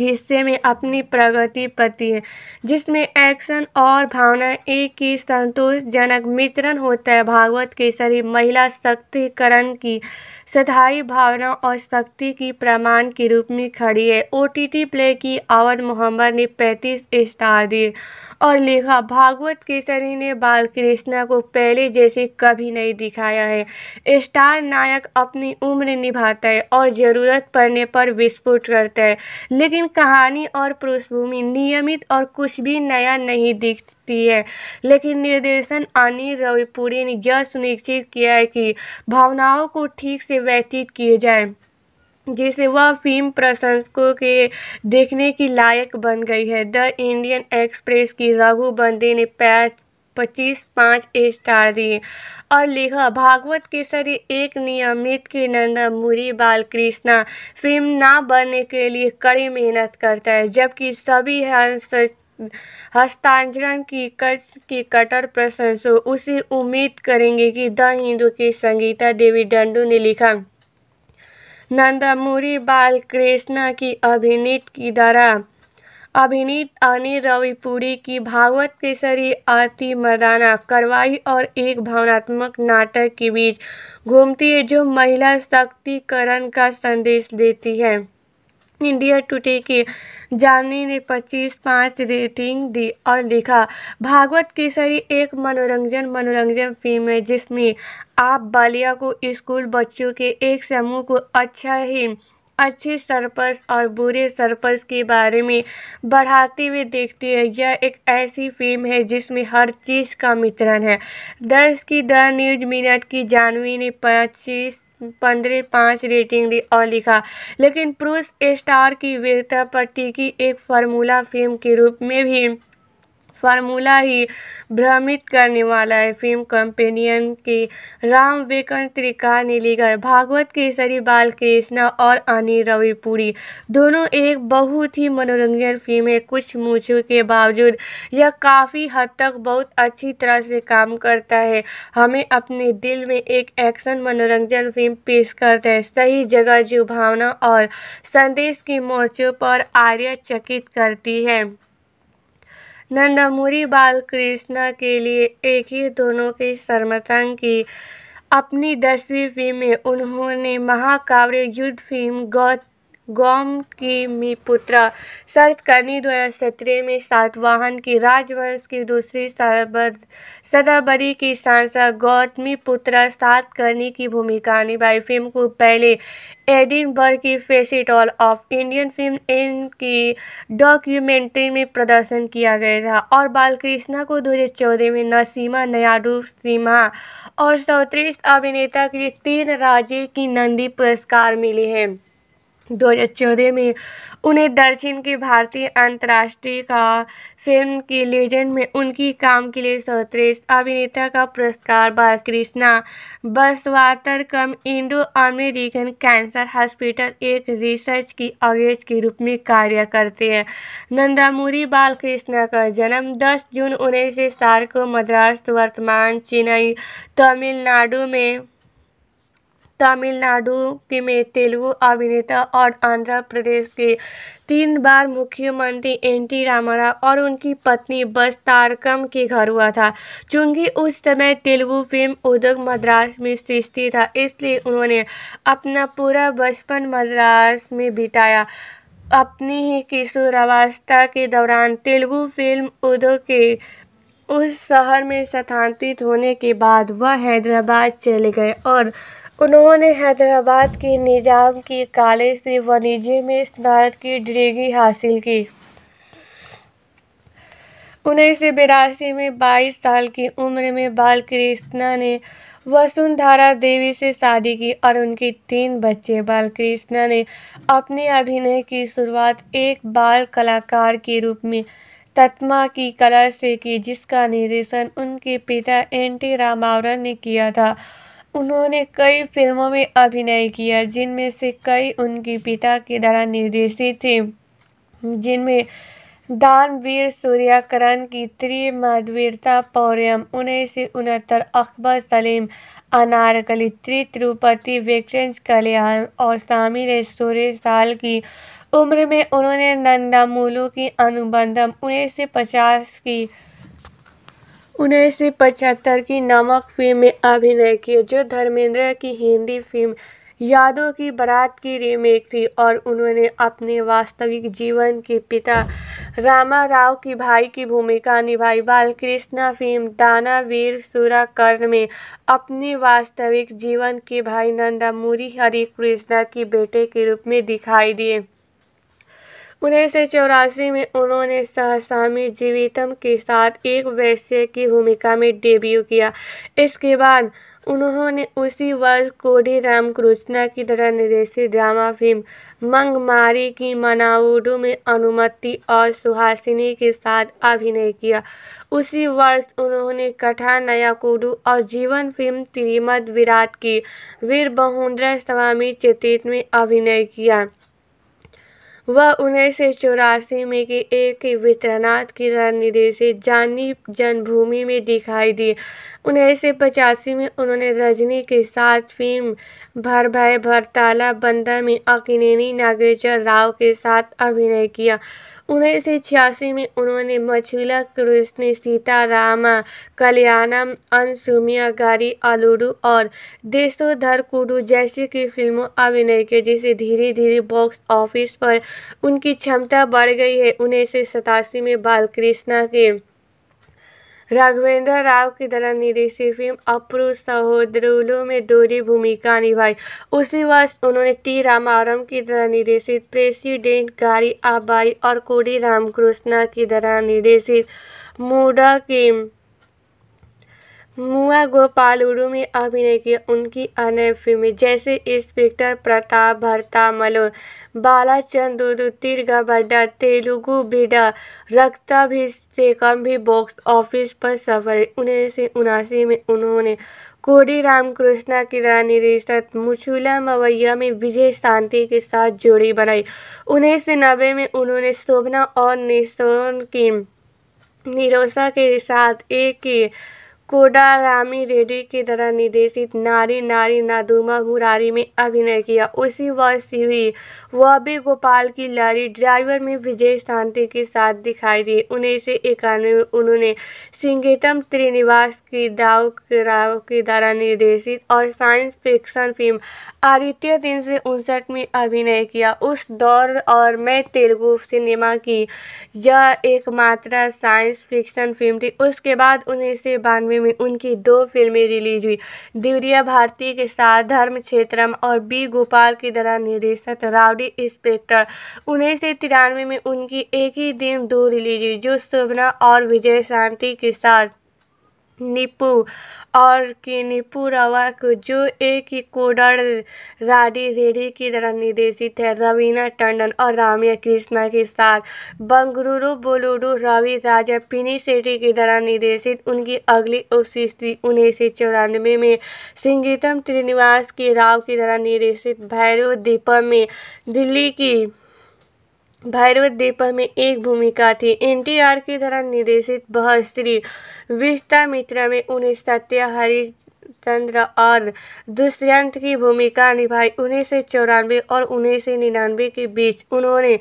हिस्से में अपनी प्रगति पति है जिसमें एक्शन और भावना एक ही संतोषजनक मित्रण होता है भागवत के सभी महिला सशक्तिकरण की स्थायी भावना और शक्ति की प्रमाण के रूप में खड़ी है ओ टी टी प्ले की आवर मोहम्मद ने पैंतीस स्टार दिए और लिखा भागवत केसरी ने बाल कृष्णा को पहले जैसे कभी नहीं दिखाया है स्टार नायक अपनी उम्र निभाता है और ज़रूरत पड़ने पर विस्फोट करता है लेकिन कहानी और पृष्ठभूमि नियमित और कुछ भी नया नहीं दिखती है लेकिन निर्देशन अनिल रविपुरी ने यह सुनिश्चित किया है कि भावनाओं को ठीक से से व्यतीत किए जाए जिसे वह फिल्म प्रशंसकों के देखने की लायक बन गई है द इंडियन एक्सप्रेस की रघु बंदी ने पैच पच्चीस पाँच स्टार दिए और लिखा भागवत केसरी एक नियमित के नंदा मुरी बालकृष्णा फिल्म ना बनने के लिए कड़ी मेहनत करता है जबकि सभी हंस हस्तांतरण की कर्ज की कटर प्रशंसो उसी उम्मीद करेंगे कि द हिंदू की संगीता देवी डंडू ने लिखा नंदमूरी कृष्णा की अभिनीत की द्वारा अभिनीत अनिल रविपुरी की भागवत केसरी अति मर्दाना कार्रवाई और एक भावनात्मक नाटक के बीच घूमती है जो महिला सशक्तिकरण का संदेश देती है इंडिया टुडे के जाने ने 25 पाँच रेटिंग दी और लिखा भागवत केसरी एक मनोरंजन मनोरंजन फिल्म है जिसमें आप बालिया को स्कूल बच्चों के एक समूह को अच्छा ही अच्छे सरपस और बुरे सरपस के बारे में बढ़ाते हुए देखती है यह एक ऐसी फिल्म है जिसमें हर चीज़ का मित्रण है दस की द न्यूज मिनट की जानवी ने पच्चीस पंद्रह पाँच रेटिंग दी और लिखा लेकिन पुरुष स्टार की वीरता पर टिकी एक फार्मूला फिल्म के रूप में भी फार्मूला ही भ्रमित करने वाला है फिल्म कंपेनियन के राम वेकन त्रिका ने लिखा है भागवत केसरी बाल कृष्णा और अनिल रविपुरी दोनों एक बहुत ही मनोरंजन फिल्म है कुछ मूछों के बावजूद यह काफ़ी हद तक बहुत अच्छी तरह से काम करता है हमें अपने दिल में एक एक्शन मनोरंजन फिल्म पेश करता है सही जगह जो भावना और संदेश के मोर्चों पर आर्य चकित करती है नंदमुरी बालकृष्णा के लिए एक ही दोनों के शर्मसंग की अपनी दसवीं फिल्म में उन्होंने महाकाव्य युद्ध फिल्म गौत गोम की मी पुत्रा शरतकर्णी दो हज़ार सत्रह में सातवाहन की राजवंश की दूसरी सदाबरी की सांसद गौतमी पुत्रा सातकर्णी की भूमिका निभाई फिल्म को पहले एडिनबर्ग की फेसिटॉल ऑफ इंडियन फिल्म इन की डॉक्यूमेंट्री में प्रदर्शन किया गया था और बालकृष्णा को दो हजार चौदह में नसीमा नयाडू सीमा और चौंतीस अभिनेता के लिए तीन राज्य की नंदी पुरस्कार मिले हैं दो हज़ार चौदह में उन्हें दक्षिण की भारतीय अंतर्राष्ट्रीय का फिल्म की लेजेंड में उनकी काम के लिए सर्वश्रेष्ठ अभिनेता का पुरस्कार बालकृष्णा कम इंडो अमेरिकन कैंसर हॉस्पिटल एक रिसर्च की अगेज के रूप में कार्य करते हैं नंदामुरी बालकृष्णा का जन्म 10 जून उन्नीस को मद्रास वर्तमान चेन्नई तमिलनाडु में तमिलनाडु के में तेलुगु अभिनेता और आंध्र प्रदेश के तीन बार मुख्यमंत्री एन टी रामारा और उनकी पत्नी बस तारकम के घर हुआ था चूंकि उस समय तेलुगु फिल्म उद्योग मद्रास में सृष्टि था इसलिए उन्होंने अपना पूरा बचपन मद्रास में बिताया अपनी ही किशोरावस्था के दौरान तेलुगु फिल्म उद्योग के उस शहर में स्थानांतरित होने के बाद वह हैदराबाद चले गए और उन्होंने हैदराबाद के निज़ाम की काले से वनिजे में स्नातक की डिग्री हासिल की उन्नीस सौ बिरासी में बाईस साल की उम्र में बालकृष्णा ने वसुंधरा देवी से शादी की और उनके तीन बच्चे बालकृष्णा ने अपने अभिनय की शुरुआत एक बाल कलाकार के रूप में तत्मा की कला से की जिसका निर्देशन उनके पिता एन टी रामावरन ने किया था उन्होंने कई फिल्मों में अभिनय किया जिनमें से कई उनके पिता के द्वारा निर्देशित थे जिनमें दानवीर सूर्याकरण की त्रि माधवीरता पौर्यम उन्नीस सौ उनहत्तर अकबर सलीम अनारकली त्रि तिरुपति वेक्ट्रेंस कल्याण और शामिल है सोलह साल की उम्र में उन्होंने नंदामूलू की अनुबंधम उन्नीस सौ पचास की उन्नीस सौ पचहत्तर की नमक फ़िल्म में अभिनय किया जो धर्मेंद्र की हिंदी फ़िल्म यादों की बारात की रीमेक थी और उन्होंने अपने वास्तविक जीवन के पिता रामा राव की भाई की भूमिका निभाई बालकृष्णा फिल्म दाना वीर कर्ण में अपने वास्तविक जीवन के भाई नंदामूरी हरि कृष्णा की बेटे के रूप में दिखाई दिए उन्नीस सौ चौरासी में उन्होंने सहसामी जीवितम के साथ एक वैश्य की भूमिका में डेब्यू किया इसके बाद उन्होंने उसी वर्ष कोडी राम कृष्णा की तरह निर्देशित ड्रामा फिल्म मंगमारी की मनाउडो में अनुमति और सुहासिनी के साथ अभिनय किया उसी वर्ष उन्होंने कथा नयाकुडू और जीवन फिल्म त्रिमद विराट की वीर बहुन्द्र स्वामी चेतित में अभिनय किया वह उन्नीस सौ चौरासी में के एक वित्रनाथ की रणनीति से जानी जन्मभूमि में दिखाई दी उन्नीस सौ पचासी में उन्होंने रजनी के साथ फिल्म भर भय भरताला बंदा में अकिनेनी नागेश्वर राव के साथ अभिनय किया उन्नीस सौ छियासी में उन्होंने मछुला कृष्ण सीता रामा कल्याणम गारी आलूडू और देशोधर कुडू जैसी की फिल्मों अभिनय के जिसे धीरे धीरे बॉक्स ऑफिस पर उनकी क्षमता बढ़ गई है उन्नीस सौ सतासी में बालकृष्णा के राघवेंद्र राव की तरह निर्देशित फिल्म अप्रू सहोद्रुलू में दोहरी भूमिका निभाई उसी वर्ष उन्होंने टी रामारम की तरह निर्देशित प्रेसिडेंट गारी आबाई और कोडी रामकृष्णा की तरह निर्देशित मूडा की मुआ उड़ू में अभिनय किया उनकी अन्य फिल्में जैसे इंस्पेक्टर प्रताप भरता भरतामल तिरगा बड्डा तेलुगु बिडा रक्ता भी से कम भी बॉक्स ऑफिस पर सफल उन्नीस सौ उनासी में उन्होंने कोडी रामकृष्णा की तरह रिश्तत मुछूला मवैया में विजय शांति के साथ जोड़ी बनाई उन्नीस सौ नब्बे में उन्होंने शोभना और निशोन की निरोसा के साथ एक ही कोडारामी रेड्डी की द्वारा निर्देशित नारी नारी नादुमा हुरारी में अभिनय किया उसी वर्ष ही वह भी गोपाल की लारी ड्राइवर में विजय शांति के साथ दिखाई दी उन्नीस सौ इक्यानवे में उन्होंने सिंगेतम त्रिनिवास की दाव राव के द्वारा निर्देशित और साइंस फिक्शन फिल्म आदित्य तीन सौ उनसठ में अभिनय किया उस दौर और मैं तेलुगु सिनेमा की यह एकमात्र साइंस फिक्शन फिल्म थी उसके बाद उन्नीस सौ बानवे गर्मी में उनकी दो फिल्में रिलीज हुई दिवरिया भारती के साथ धर्म क्षेत्रम और बी गोपाल की तरह निर्देशक रावडी इंस्पेक्टर उन्नीस सौ तिरानवे में उनकी एक ही दिन दो रिलीज हुई जो शोभना और विजय शांति के साथ निपू और की रवा को जो एक ही कोडर राडी रेडी की तरह निर्देशित है रवीना टंडन और रामिया कृष्णा के साथ बंगलुरु बोलूडू रवि राजा पिनी सेठी की तरह निर्देशित उनकी अगली उपस्थिति उन्नीस सौ चौरानवे में सिंगीतम त्रिनिवास के राव की तरह निर्देशित भैरव दीपम में दिल्ली की भैरव दीपक में एक भूमिका थी एनटीआर की तरह निर्देशित बह स्त्री विश्वामित्रा में उन्हें सत्या हरिचंद्र और दुष्यंत की भूमिका निभाई उन्नीस सौ चौरानवे और उन्नीस सौ निन्यानवे के बीच उन्होंने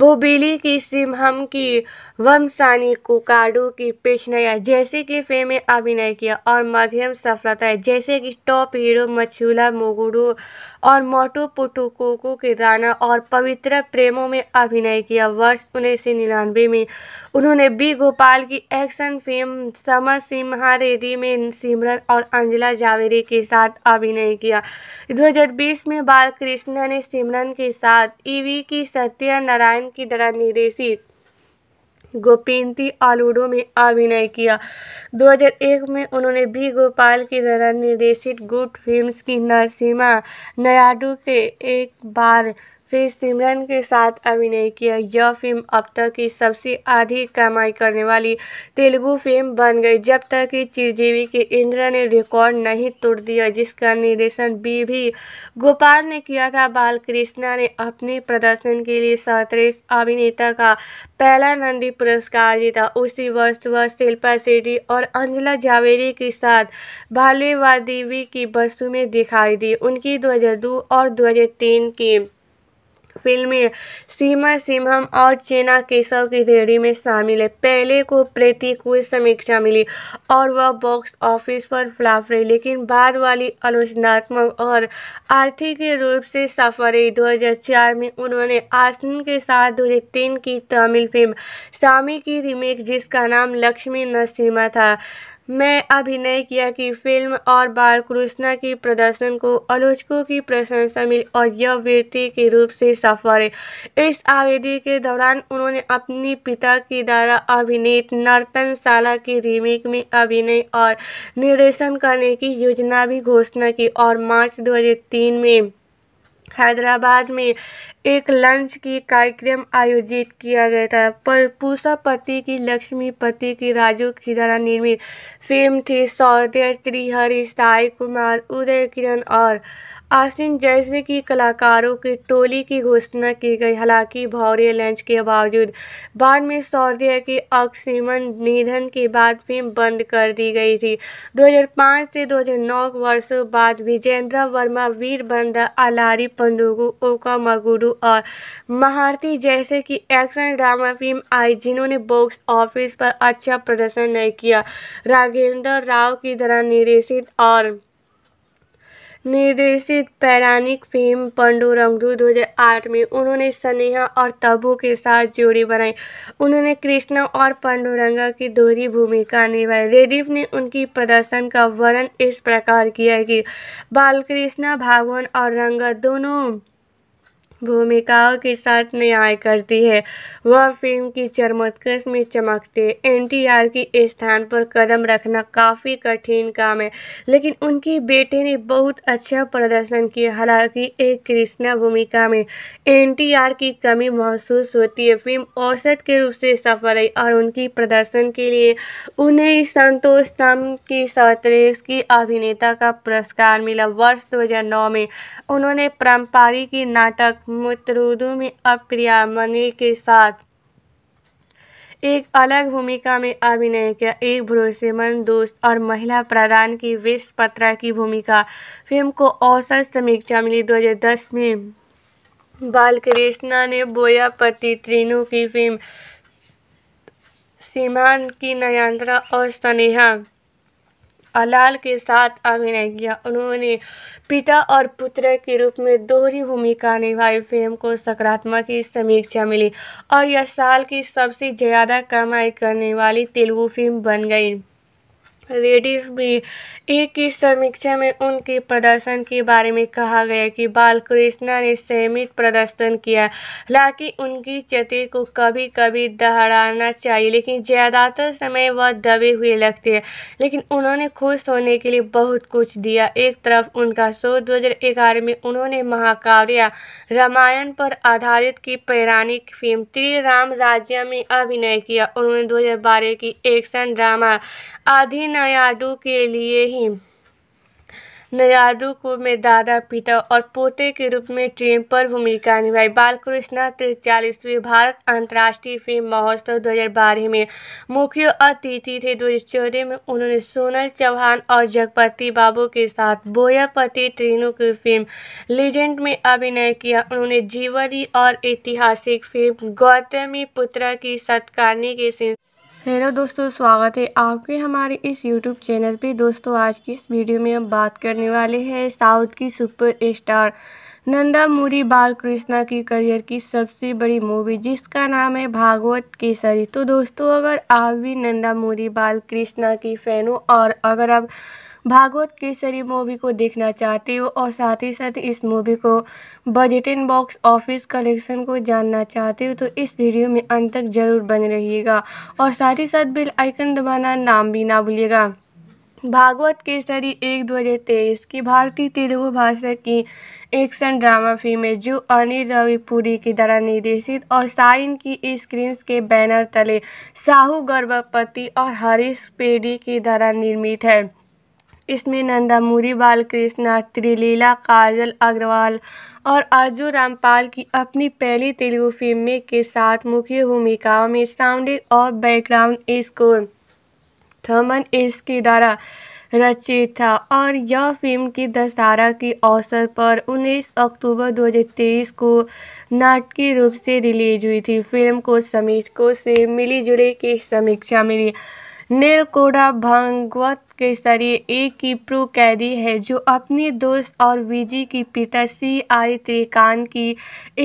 बोबिली की सिमहम की वमसानी कोकाडू की पेशनया जैसी की फेम में अभिनय किया और मध्यम सफलताएँ जैसे कि टॉप हीरो मछूला मोगुडू और मोटू पुटुकोको के राना और पवित्र प्रेमों में अभिनय किया वर्ष उन्नीस सौ निन्यानवे में उन्होंने बी गोपाल की एक्शन फिल्म समर सिम्हा रेड्डी में सिमरन और अंजला जावेरी के साथ अभिनय किया 2020 में बालकृष्णा ने सिमरन के साथ ईवी की सत्यनारायण की तरह निर्देशित गोपेंती आलूडो में अभिनय किया 2001 में उन्होंने बी गोपाल की द्वारा निर्देशित गुड फिल्म्स की नरसिम्हा नायडू के एक बार फिर सिमरन के साथ अभिनय किया यह फिल्म अब तक की सबसे अधिक कमाई करने वाली तेलुगु फिल्म बन गई जब तक कि चिरजीवी के इंद्र ने रिकॉर्ड नहीं तोड़ दिया जिसका निर्देशन बी भी गोपाल ने किया था बालकृष्णा ने अपने प्रदर्शन के लिए सतरेस अभिनेता का पहला नंदी पुरस्कार जीता उसी वर्ष वह शिल्पा शेट्टी और अंजला जावेरी के साथ भालेवा देवी की वस्तु में दिखाई दी उनकी दो और दो की फिल्मी सीमा सिम्हम और चेना केशव की रेडी में शामिल है पहले को प्रीति को समीक्षा मिली और वह बॉक्स ऑफिस पर फ्लाफ रही लेकिन बाद वाली आलोचनात्मक और आर्थिक रूप से सफल रही दो में उन्होंने आसन के साथ दो की तमिल फिल्म सामी की रीमेक जिसका नाम लक्ष्मी नसीमा था में अभिनय किया कि फिल्म और बालकृष्णा की प्रदर्शन को आलोचकों की प्रशंसा मिली और यह वृत्ति के रूप से सफल इस आवेदी के दौरान उन्होंने अपने पिता की द्वारा अभिनीत नर्तनशाला की रीमेक में अभिनय और निर्देशन करने की योजना भी घोषणा की और मार्च दो में हैदराबाद में एक लंच की कार्यक्रम आयोजित किया गया था पर पूषा पति की लक्ष्मी पति की राजू की द्वारा निर्मित फिल्म थी सौदे त्रिहरी साई कुमार उदय किरण और आसिन जैसे कि कलाकारों की टोली की घोषणा की गई हालांकि भौरे लंच के बावजूद बाद में सौर्य के अक्सीमन निधन के बाद फिल्म बंद कर दी गई थी 2005 से 2009 वर्षों बाद विजेंद्र वर्मा वीर बंदा अलारी पंडुगु ओका मगुडू और महारती जैसे कि एक्शन ड्रामा फिल्म आई जिन्होंने बॉक्स ऑफिस पर अच्छा प्रदर्शन नहीं किया राघेंद्र राव की तरह निर्देशित और निर्देशित पैरानिक फिल्म पंडुरंगदू आठ में उन्होंने स्नेहा और तबू के साथ जोड़ी बनाई उन्होंने कृष्णा और पंडुरंगा की दोहरी भूमिका निभाई रेडिफ ने उनकी प्रदर्शन का वर्णन इस प्रकार किया कि बालकृष्णा भागवन और रंगा दोनों भूमिकाओं के साथ न्याय करती है वह फिल्म की चरमोत्कर्ष में चमकते आर की स्थान पर कदम रखना काफ़ी कठिन काम है लेकिन उनके बेटे ने बहुत अच्छा प्रदर्शन किया हालांकि एक कृष्णा भूमिका में आर की कमी महसूस होती है फिल्म औसत के रूप से सफल रही और उनकी प्रदर्शन के लिए उन्हें संतोष तम की सतरेश की अभिनेता का पुरस्कार मिला वर्ष दो में उन्होंने परम्पारी की नाटक मुतरुदु में अप्रिया मनी के साथ एक अलग भूमिका में अभिनय किया एक भरोसेमंद दोस्त और महिला प्रधान की विश्व पत्रा की भूमिका फिल्म को औसत समीक्षा मिली 2010 में बालकृष्णा ने बोया पति त्रिनु की फिल्म सीमान की नयांत्रा और स्नेहा अलाल के साथ अभिनय किया उन्होंने पिता और पुत्र के रूप में दोहरी भूमिका निभाई फिल्म को सकारात्मक की समीक्षा मिली और यह साल की सबसे ज़्यादा कमाई करने वाली तेलुगु फिल्म बन गई रेडिफ में एक ही समीक्षा में उनके प्रदर्शन के बारे में कहा गया कि बालकृष्णा ने सहमित प्रदर्शन किया हालांकि उनकी चतुर को कभी कभी दहराना चाहिए लेकिन ज़्यादातर समय वह दबे हुए लगते हैं लेकिन उन्होंने खुश होने के लिए बहुत कुछ दिया एक तरफ उनका शो दो में उन्होंने महाकाव्य रामायण पर आधारित की पौराणिक फिल्म त्रिराम राम राज्य में अभिनय किया उन्होंने दो की एक्शन ड्रामा आधीन नायाडू के लिए ही नयारू को में दादा पिता और पोते के रूप में ट्रेन पर भूमिका निभाई बालकृष्णा कृष्णा तिरचालीसवीं भारत अंतर्राष्ट्रीय फिल्म महोत्सव 2012 में मुख्य अतिथि थे दो हज़ार में उन्होंने सोनल चौहान और जगपति बाबू के साथ बोयापति ट्रेनों की फिल्म लीजेंड में अभिनय किया उन्होंने जीवनी और ऐतिहासिक फिल्म गौतमी पुत्र की सत्कारने के सिलसिले हेलो दोस्तों स्वागत है आपके हमारे इस यूट्यूब चैनल पे दोस्तों आज की इस वीडियो में हम बात करने वाले हैं साउथ की super star Nandamuri Balakrishna की करियर की सबसे बड़ी मूवी जिसका नाम है भागवत केसरी तो दोस्तों अगर आप भी नंदा मूरी बालकृष्णा की फ़ैन हो और अगर आप भागवत केसरी मूवी को देखना चाहते हो और साथ ही साथ इस मूवी को बजटिन बॉक्स ऑफिस कलेक्शन को जानना चाहते हो तो इस वीडियो में अंत तक जरूर बन रहिएगा और साथ ही साथ बेल आइकन दबाना नाम भी ना भूलिएगा भागवत केसरी एक दो हजार तेईस की भारतीय तेलुगु भाषा की एक्शन ड्रामा फिल्म है जो अनिल रविपुरी के द्वारा निर्देशित और साइन की स्क्रीन के बैनर तले साहू गर्भपति और हरीश पेडी के द्वारा निर्मित है इसमें नंदामूरी बालकृष्ण त्रिलीला काजल अग्रवाल और अर्जुन रामपाल की अपनी पहली तेलुगु फिल्म के साथ मुख्य भूमिकाओं में साउंड और बैकग्राउंड स्कोर थमन एस के द्वारा रचित था और यह फिल्म की दशहरा के अवसर पर 19 अक्टूबर 2023 को नाटकीय रूप से रिलीज हुई थी फिल्म को समीक्षकों से मिली जुली की समीक्षा मिली नेलकोडा भागवत के स्तरीय एक प्रो कैदी है जो अपने दोस्त और विजी के पिता सी आई त्रिकांत की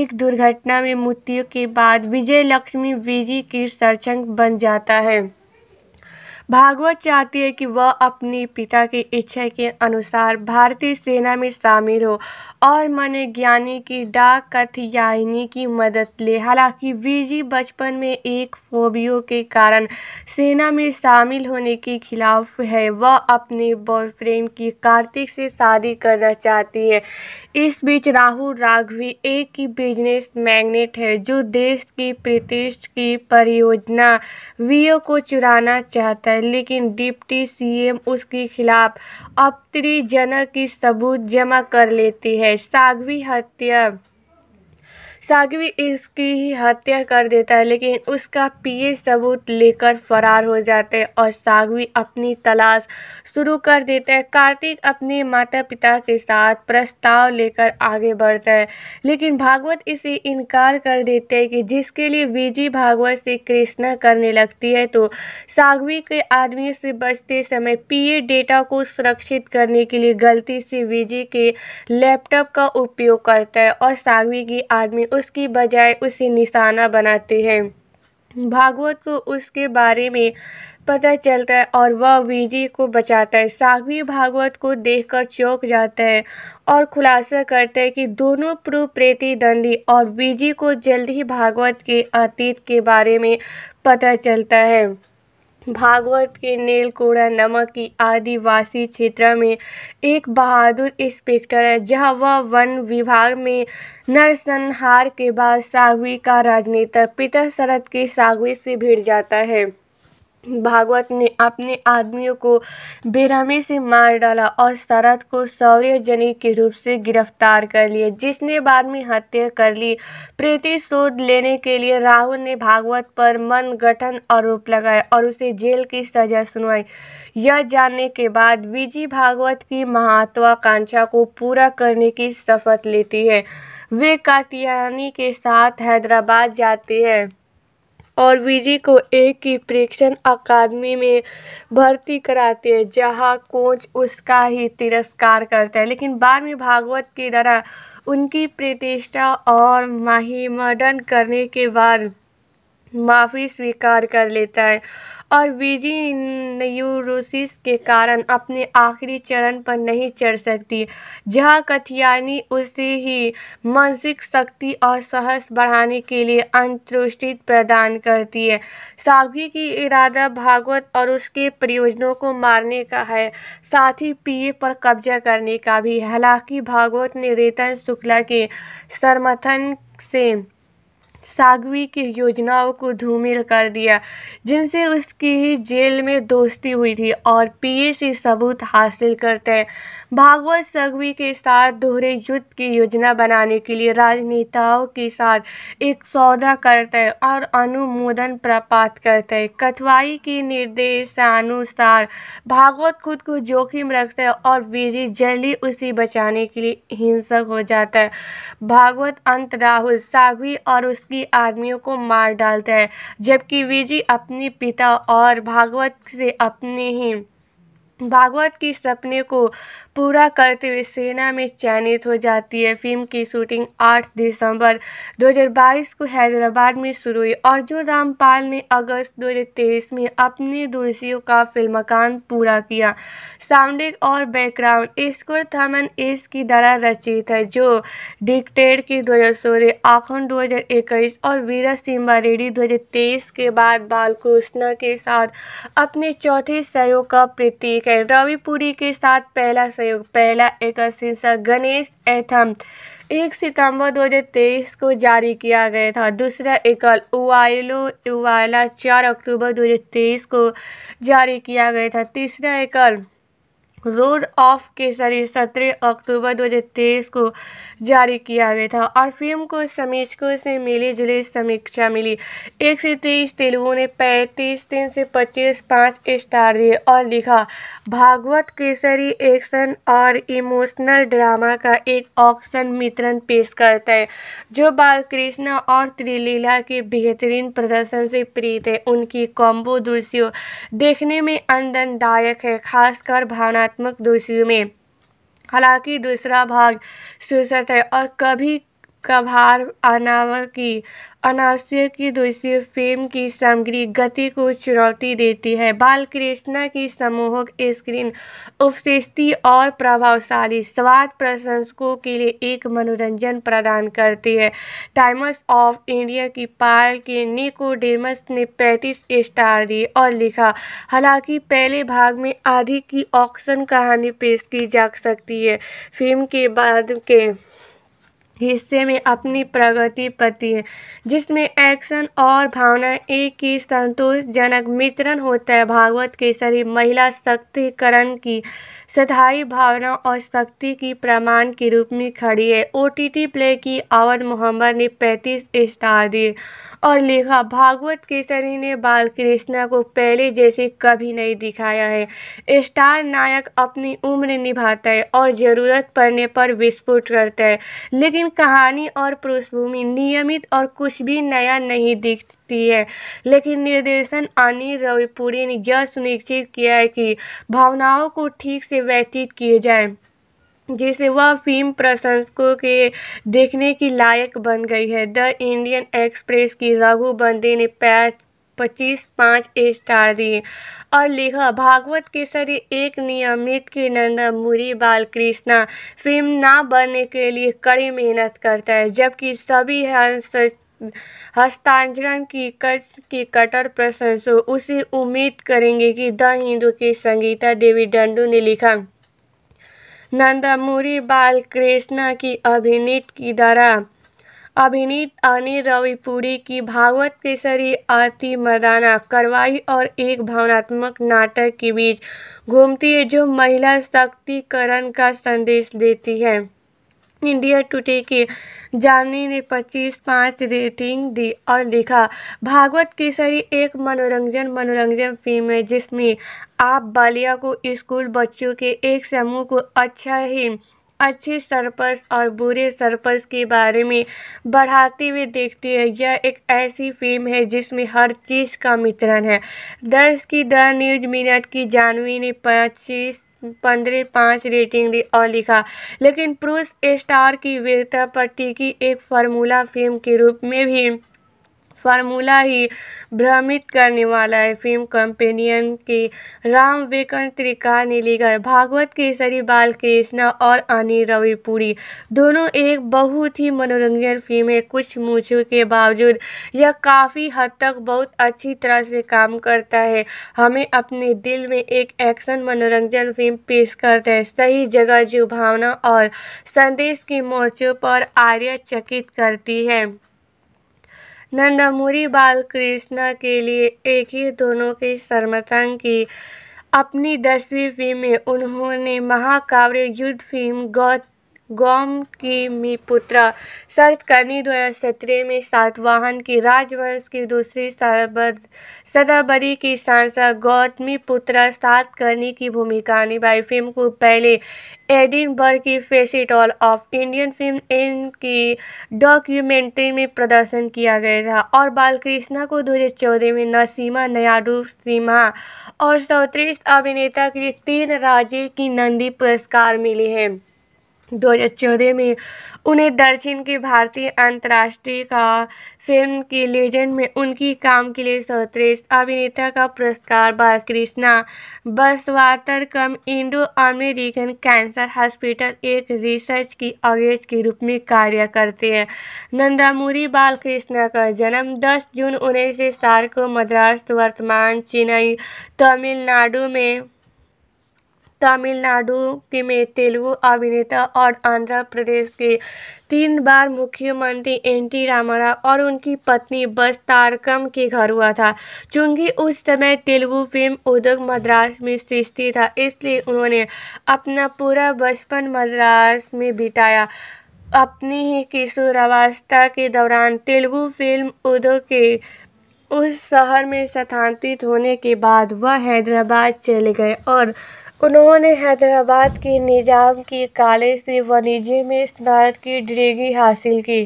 एक दुर्घटना में मृत्यु के बाद विजयलक्ष्मी विजी की सरचंग बन जाता है भागवत चाहती है कि वह अपने पिता की इच्छा के अनुसार भारतीय सेना में शामिल हो और मन ज्ञानी की डाक कथयायनी की मदद ले हालांकि वीजी बचपन में एक फोबियो के कारण सेना में शामिल होने के खिलाफ है वह अपने बॉयफ्रेंड की कार्तिक से शादी करना चाहती है इस बीच राहुल राघवी एक की बिजनेस मैग्नेट है जो देश की प्रतिष्ठ की परियोजना वीओ को चुराना चाहता है है लेकिन डिप्टी सीएम उसके खिलाफ आपत्तिजनक सबूत जमा कर लेती है साध्वी हत्या सागवी इसकी ही हत्या कर देता है लेकिन उसका पीए सबूत लेकर फरार हो जाते हैं और सागवी अपनी तलाश शुरू कर देता है कार्तिक अपने माता पिता के साथ प्रस्ताव लेकर आगे बढ़ता है लेकिन भागवत इसे इनकार कर देते हैं कि जिसके लिए विजी भागवत से कृष्णा करने लगती है तो सागवी के आदमी से बचते समय पीए डेटा को सुरक्षित करने के लिए गलती से विजी के लैपटॉप का उपयोग करता है और सागवी की आदमी उसकी बजाय उसे निशाना बनाते हैं भागवत को उसके बारे में पता चलता है और वह विजय को बचाता है साघवी भागवत को देखकर चौंक जाता है और खुलासा करता है कि दोनों पूर्व प्रतिद्वंदी और विजय को जल्द ही भागवत के अतीत के बारे में पता चलता है भागवत के नेलकोड़ा नमक की आदिवासी क्षेत्र में एक बहादुर इंस्पेक्टर है जहां वह वन विभाग में नरसंहार के बाद सागवी का राजनेता पिता शरद के सागवी से भिड़ जाता है भागवत ने अपने आदमियों को बेरहमी से मार डाला और शरद को सौर्यजनी के रूप से गिरफ्तार कर लिया जिसने बाद में हत्या कर ली प्रतिशोध लेने के लिए राहुल ने भागवत पर मन गठन आरोप लगाया और उसे जेल की सजा सुनवाई यह जानने के बाद विजी भागवत की महत्वाकांक्षा को पूरा करने की शपथ लेती है वे कातियानी के साथ हैदराबाद जाती है और विजय को एक ही प्रेक्षण अकादमी में भर्ती कराती है जहाँ कोच उसका ही तिरस्कार करता है लेकिन बाद में भागवत की तरह उनकी प्रतिष्ठा और माहिमडन करने के बाद माफ़ी स्वीकार कर लेता है और न्यूरोसिस के कारण अपने आखिरी चरण पर नहीं चढ़ सकती जहाँ कथियानी उसे ही मानसिक शक्ति और साहस बढ़ाने के लिए अंतुष्टि प्रदान करती है साघवी की इरादा भागवत और उसके प्रयोजनों को मारने का है साथ ही पीए पर कब्जा करने का भी हालांकि भागवत ने रेतन शुक्ला के समर्थन से सागवी की योजनाओं को धूमिल कर दिया जिनसे उसकी ही जेल में दोस्ती हुई थी और पीए सबूत हासिल करते भागवत सघवी के साथ दोहरे युद्ध की योजना बनाने के लिए राजनेताओं के साथ एक सौदा करते और अनुमोदन प्राप्त करते कथवाई के निर्देशानुसार भागवत खुद को जोखिम रखते हैं और विजय जल्दी उसे बचाने के लिए हिंसक हो जाता है भागवत अंत राहुल साघवी और उसकी आदमियों को मार डालता है जबकि विजय अपने पिता और भागवत से अपने ही भागवत की सपने को पूरा करते हुए सेना में चयनित हो जाती है फिल्म की शूटिंग 8 दिसंबर 2022 को हैदराबाद में शुरू हुई अर्जुन रामपाल ने अगस्त 2023 में अपनी दूरसियों का फिल्मकान पूरा किया साउंडिंग और बैकग्राउंड स्कोर थमन एस की द्वारा रचित है जो डिक्टेड की दो हज़ार सोलह आखन दो और वीरा सिम्बा रेड्डी दो के बाद बालकृष्णा के साथ अपने चौथे सहयोग का प्रतीक रवि रविपुरी तो के साथ पहला सहयोग पहला शीर्षक गणेश एथम एक सितंबर 2023 को जारी किया गया था दूसरा एकल उवाइलो उवाला चार अक्टूबर 2023 को जारी किया गया था तीसरा एकल रोड ऑफ के जरिए सत्रह अक्टूबर 2023 को जारी किया गया था और फिल्म को समीक्षकों से मिली जुली समीक्षा मिली एक से तेईस तेलुगु ने पैंतीस तीन से पच्चीस पाँच स्टार दिए और लिखा भागवत केसरी एक्शन और इमोशनल ड्रामा का एक ऑक्शन मित्रण पेश करता है जो बालकृष्ण और त्रिलीला के बेहतरीन प्रदर्शन से प्रीत है उनकी कॉम्बो दृश्यों देखने में आनंददायक है खासकर भावना नकारात्मक दोषियों में हालांकि दूसरा भाग शीर्षक है और कभी कभार अनावर की अनावश्यक की दूसरी फिल्म की सामग्री गति को चुनौती देती है बाल कृष्णा की समूहक स्क्रीन उपस्थिति और प्रभावशाली स्वाद प्रशंसकों के लिए एक मनोरंजन प्रदान करती है टाइम्स ऑफ इंडिया की पाल के निको डेमस ने पैंतीस स्टार दिए और लिखा हालांकि पहले भाग में आधी की ऑक्शन कहानी पेश की जा सकती है फिल्म के बाद के हिस्से में अपनी प्रगति पति है जिसमें एक्शन और भावना एक ही संतोषजनक मित्रण होता है भागवत के शरीर महिला शक्तिकरण की स्थायी भावना और शक्ति की प्रमाण के रूप में खड़ी है ओटीटी प्ले की आवर मोहम्मद ने 35 स्टार दिए और लिखा भागवत केसरी ने बाल कृष्णा को पहले जैसे कभी नहीं दिखाया है स्टार नायक अपनी उम्र निभाता है और ज़रूरत पड़ने पर विस्फोट करता है लेकिन कहानी और पृष्ठभूमि नियमित और कुछ भी नया नहीं दिखती है लेकिन निर्देशन अनिल रविपुरी ने यह सुनिश्चित किया है कि भावनाओं को ठीक से व्यतीत किए जाए जिसे वह फिल्म प्रशंसकों के देखने की लायक बन गई है द इंडियन एक्सप्रेस की रघु बंदे ने पैच पच्चीस पाँच स्टार दिए और लिखा भागवत केसरी एक नियमित के नंदा मुरी बालकृष्णा फिल्म ना बनने के लिए कड़ी मेहनत करता है जबकि सभी हंस हस्तांतरण की कच की कटर प्रशंसों उसे उम्मीद करेंगे कि द हिंदू के संगीता देवी डंडू ने लिखा नंदमुरी बालकृष्णा की अभिनीत की दरा अभिनीत अनिल रविपुरी की भागवत केसरी अति मर्दाना कार्रवाई और एक भावनात्मक नाटक के बीच घूमती है जो महिला सशक्तिकरण का संदेश देती है इंडिया टुडे के जाने ने 25 पाँच रेटिंग दी और लिखा भागवत केसरी एक मनोरंजन मनोरंजन फिल्म है जिसमें आप बालिया को स्कूल बच्चों के एक समूह को अच्छा ही अच्छे सर्पस और बुरे सरपस के बारे में बढ़ाते हुए देखती है यह एक ऐसी फिल्म है जिसमें हर चीज़ का मित्रण है दस की द न्यूज मिनट की जानवी ने पच्चीस पंद्रह पाँच रेटिंग दी और लिखा लेकिन पुरुष स्टार की वीरता पर टिकी एक फार्मूला फिल्म के रूप में भी फार्मूला ही भ्रमित करने वाला है फिल्म कंपेनियन के राम विकन त्रिका ने लिखा है भागवत केसरी बाल कृष्णा और अनिल रविपुरी दोनों एक बहुत ही मनोरंजन फिल्म है कुछ मूछों के बावजूद यह काफ़ी हद तक बहुत अच्छी तरह से काम करता है हमें अपने दिल में एक एक्शन मनोरंजन फिल्म पेश करता है सही जगह जीव भावना और संदेश के मोर्चों पर आर्य चकित करती है नंदमुरी बालकृष्णा के लिए एक ही दोनों की शर्मसंग की अपनी दसवीं फ़िल्म में उन्होंने महाकाव्य युद्ध फिल्म गौत गोम की मी पुत्रा करनी दो हज़ार सत्रह में सातवाहन की राजवंश की दूसरी सदाबरी की सांसद गौतमी पुत्रा करनी की भूमिका निभाई फिल्म को पहले एडिनबर्ग की फेसिटॉल ऑफ इंडियन फिल्म इन की डॉक्यूमेंट्री में प्रदर्शन किया गया था और बालकृष्णा को दो हज़ार चौदह में नसीमा नयाडू सिम्हा और सौतीस अभिनेता के लिए तीन राज्य की नंदी पुरस्कार मिले हैं दो हज़ार चौदह में उन्हें दक्षिण की भारतीय अंतर्राष्ट्रीय का फिल्म के लेजेंड में उनकी काम के लिए सर्वश्रेष्ठ अभिनेता का पुरस्कार बालकृष्णा बसवातर कम इंडो अमेरिकन कैंसर हॉस्पिटल एक रिसर्च की अगेज के रूप में कार्य करते हैं नंदामुरी बालकृष्णा का जन्म 10 जून उन्नीस सौ को मद्रास वर्तमान चेन्नई तमिलनाडु में तमिलनाडु के में तेलुगु अभिनेता और आंध्र प्रदेश के तीन बार मुख्यमंत्री एन टी रामारा और उनकी पत्नी बस तारकम के घर हुआ था चूंकि उस समय तेलुगु फिल्म उद्योग मद्रास में सृष्टि था इसलिए उन्होंने अपना पूरा बचपन मद्रास में बिताया अपनी ही किशोरावस्था के दौरान तेलुगु फिल्म उद्योग के उस शहर में स्थानांतरित होने के बाद वह हैदराबाद चले गए और उन्होंने हैदराबाद के निज़ाम की कॉलेज से वाणिज्य में स्नातक की डिग्री हासिल की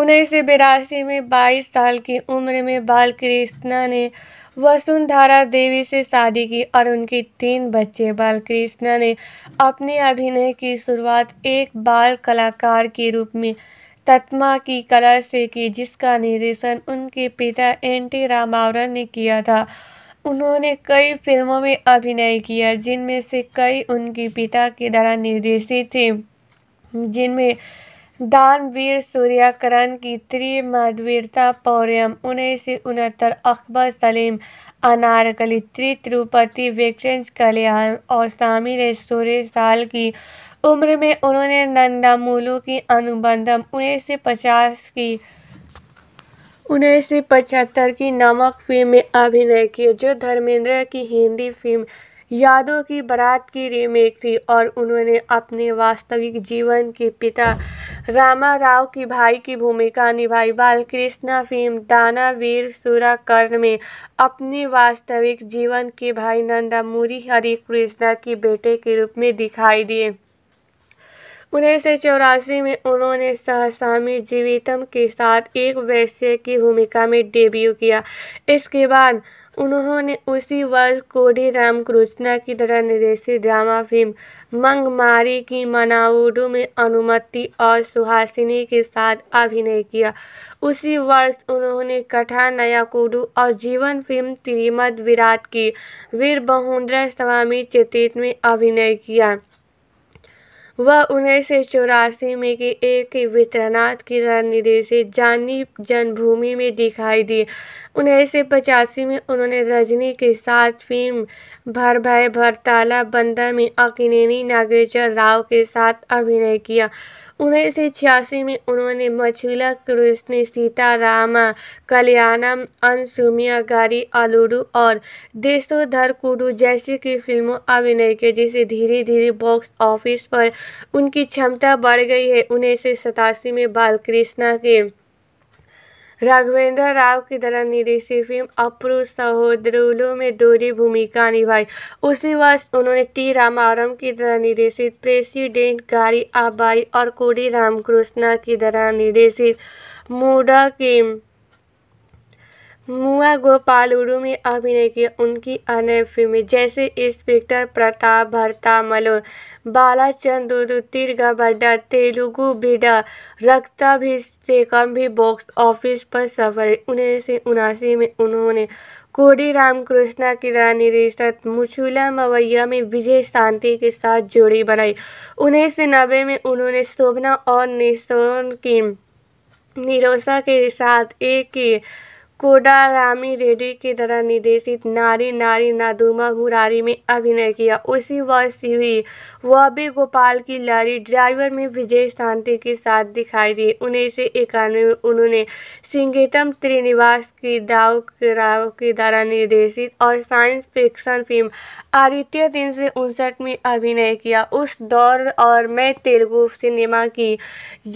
उन्नीस सौ बिरासी में बाईस साल की उम्र में बालकृष्णा ने वसुंधरा देवी से शादी की और उनके तीन बच्चे बालकृष्णा ने अपने अभिनय की शुरुआत एक बाल कलाकार के रूप में तत्मा की कला से की जिसका निर्देशन उनके पिता एन टी रामावरन ने किया था उन्होंने कई फिल्मों में अभिनय किया जिनमें से कई उनके पिता के द्वारा निर्देशित थे जिनमें दानवीर सूर्याकरण की त्रिमाधवीरता पौर्यम उन्नीस सौ उनहत्तर अकबर सलीम अनारकली त्रितिरुपति वेक्रेंस कल्याण और शामिल सूर्य सोलह साल की उम्र में उन्होंने नंदामूलू की अनुबंधम उन्नीस सौ पचास की उन्नीस सौ पचहत्तर की नमक फ़िल्म में अभिनय किए जो धर्मेंद्र की हिंदी फ़िल्म यादों की बारात की रीमेक थी और उन्होंने अपने वास्तविक जीवन के पिता रामा राव की भाई की भूमिका निभाई बालकृष्णा फिल्म दाना वीर कर्ण में अपने वास्तविक जीवन के भाई नंदामूरी हरि कृष्णा बेटे के रूप में दिखाई दिए उन्नीस सौ चौरासी में उन्होंने सहसामी जीवितम के साथ एक वैश्य की भूमिका में डेब्यू किया इसके बाद उन्होंने उसी वर्ष कोडी रामकृष्णा की तरह निर्देशित ड्रामा फिल्म मंगमारी की मनाउडू में अनुमति और सुहासिनी के साथ अभिनय किया उसी वर्ष उन्होंने कथा नयाकुडू और जीवन फिल्म तिरिमद विराट की वीर बहुन्द्र स्वामी चेतित में अभिनय किया वह उन्नीस सौ चौरासी में के एक वित्रनाथ की से जानी जन्मभूमि में दिखाई दी उन्नीस सौ पचासी में उन्होंने रजनी के साथ फिल्म भर भय भरताला बंदा में अकिनेनी नागेश्वर राव के साथ अभिनय किया उन्नीस सौ छियासी में उन्होंने मछुला कृष्ण सीता रामा कल्याणम गारी आलूडू और देशोधर कुडू जैसी की फिल्मों अभिनय की जिसे धीरे धीरे बॉक्स ऑफिस पर उनकी क्षमता बढ़ गई है उन्नीस सौ सतासी में बालकृष्णा के राघवेंद्र राव की द्वारा निर्देशित फिल्म अप्रू सहोदरुलु में दोहरी भूमिका निभाई उसी वर्ष उन्होंने टी रामारम की द्वारा निर्देशित प्रेसिडेंट गारी आबाई और कोडी रामकृष्णा की द्वारा निर्देशित मूडा की मुआ गोपालुरु में अभिनय किया उनकी अन्य फिल्में जैसे इंस्पेक्टर प्रताप भरता भरतामलोर बालाचंद्रुडु तिरगबड्डा तेलुगु बिडा रक्ता भी से कम भी बॉक्स ऑफिस पर सफल उन्नीस सौ उनासी में उन्होंने कोडी रामकृष्णा की निर्देशित मुछूला मवैया में विजय शांति के साथ जोड़ी बनाई उन्नीस सौ नब्बे में उन्होंने शोभना और निशोन की निरोसा के साथ एक ही कोडारामी रेड्डी की तरह निर्देशित नारी नारी नादुमा मुरारी में अभिनय किया उसी वर्ष हुई वह भी गोपाल की लारी ड्राइवर में विजय शांति के साथ दिखाई दी उन्नीस सौ इक्यानवे में उन्होंने सिंगेतम त्रिनिवास की दाव राव के द्वारा निर्देशित और साइंस फिक्शन फिल्म आदित्य तीन सौ उनसठ में अभिनय किया उस दौर और मैं तेलुगु सिनेमा की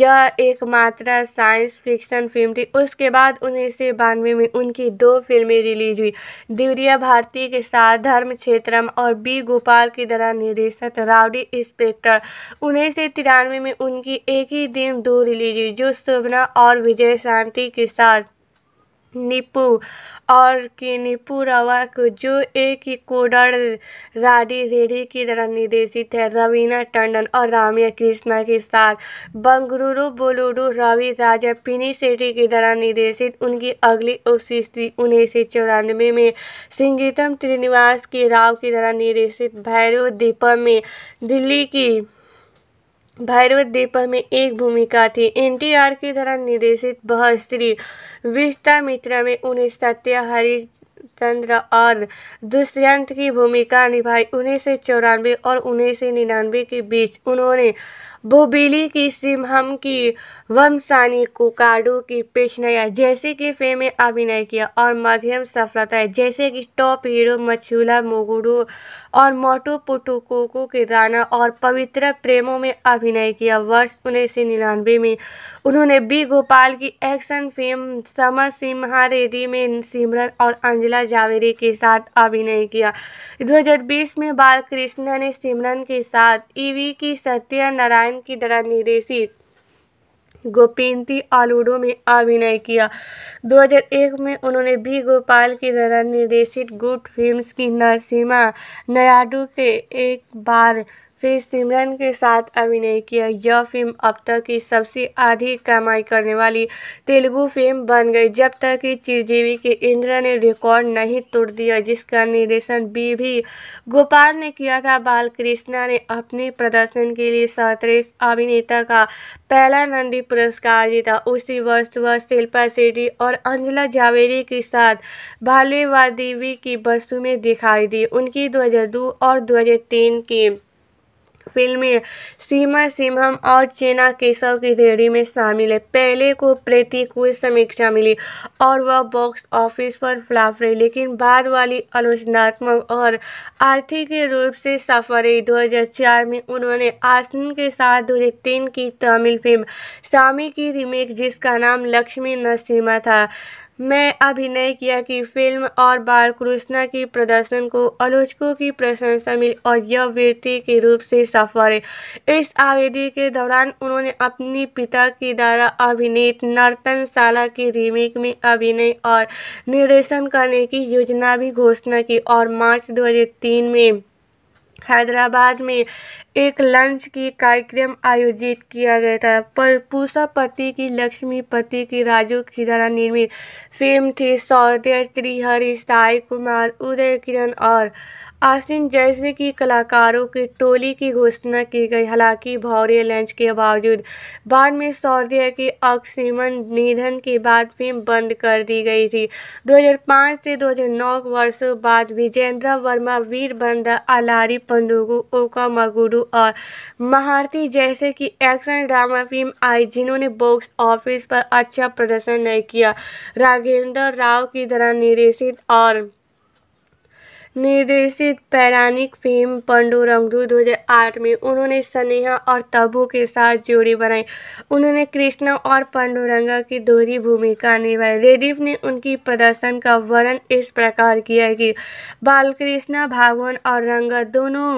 यह एकमात्र साइंस फिक्शन फिल्म थी उसके बाद उन्नीस सौ बानवे नौवे में उनकी दो फिल्में रिलीज हुई दिवरिया भारती के साथ धर्म क्षेत्रम और बी गोपाल की तरह निर्देशक राउडी इंस्पेक्टर उन्नीस सौ तिरानवे में उनकी एक ही दिन दो रिलीज हुई जो शोभना और विजय शांति के साथ निपू और की रवा को जो एक ही कोडर राडी रेडी की तरह निर्देशित है रवीना टंडन और रामिया कृष्णा के साथ बंगलुरु बोलुरु रवि राजा पिनी सेठी की तरह निर्देशित उनकी अगली उपस्थिति उन्नीस सौ चौरानवे में सिंगीतम त्रिनिवास के राव की तरह निर्देशित भैरव दीपम में दिल्ली की भैरव दीपक में एक भूमिका थी एनटीआर की तरह निर्देशित बह स्त्री विश्वामित्रा में उन्हें सत्या हरिचंद्र और दुष्यंत की भूमिका निभाई उन्नीस सौ चौरानवे और उन्नीस सौ निन्यानवे के बीच उन्होंने बोबीली की सिमहम की वमसानी कोकाडो की पेशनया जैसे कि फेम में अभिनय किया और मध्यम सफलता जैसे कि टॉप हीरो मछूला मोगुडो और मोटो पुटुकोको के राना और पवित्र प्रेमों में अभिनय किया वर्ष उन्नीस सौ निन्यानवे में उन्होंने बी गोपाल की एक्शन फिल्म सिम्हा रेड्डी में सिमरन और अंजला जावेरी के साथ अभिनय किया 2020 में बालकृष्णा ने सिमरन के साथ ईवी की सत्य नारायण की तरह निर्देशित गोपिनती आलूडो में अभिनय किया 2001 में उन्होंने बी गोपाल की तरह निर्देशित गुड फिल्म्स की नरसिम्हा नयाडू के एक बार फिर सिमरन के साथ अभिनय किया यह फिल्म अब तक की सबसे अधिक कमाई करने वाली तेलुगु फिल्म बन गई जब तक कि चिरजीवी के इंद्र ने रिकॉर्ड नहीं तोड़ दिया जिसका निर्देशन बी भी गोपाल ने किया था बालकृष्णा ने अपने प्रदर्शन के लिए सतरेस अभिनेता का पहला नंदी पुरस्कार जीता उसी वर्ष वह शिल्पा शेट्टी और अंजला जावेरी के साथ भाले व देवी की वस्तु में दिखाई दी उनकी दो और दो के फिल्में सीमा सिम्हम और चेना केशव की रेडी में शामिल है पहले को प्रतिकूल समीक्षा मिली और वह बॉक्स ऑफिस पर फ्लाप रही लेकिन बाद वाली आलोचनात्मक और आर्थिक रूप से सफल रही दो में उन्होंने आसन के साथ दो की तमिल फिल्म सामी की रीमेक जिसका नाम लक्ष्मी नसीमा था में अभिनय किया कि फिल्म और बालकृष्णा की प्रदर्शन को आलोचकों की प्रशंसा मिली और यह वृत्ति के रूप से सफल इस अवधि के दौरान उन्होंने अपने पिता की द्वारा अभिनीत नर्तनशाला की रीमेक में अभिनय और निर्देशन करने की योजना भी घोषणा की और मार्च 2003 में हैदराबाद में एक लंच की कार्यक्रम आयोजित किया गया था पर पूषा पति की लक्ष्मी पति की राजू की द्वारा निर्मित फिल्म थी सौदे त्रिहरी साई कुमार उदय किरण और आसिन जैसे कि कलाकारों की टोली की घोषणा की गई हालांकि भौरे लंच के बावजूद बाद में सौर्य के अक्सीमन निधन के बाद फिल्म बंद कर दी गई थी 2005 से 2009 वर्षों बाद विजेंद्र वर्मा वीर बंदा अलारी पंडुगु ओका मगुरु और महारती जैसे कि एक्शन ड्रामा फिल्म आई जिन्होंने बॉक्स ऑफिस पर अच्छा प्रदर्शन नहीं किया राघेंद्र राव की तरह निर्देशित और निर्देशित पैरानिक फिल्म पंडुरंगदू दो में उन्होंने स्नेहा और तबू के साथ जोड़ी बनाई उन्होंने कृष्णा और पंडुरंगा की दोहरी भूमिका निभाई रेडिप ने उनकी प्रदर्शन का वर्णन इस प्रकार किया कि बालकृष्णा भागवन और रंगा दोनों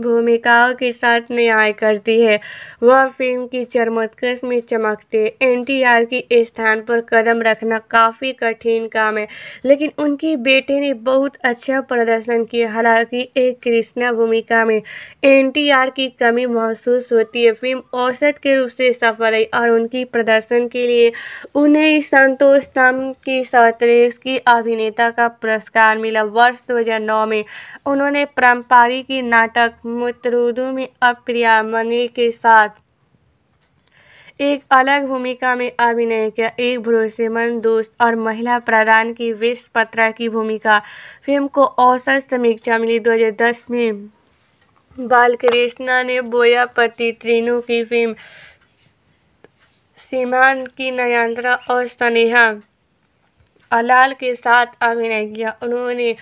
भूमिकाओं के साथ न्याय करती है वह फिल्म की चरमत्कश में चमकते एनटीआर के स्थान पर कदम रखना काफ़ी कठिन काम है लेकिन उनके बेटे ने बहुत अच्छा प्रदर्शन किया हालांकि एक कृष्णा भूमिका में एनटीआर की कमी महसूस होती है फिल्म औसत के रूप से सफल रही और उनकी प्रदर्शन के लिए उन्हें संतोष तम की सतरेस की अभिनेता का पुरस्कार मिला वर्ष दो में उन्होंने परम्पारी की नाटक मुतरुदू में अप्रिया मनी के साथ एक अलग भूमिका में अभिनय किया एक भरोसेमंद दोस्त और महिला प्रधान की विश्व पत्रा की भूमिका फिल्म को औसत समीक्षा मिली 2010 में बालकृष्णा ने बोयापति त्रिनु की फिल्म सीमान की नयांत्रा और स्नेहा अलाल के साथ अभिनय किया उन्होंने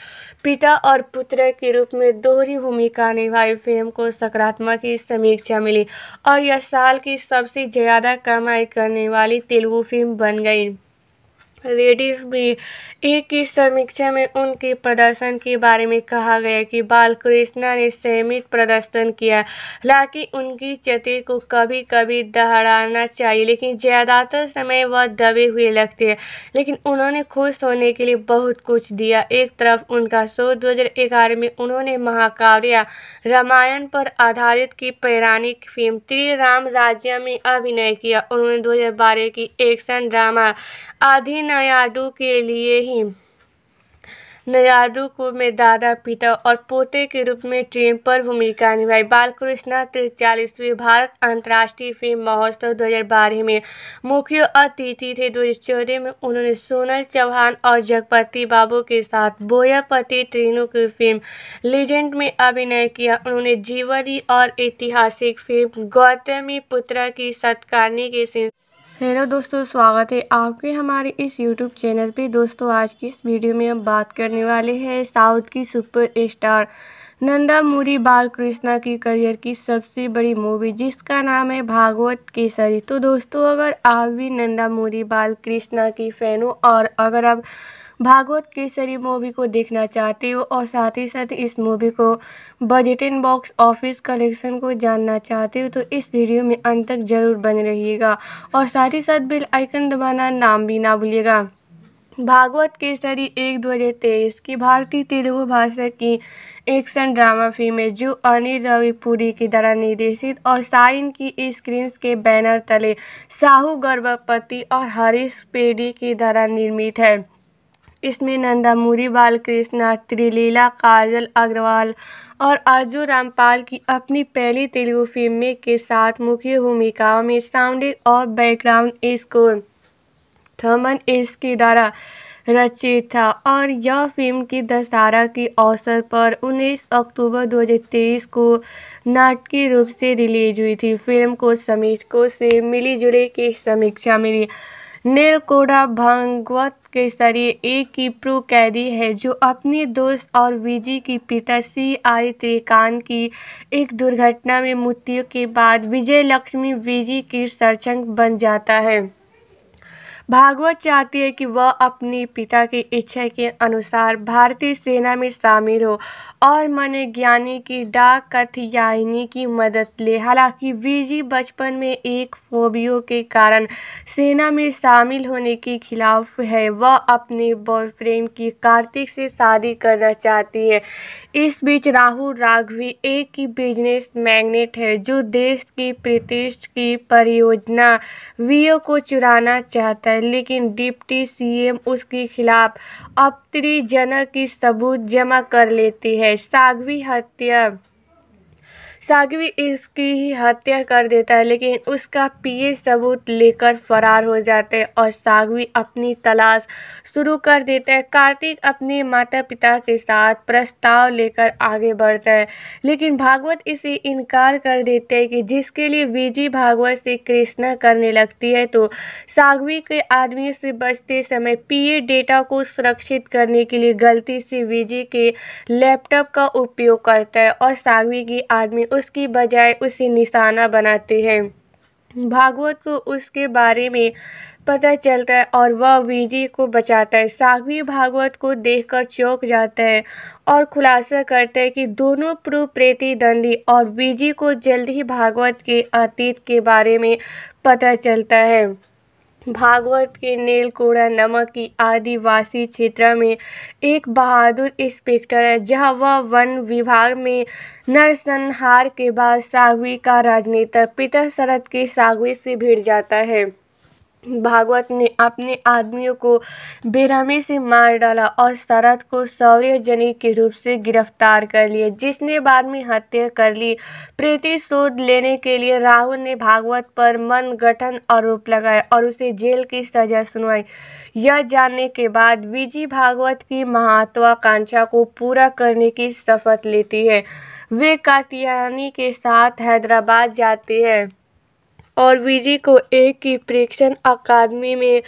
पिता और पुत्र के रूप में दोहरी भूमिका निभाई फिल्म को सकारात्मक की समीक्षा मिली और यह साल की सबसे ज़्यादा कमाई करने वाली तेलुगु फिल्म बन गई रेडी में एक की समीक्षा में उनके प्रदर्शन के बारे में कहा गया कि बालकृष्णा ने सीमित प्रदर्शन किया हालांकि उनकी चतुर को कभी कभी दहराना चाहिए लेकिन ज़्यादातर समय वह दबे हुए लगते हैं लेकिन उन्होंने खुश होने के लिए बहुत कुछ दिया एक तरफ उनका शो दो में उन्होंने महाकाव्य रामायण पर आधारित की पौराणिक फिल्म त्रि राम राज्य में अभिनय किया उन्होंने दो की एक्शन ड्रामा आधीन नायाडू के लिए ही नयाडू को में दादा पिता और पोते के रूप में ट्रेन पर भूमिका निभाई बालकृष्णा तिरचालीसवीं भारत अंतर्राष्ट्रीय फिल्म महोत्सव 2012 में मुख्य अतिथि थे 2014 में उन्होंने सोनल चौहान और जगपति बाबू के साथ बोयापति ट्रेनों की फिल्म लीजेंड में अभिनय किया उन्होंने जीवनी और ऐतिहासिक फिल्म गौतमी पुत्र की सत्कारने के सिलसिले हेलो दोस्तों स्वागत है आपके हमारे इस यूट्यूब चैनल पे दोस्तों आज की इस वीडियो में हम बात करने वाले हैं साउथ की super star Nandamuri Balakrishna की करियर की सबसे बड़ी मूवी जिसका नाम है भागवत केसरी तो दोस्तों अगर आप भी नंदा मूरी बालकृष्णा की फ़ैन हो और अगर आप भागवत केसरी मूवी को देखना चाहते हो और साथ ही साथ इस मूवी को बजट इन बॉक्स ऑफिस कलेक्शन को जानना चाहते हो तो इस वीडियो में अंत तक जरूर बन रहिएगा और साथ ही साथ बेल आइकन दबाना नाम भी ना भूलिएगा भागवत केसरी एक दो हज़ार तेईस की भारतीय तेलुगु भाषा की एक्शन ड्रामा फिल्म है जो अनिल रविपुरी की द्वारा निर्देशित और साइन की स्क्रीन के बैनर तले साहू गर्भपति और हरीश पेडी की द्वारा निर्मित है इसमें नंदामूरी बालकृष्णा त्रिलीला काजल अग्रवाल और अर्जुन रामपाल की अपनी पहली तेलुगु में के साथ मुख्य भूमिकाओं में साउंडिंग और बैकग्राउंड स्कोर थमन एस के द्वारा रचित था और यह फिल्म की दशहरा के अवसर पर 19 अक्टूबर 2023 को नाटकीय रूप से रिलीज हुई थी फिल्म को समीक्षकों से मिली जुली की समीक्षा मिली नेलकोडा भागवत के जरिए एक प्रो कैदी है जो अपने दोस्त और विजी के पिता सी आई त्रिकान की एक दुर्घटना में मृत्यु के बाद विजय लक्ष्मी विजी की सरचंग बन जाता है भागवत चाहती है कि वह अपने पिता की इच्छा के अनुसार भारतीय सेना में शामिल हो और मन ज्ञानी की डाक कथयायनी की मदद ले हालांकि वीजी बचपन में एक फोबियो के कारण सेना में शामिल होने के खिलाफ है वह अपने बॉयफ्रेंड की कार्तिक से शादी करना चाहती है इस बीच राहुल राघवी एक ही बिजनेस मैग्नेट है जो देश की प्रतिष्ठ की परियोजना वीओ को चुराना चाहता है लेकिन डिप्टी सीएम उसके खिलाफ अपतरी की सबूत जमा कर लेती है है भी हत्या सागवी इसकी हत्या कर देता है लेकिन उसका पीए सबूत लेकर फरार हो जाते हैं और सागवी अपनी तलाश शुरू कर देता है कार्तिक अपने माता पिता के साथ प्रस्ताव लेकर आगे बढ़ता है लेकिन भागवत इसे इनकार कर देते हैं कि जिसके लिए विजी भागवत से कृष्णा करने लगती है तो सागवी के आदमी से बचते समय पीए डेटा को सुरक्षित करने के लिए गलती से विजी के लैपटॉप का उपयोग करता है और सागवी की आदमी उसकी बजाय उसे निशाना बनाते हैं भागवत को उसके बारे में पता चलता है और वह विजय को बचाता है साघवी भागवत को देखकर चौंक जाता है और खुलासा करता है कि दोनों पूर्व प्रतिद्वंदी और विजय को जल्द ही भागवत के अतीत के बारे में पता चलता है भागवत के नीलकोड़ा नमक की आदिवासी क्षेत्र में एक बहादुर इंस्पेक्टर है जहां वह वन विभाग में नरसंहार के बाद सागवी का राजनेता पिता शरद के सागवी से भिड़ जाता है भागवत ने अपने आदमियों को बेरहमी से मार डाला और शरद को सौर्यजनी के रूप से गिरफ्तार कर लिया जिसने बाद में हत्या कर ली प्रतिशोध लेने के लिए राहुल ने भागवत पर मन गठन आरोप लगाया और उसे जेल की सजा सुनवाई यह जानने के बाद विजी भागवत की महत्वाकांक्षा को पूरा करने की शपथ लेती है वे कातियानी के साथ हैदराबाद जाती है और विजय को एक ही प्रेक्षण अकादमी में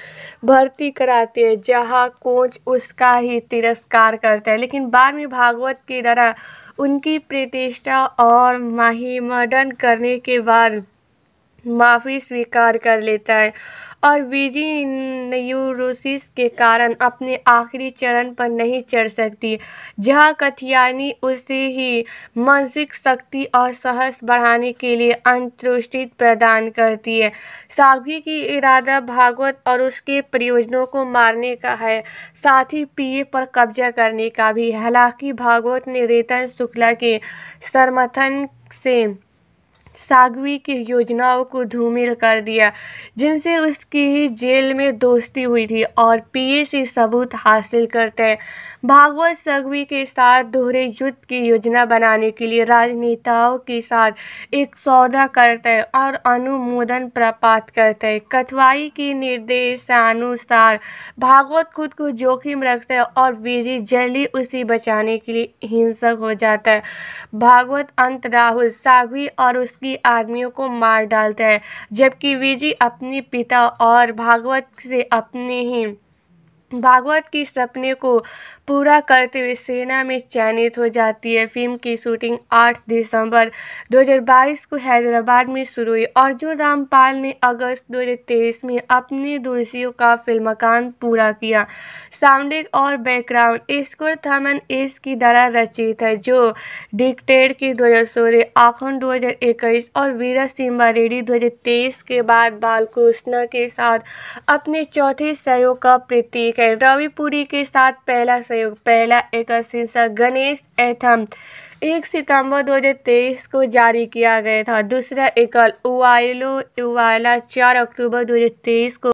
भर्ती कराती है जहाँ कोच उसका ही तिरस्कार करता है लेकिन बाद में भागवत की तरह उनकी प्रतिष्ठा और माहिमडन करने के बाद माफ़ी स्वीकार कर लेता है और बीजी न्यूरोसिस के कारण अपने आखिरी चरण पर नहीं चढ़ सकती जहाँ कथियानी उसे ही मानसिक शक्ति और साहस बढ़ाने के लिए अंतुष्टि प्रदान करती है साघवी की इरादा भागवत और उसके प्रयोजनों को मारने का है साथ ही पीए पर कब्जा करने का भी हालांकि भागवत ने रेतन शुक्ला के समर्थन से सागवी की योजनाओं को धूमिल कर दिया जिनसे उसकी ही जेल में दोस्ती हुई थी और पीए से सबूत हासिल करते भागवत संघवी के साथ दोहरे युद्ध की योजना बनाने के लिए राजनेताओं के साथ एक सौदा करते और अनुमोदन प्राप्त करते कथवाई के निर्देशानुसार भागवत खुद को जोखिम रखते हैं और विजय जल्दी उसे बचाने के लिए हिंसक हो जाता है भागवत अंत राहुल साघवी और उसकी आदमियों को मार डालता है जबकि विजय अपने पिता और भागवत से अपने ही भागवत के सपने को पूरा करते हुए सेना में चयनित हो जाती है फिल्म की शूटिंग 8 दिसंबर 2022 को हैदराबाद में शुरू हुई अर्जुन रामपाल ने अगस्त 2023 में अपने दूरसियों का फिल्मकान पूरा किया साउंडिंग और बैकग्राउंड स्कोर थमन एस की द्वारा रचित है जो डिक्टेड की दो हज़ार सोलह आखंड दो हज़ार इक्कीस और वीरा सिम्बा रेडी दो हज़ार तेईस के बाद बालकृष्णा के साथ अपने चौथे सहयोग का प्रतीक है रवि पुरी के साथ पहला सहयोग पहला एक शीर्षक गणेश एथम एक सितंबर 2023 को जारी किया गया था दूसरा एकल उवाइलो उवाला चार अक्टूबर 2023 को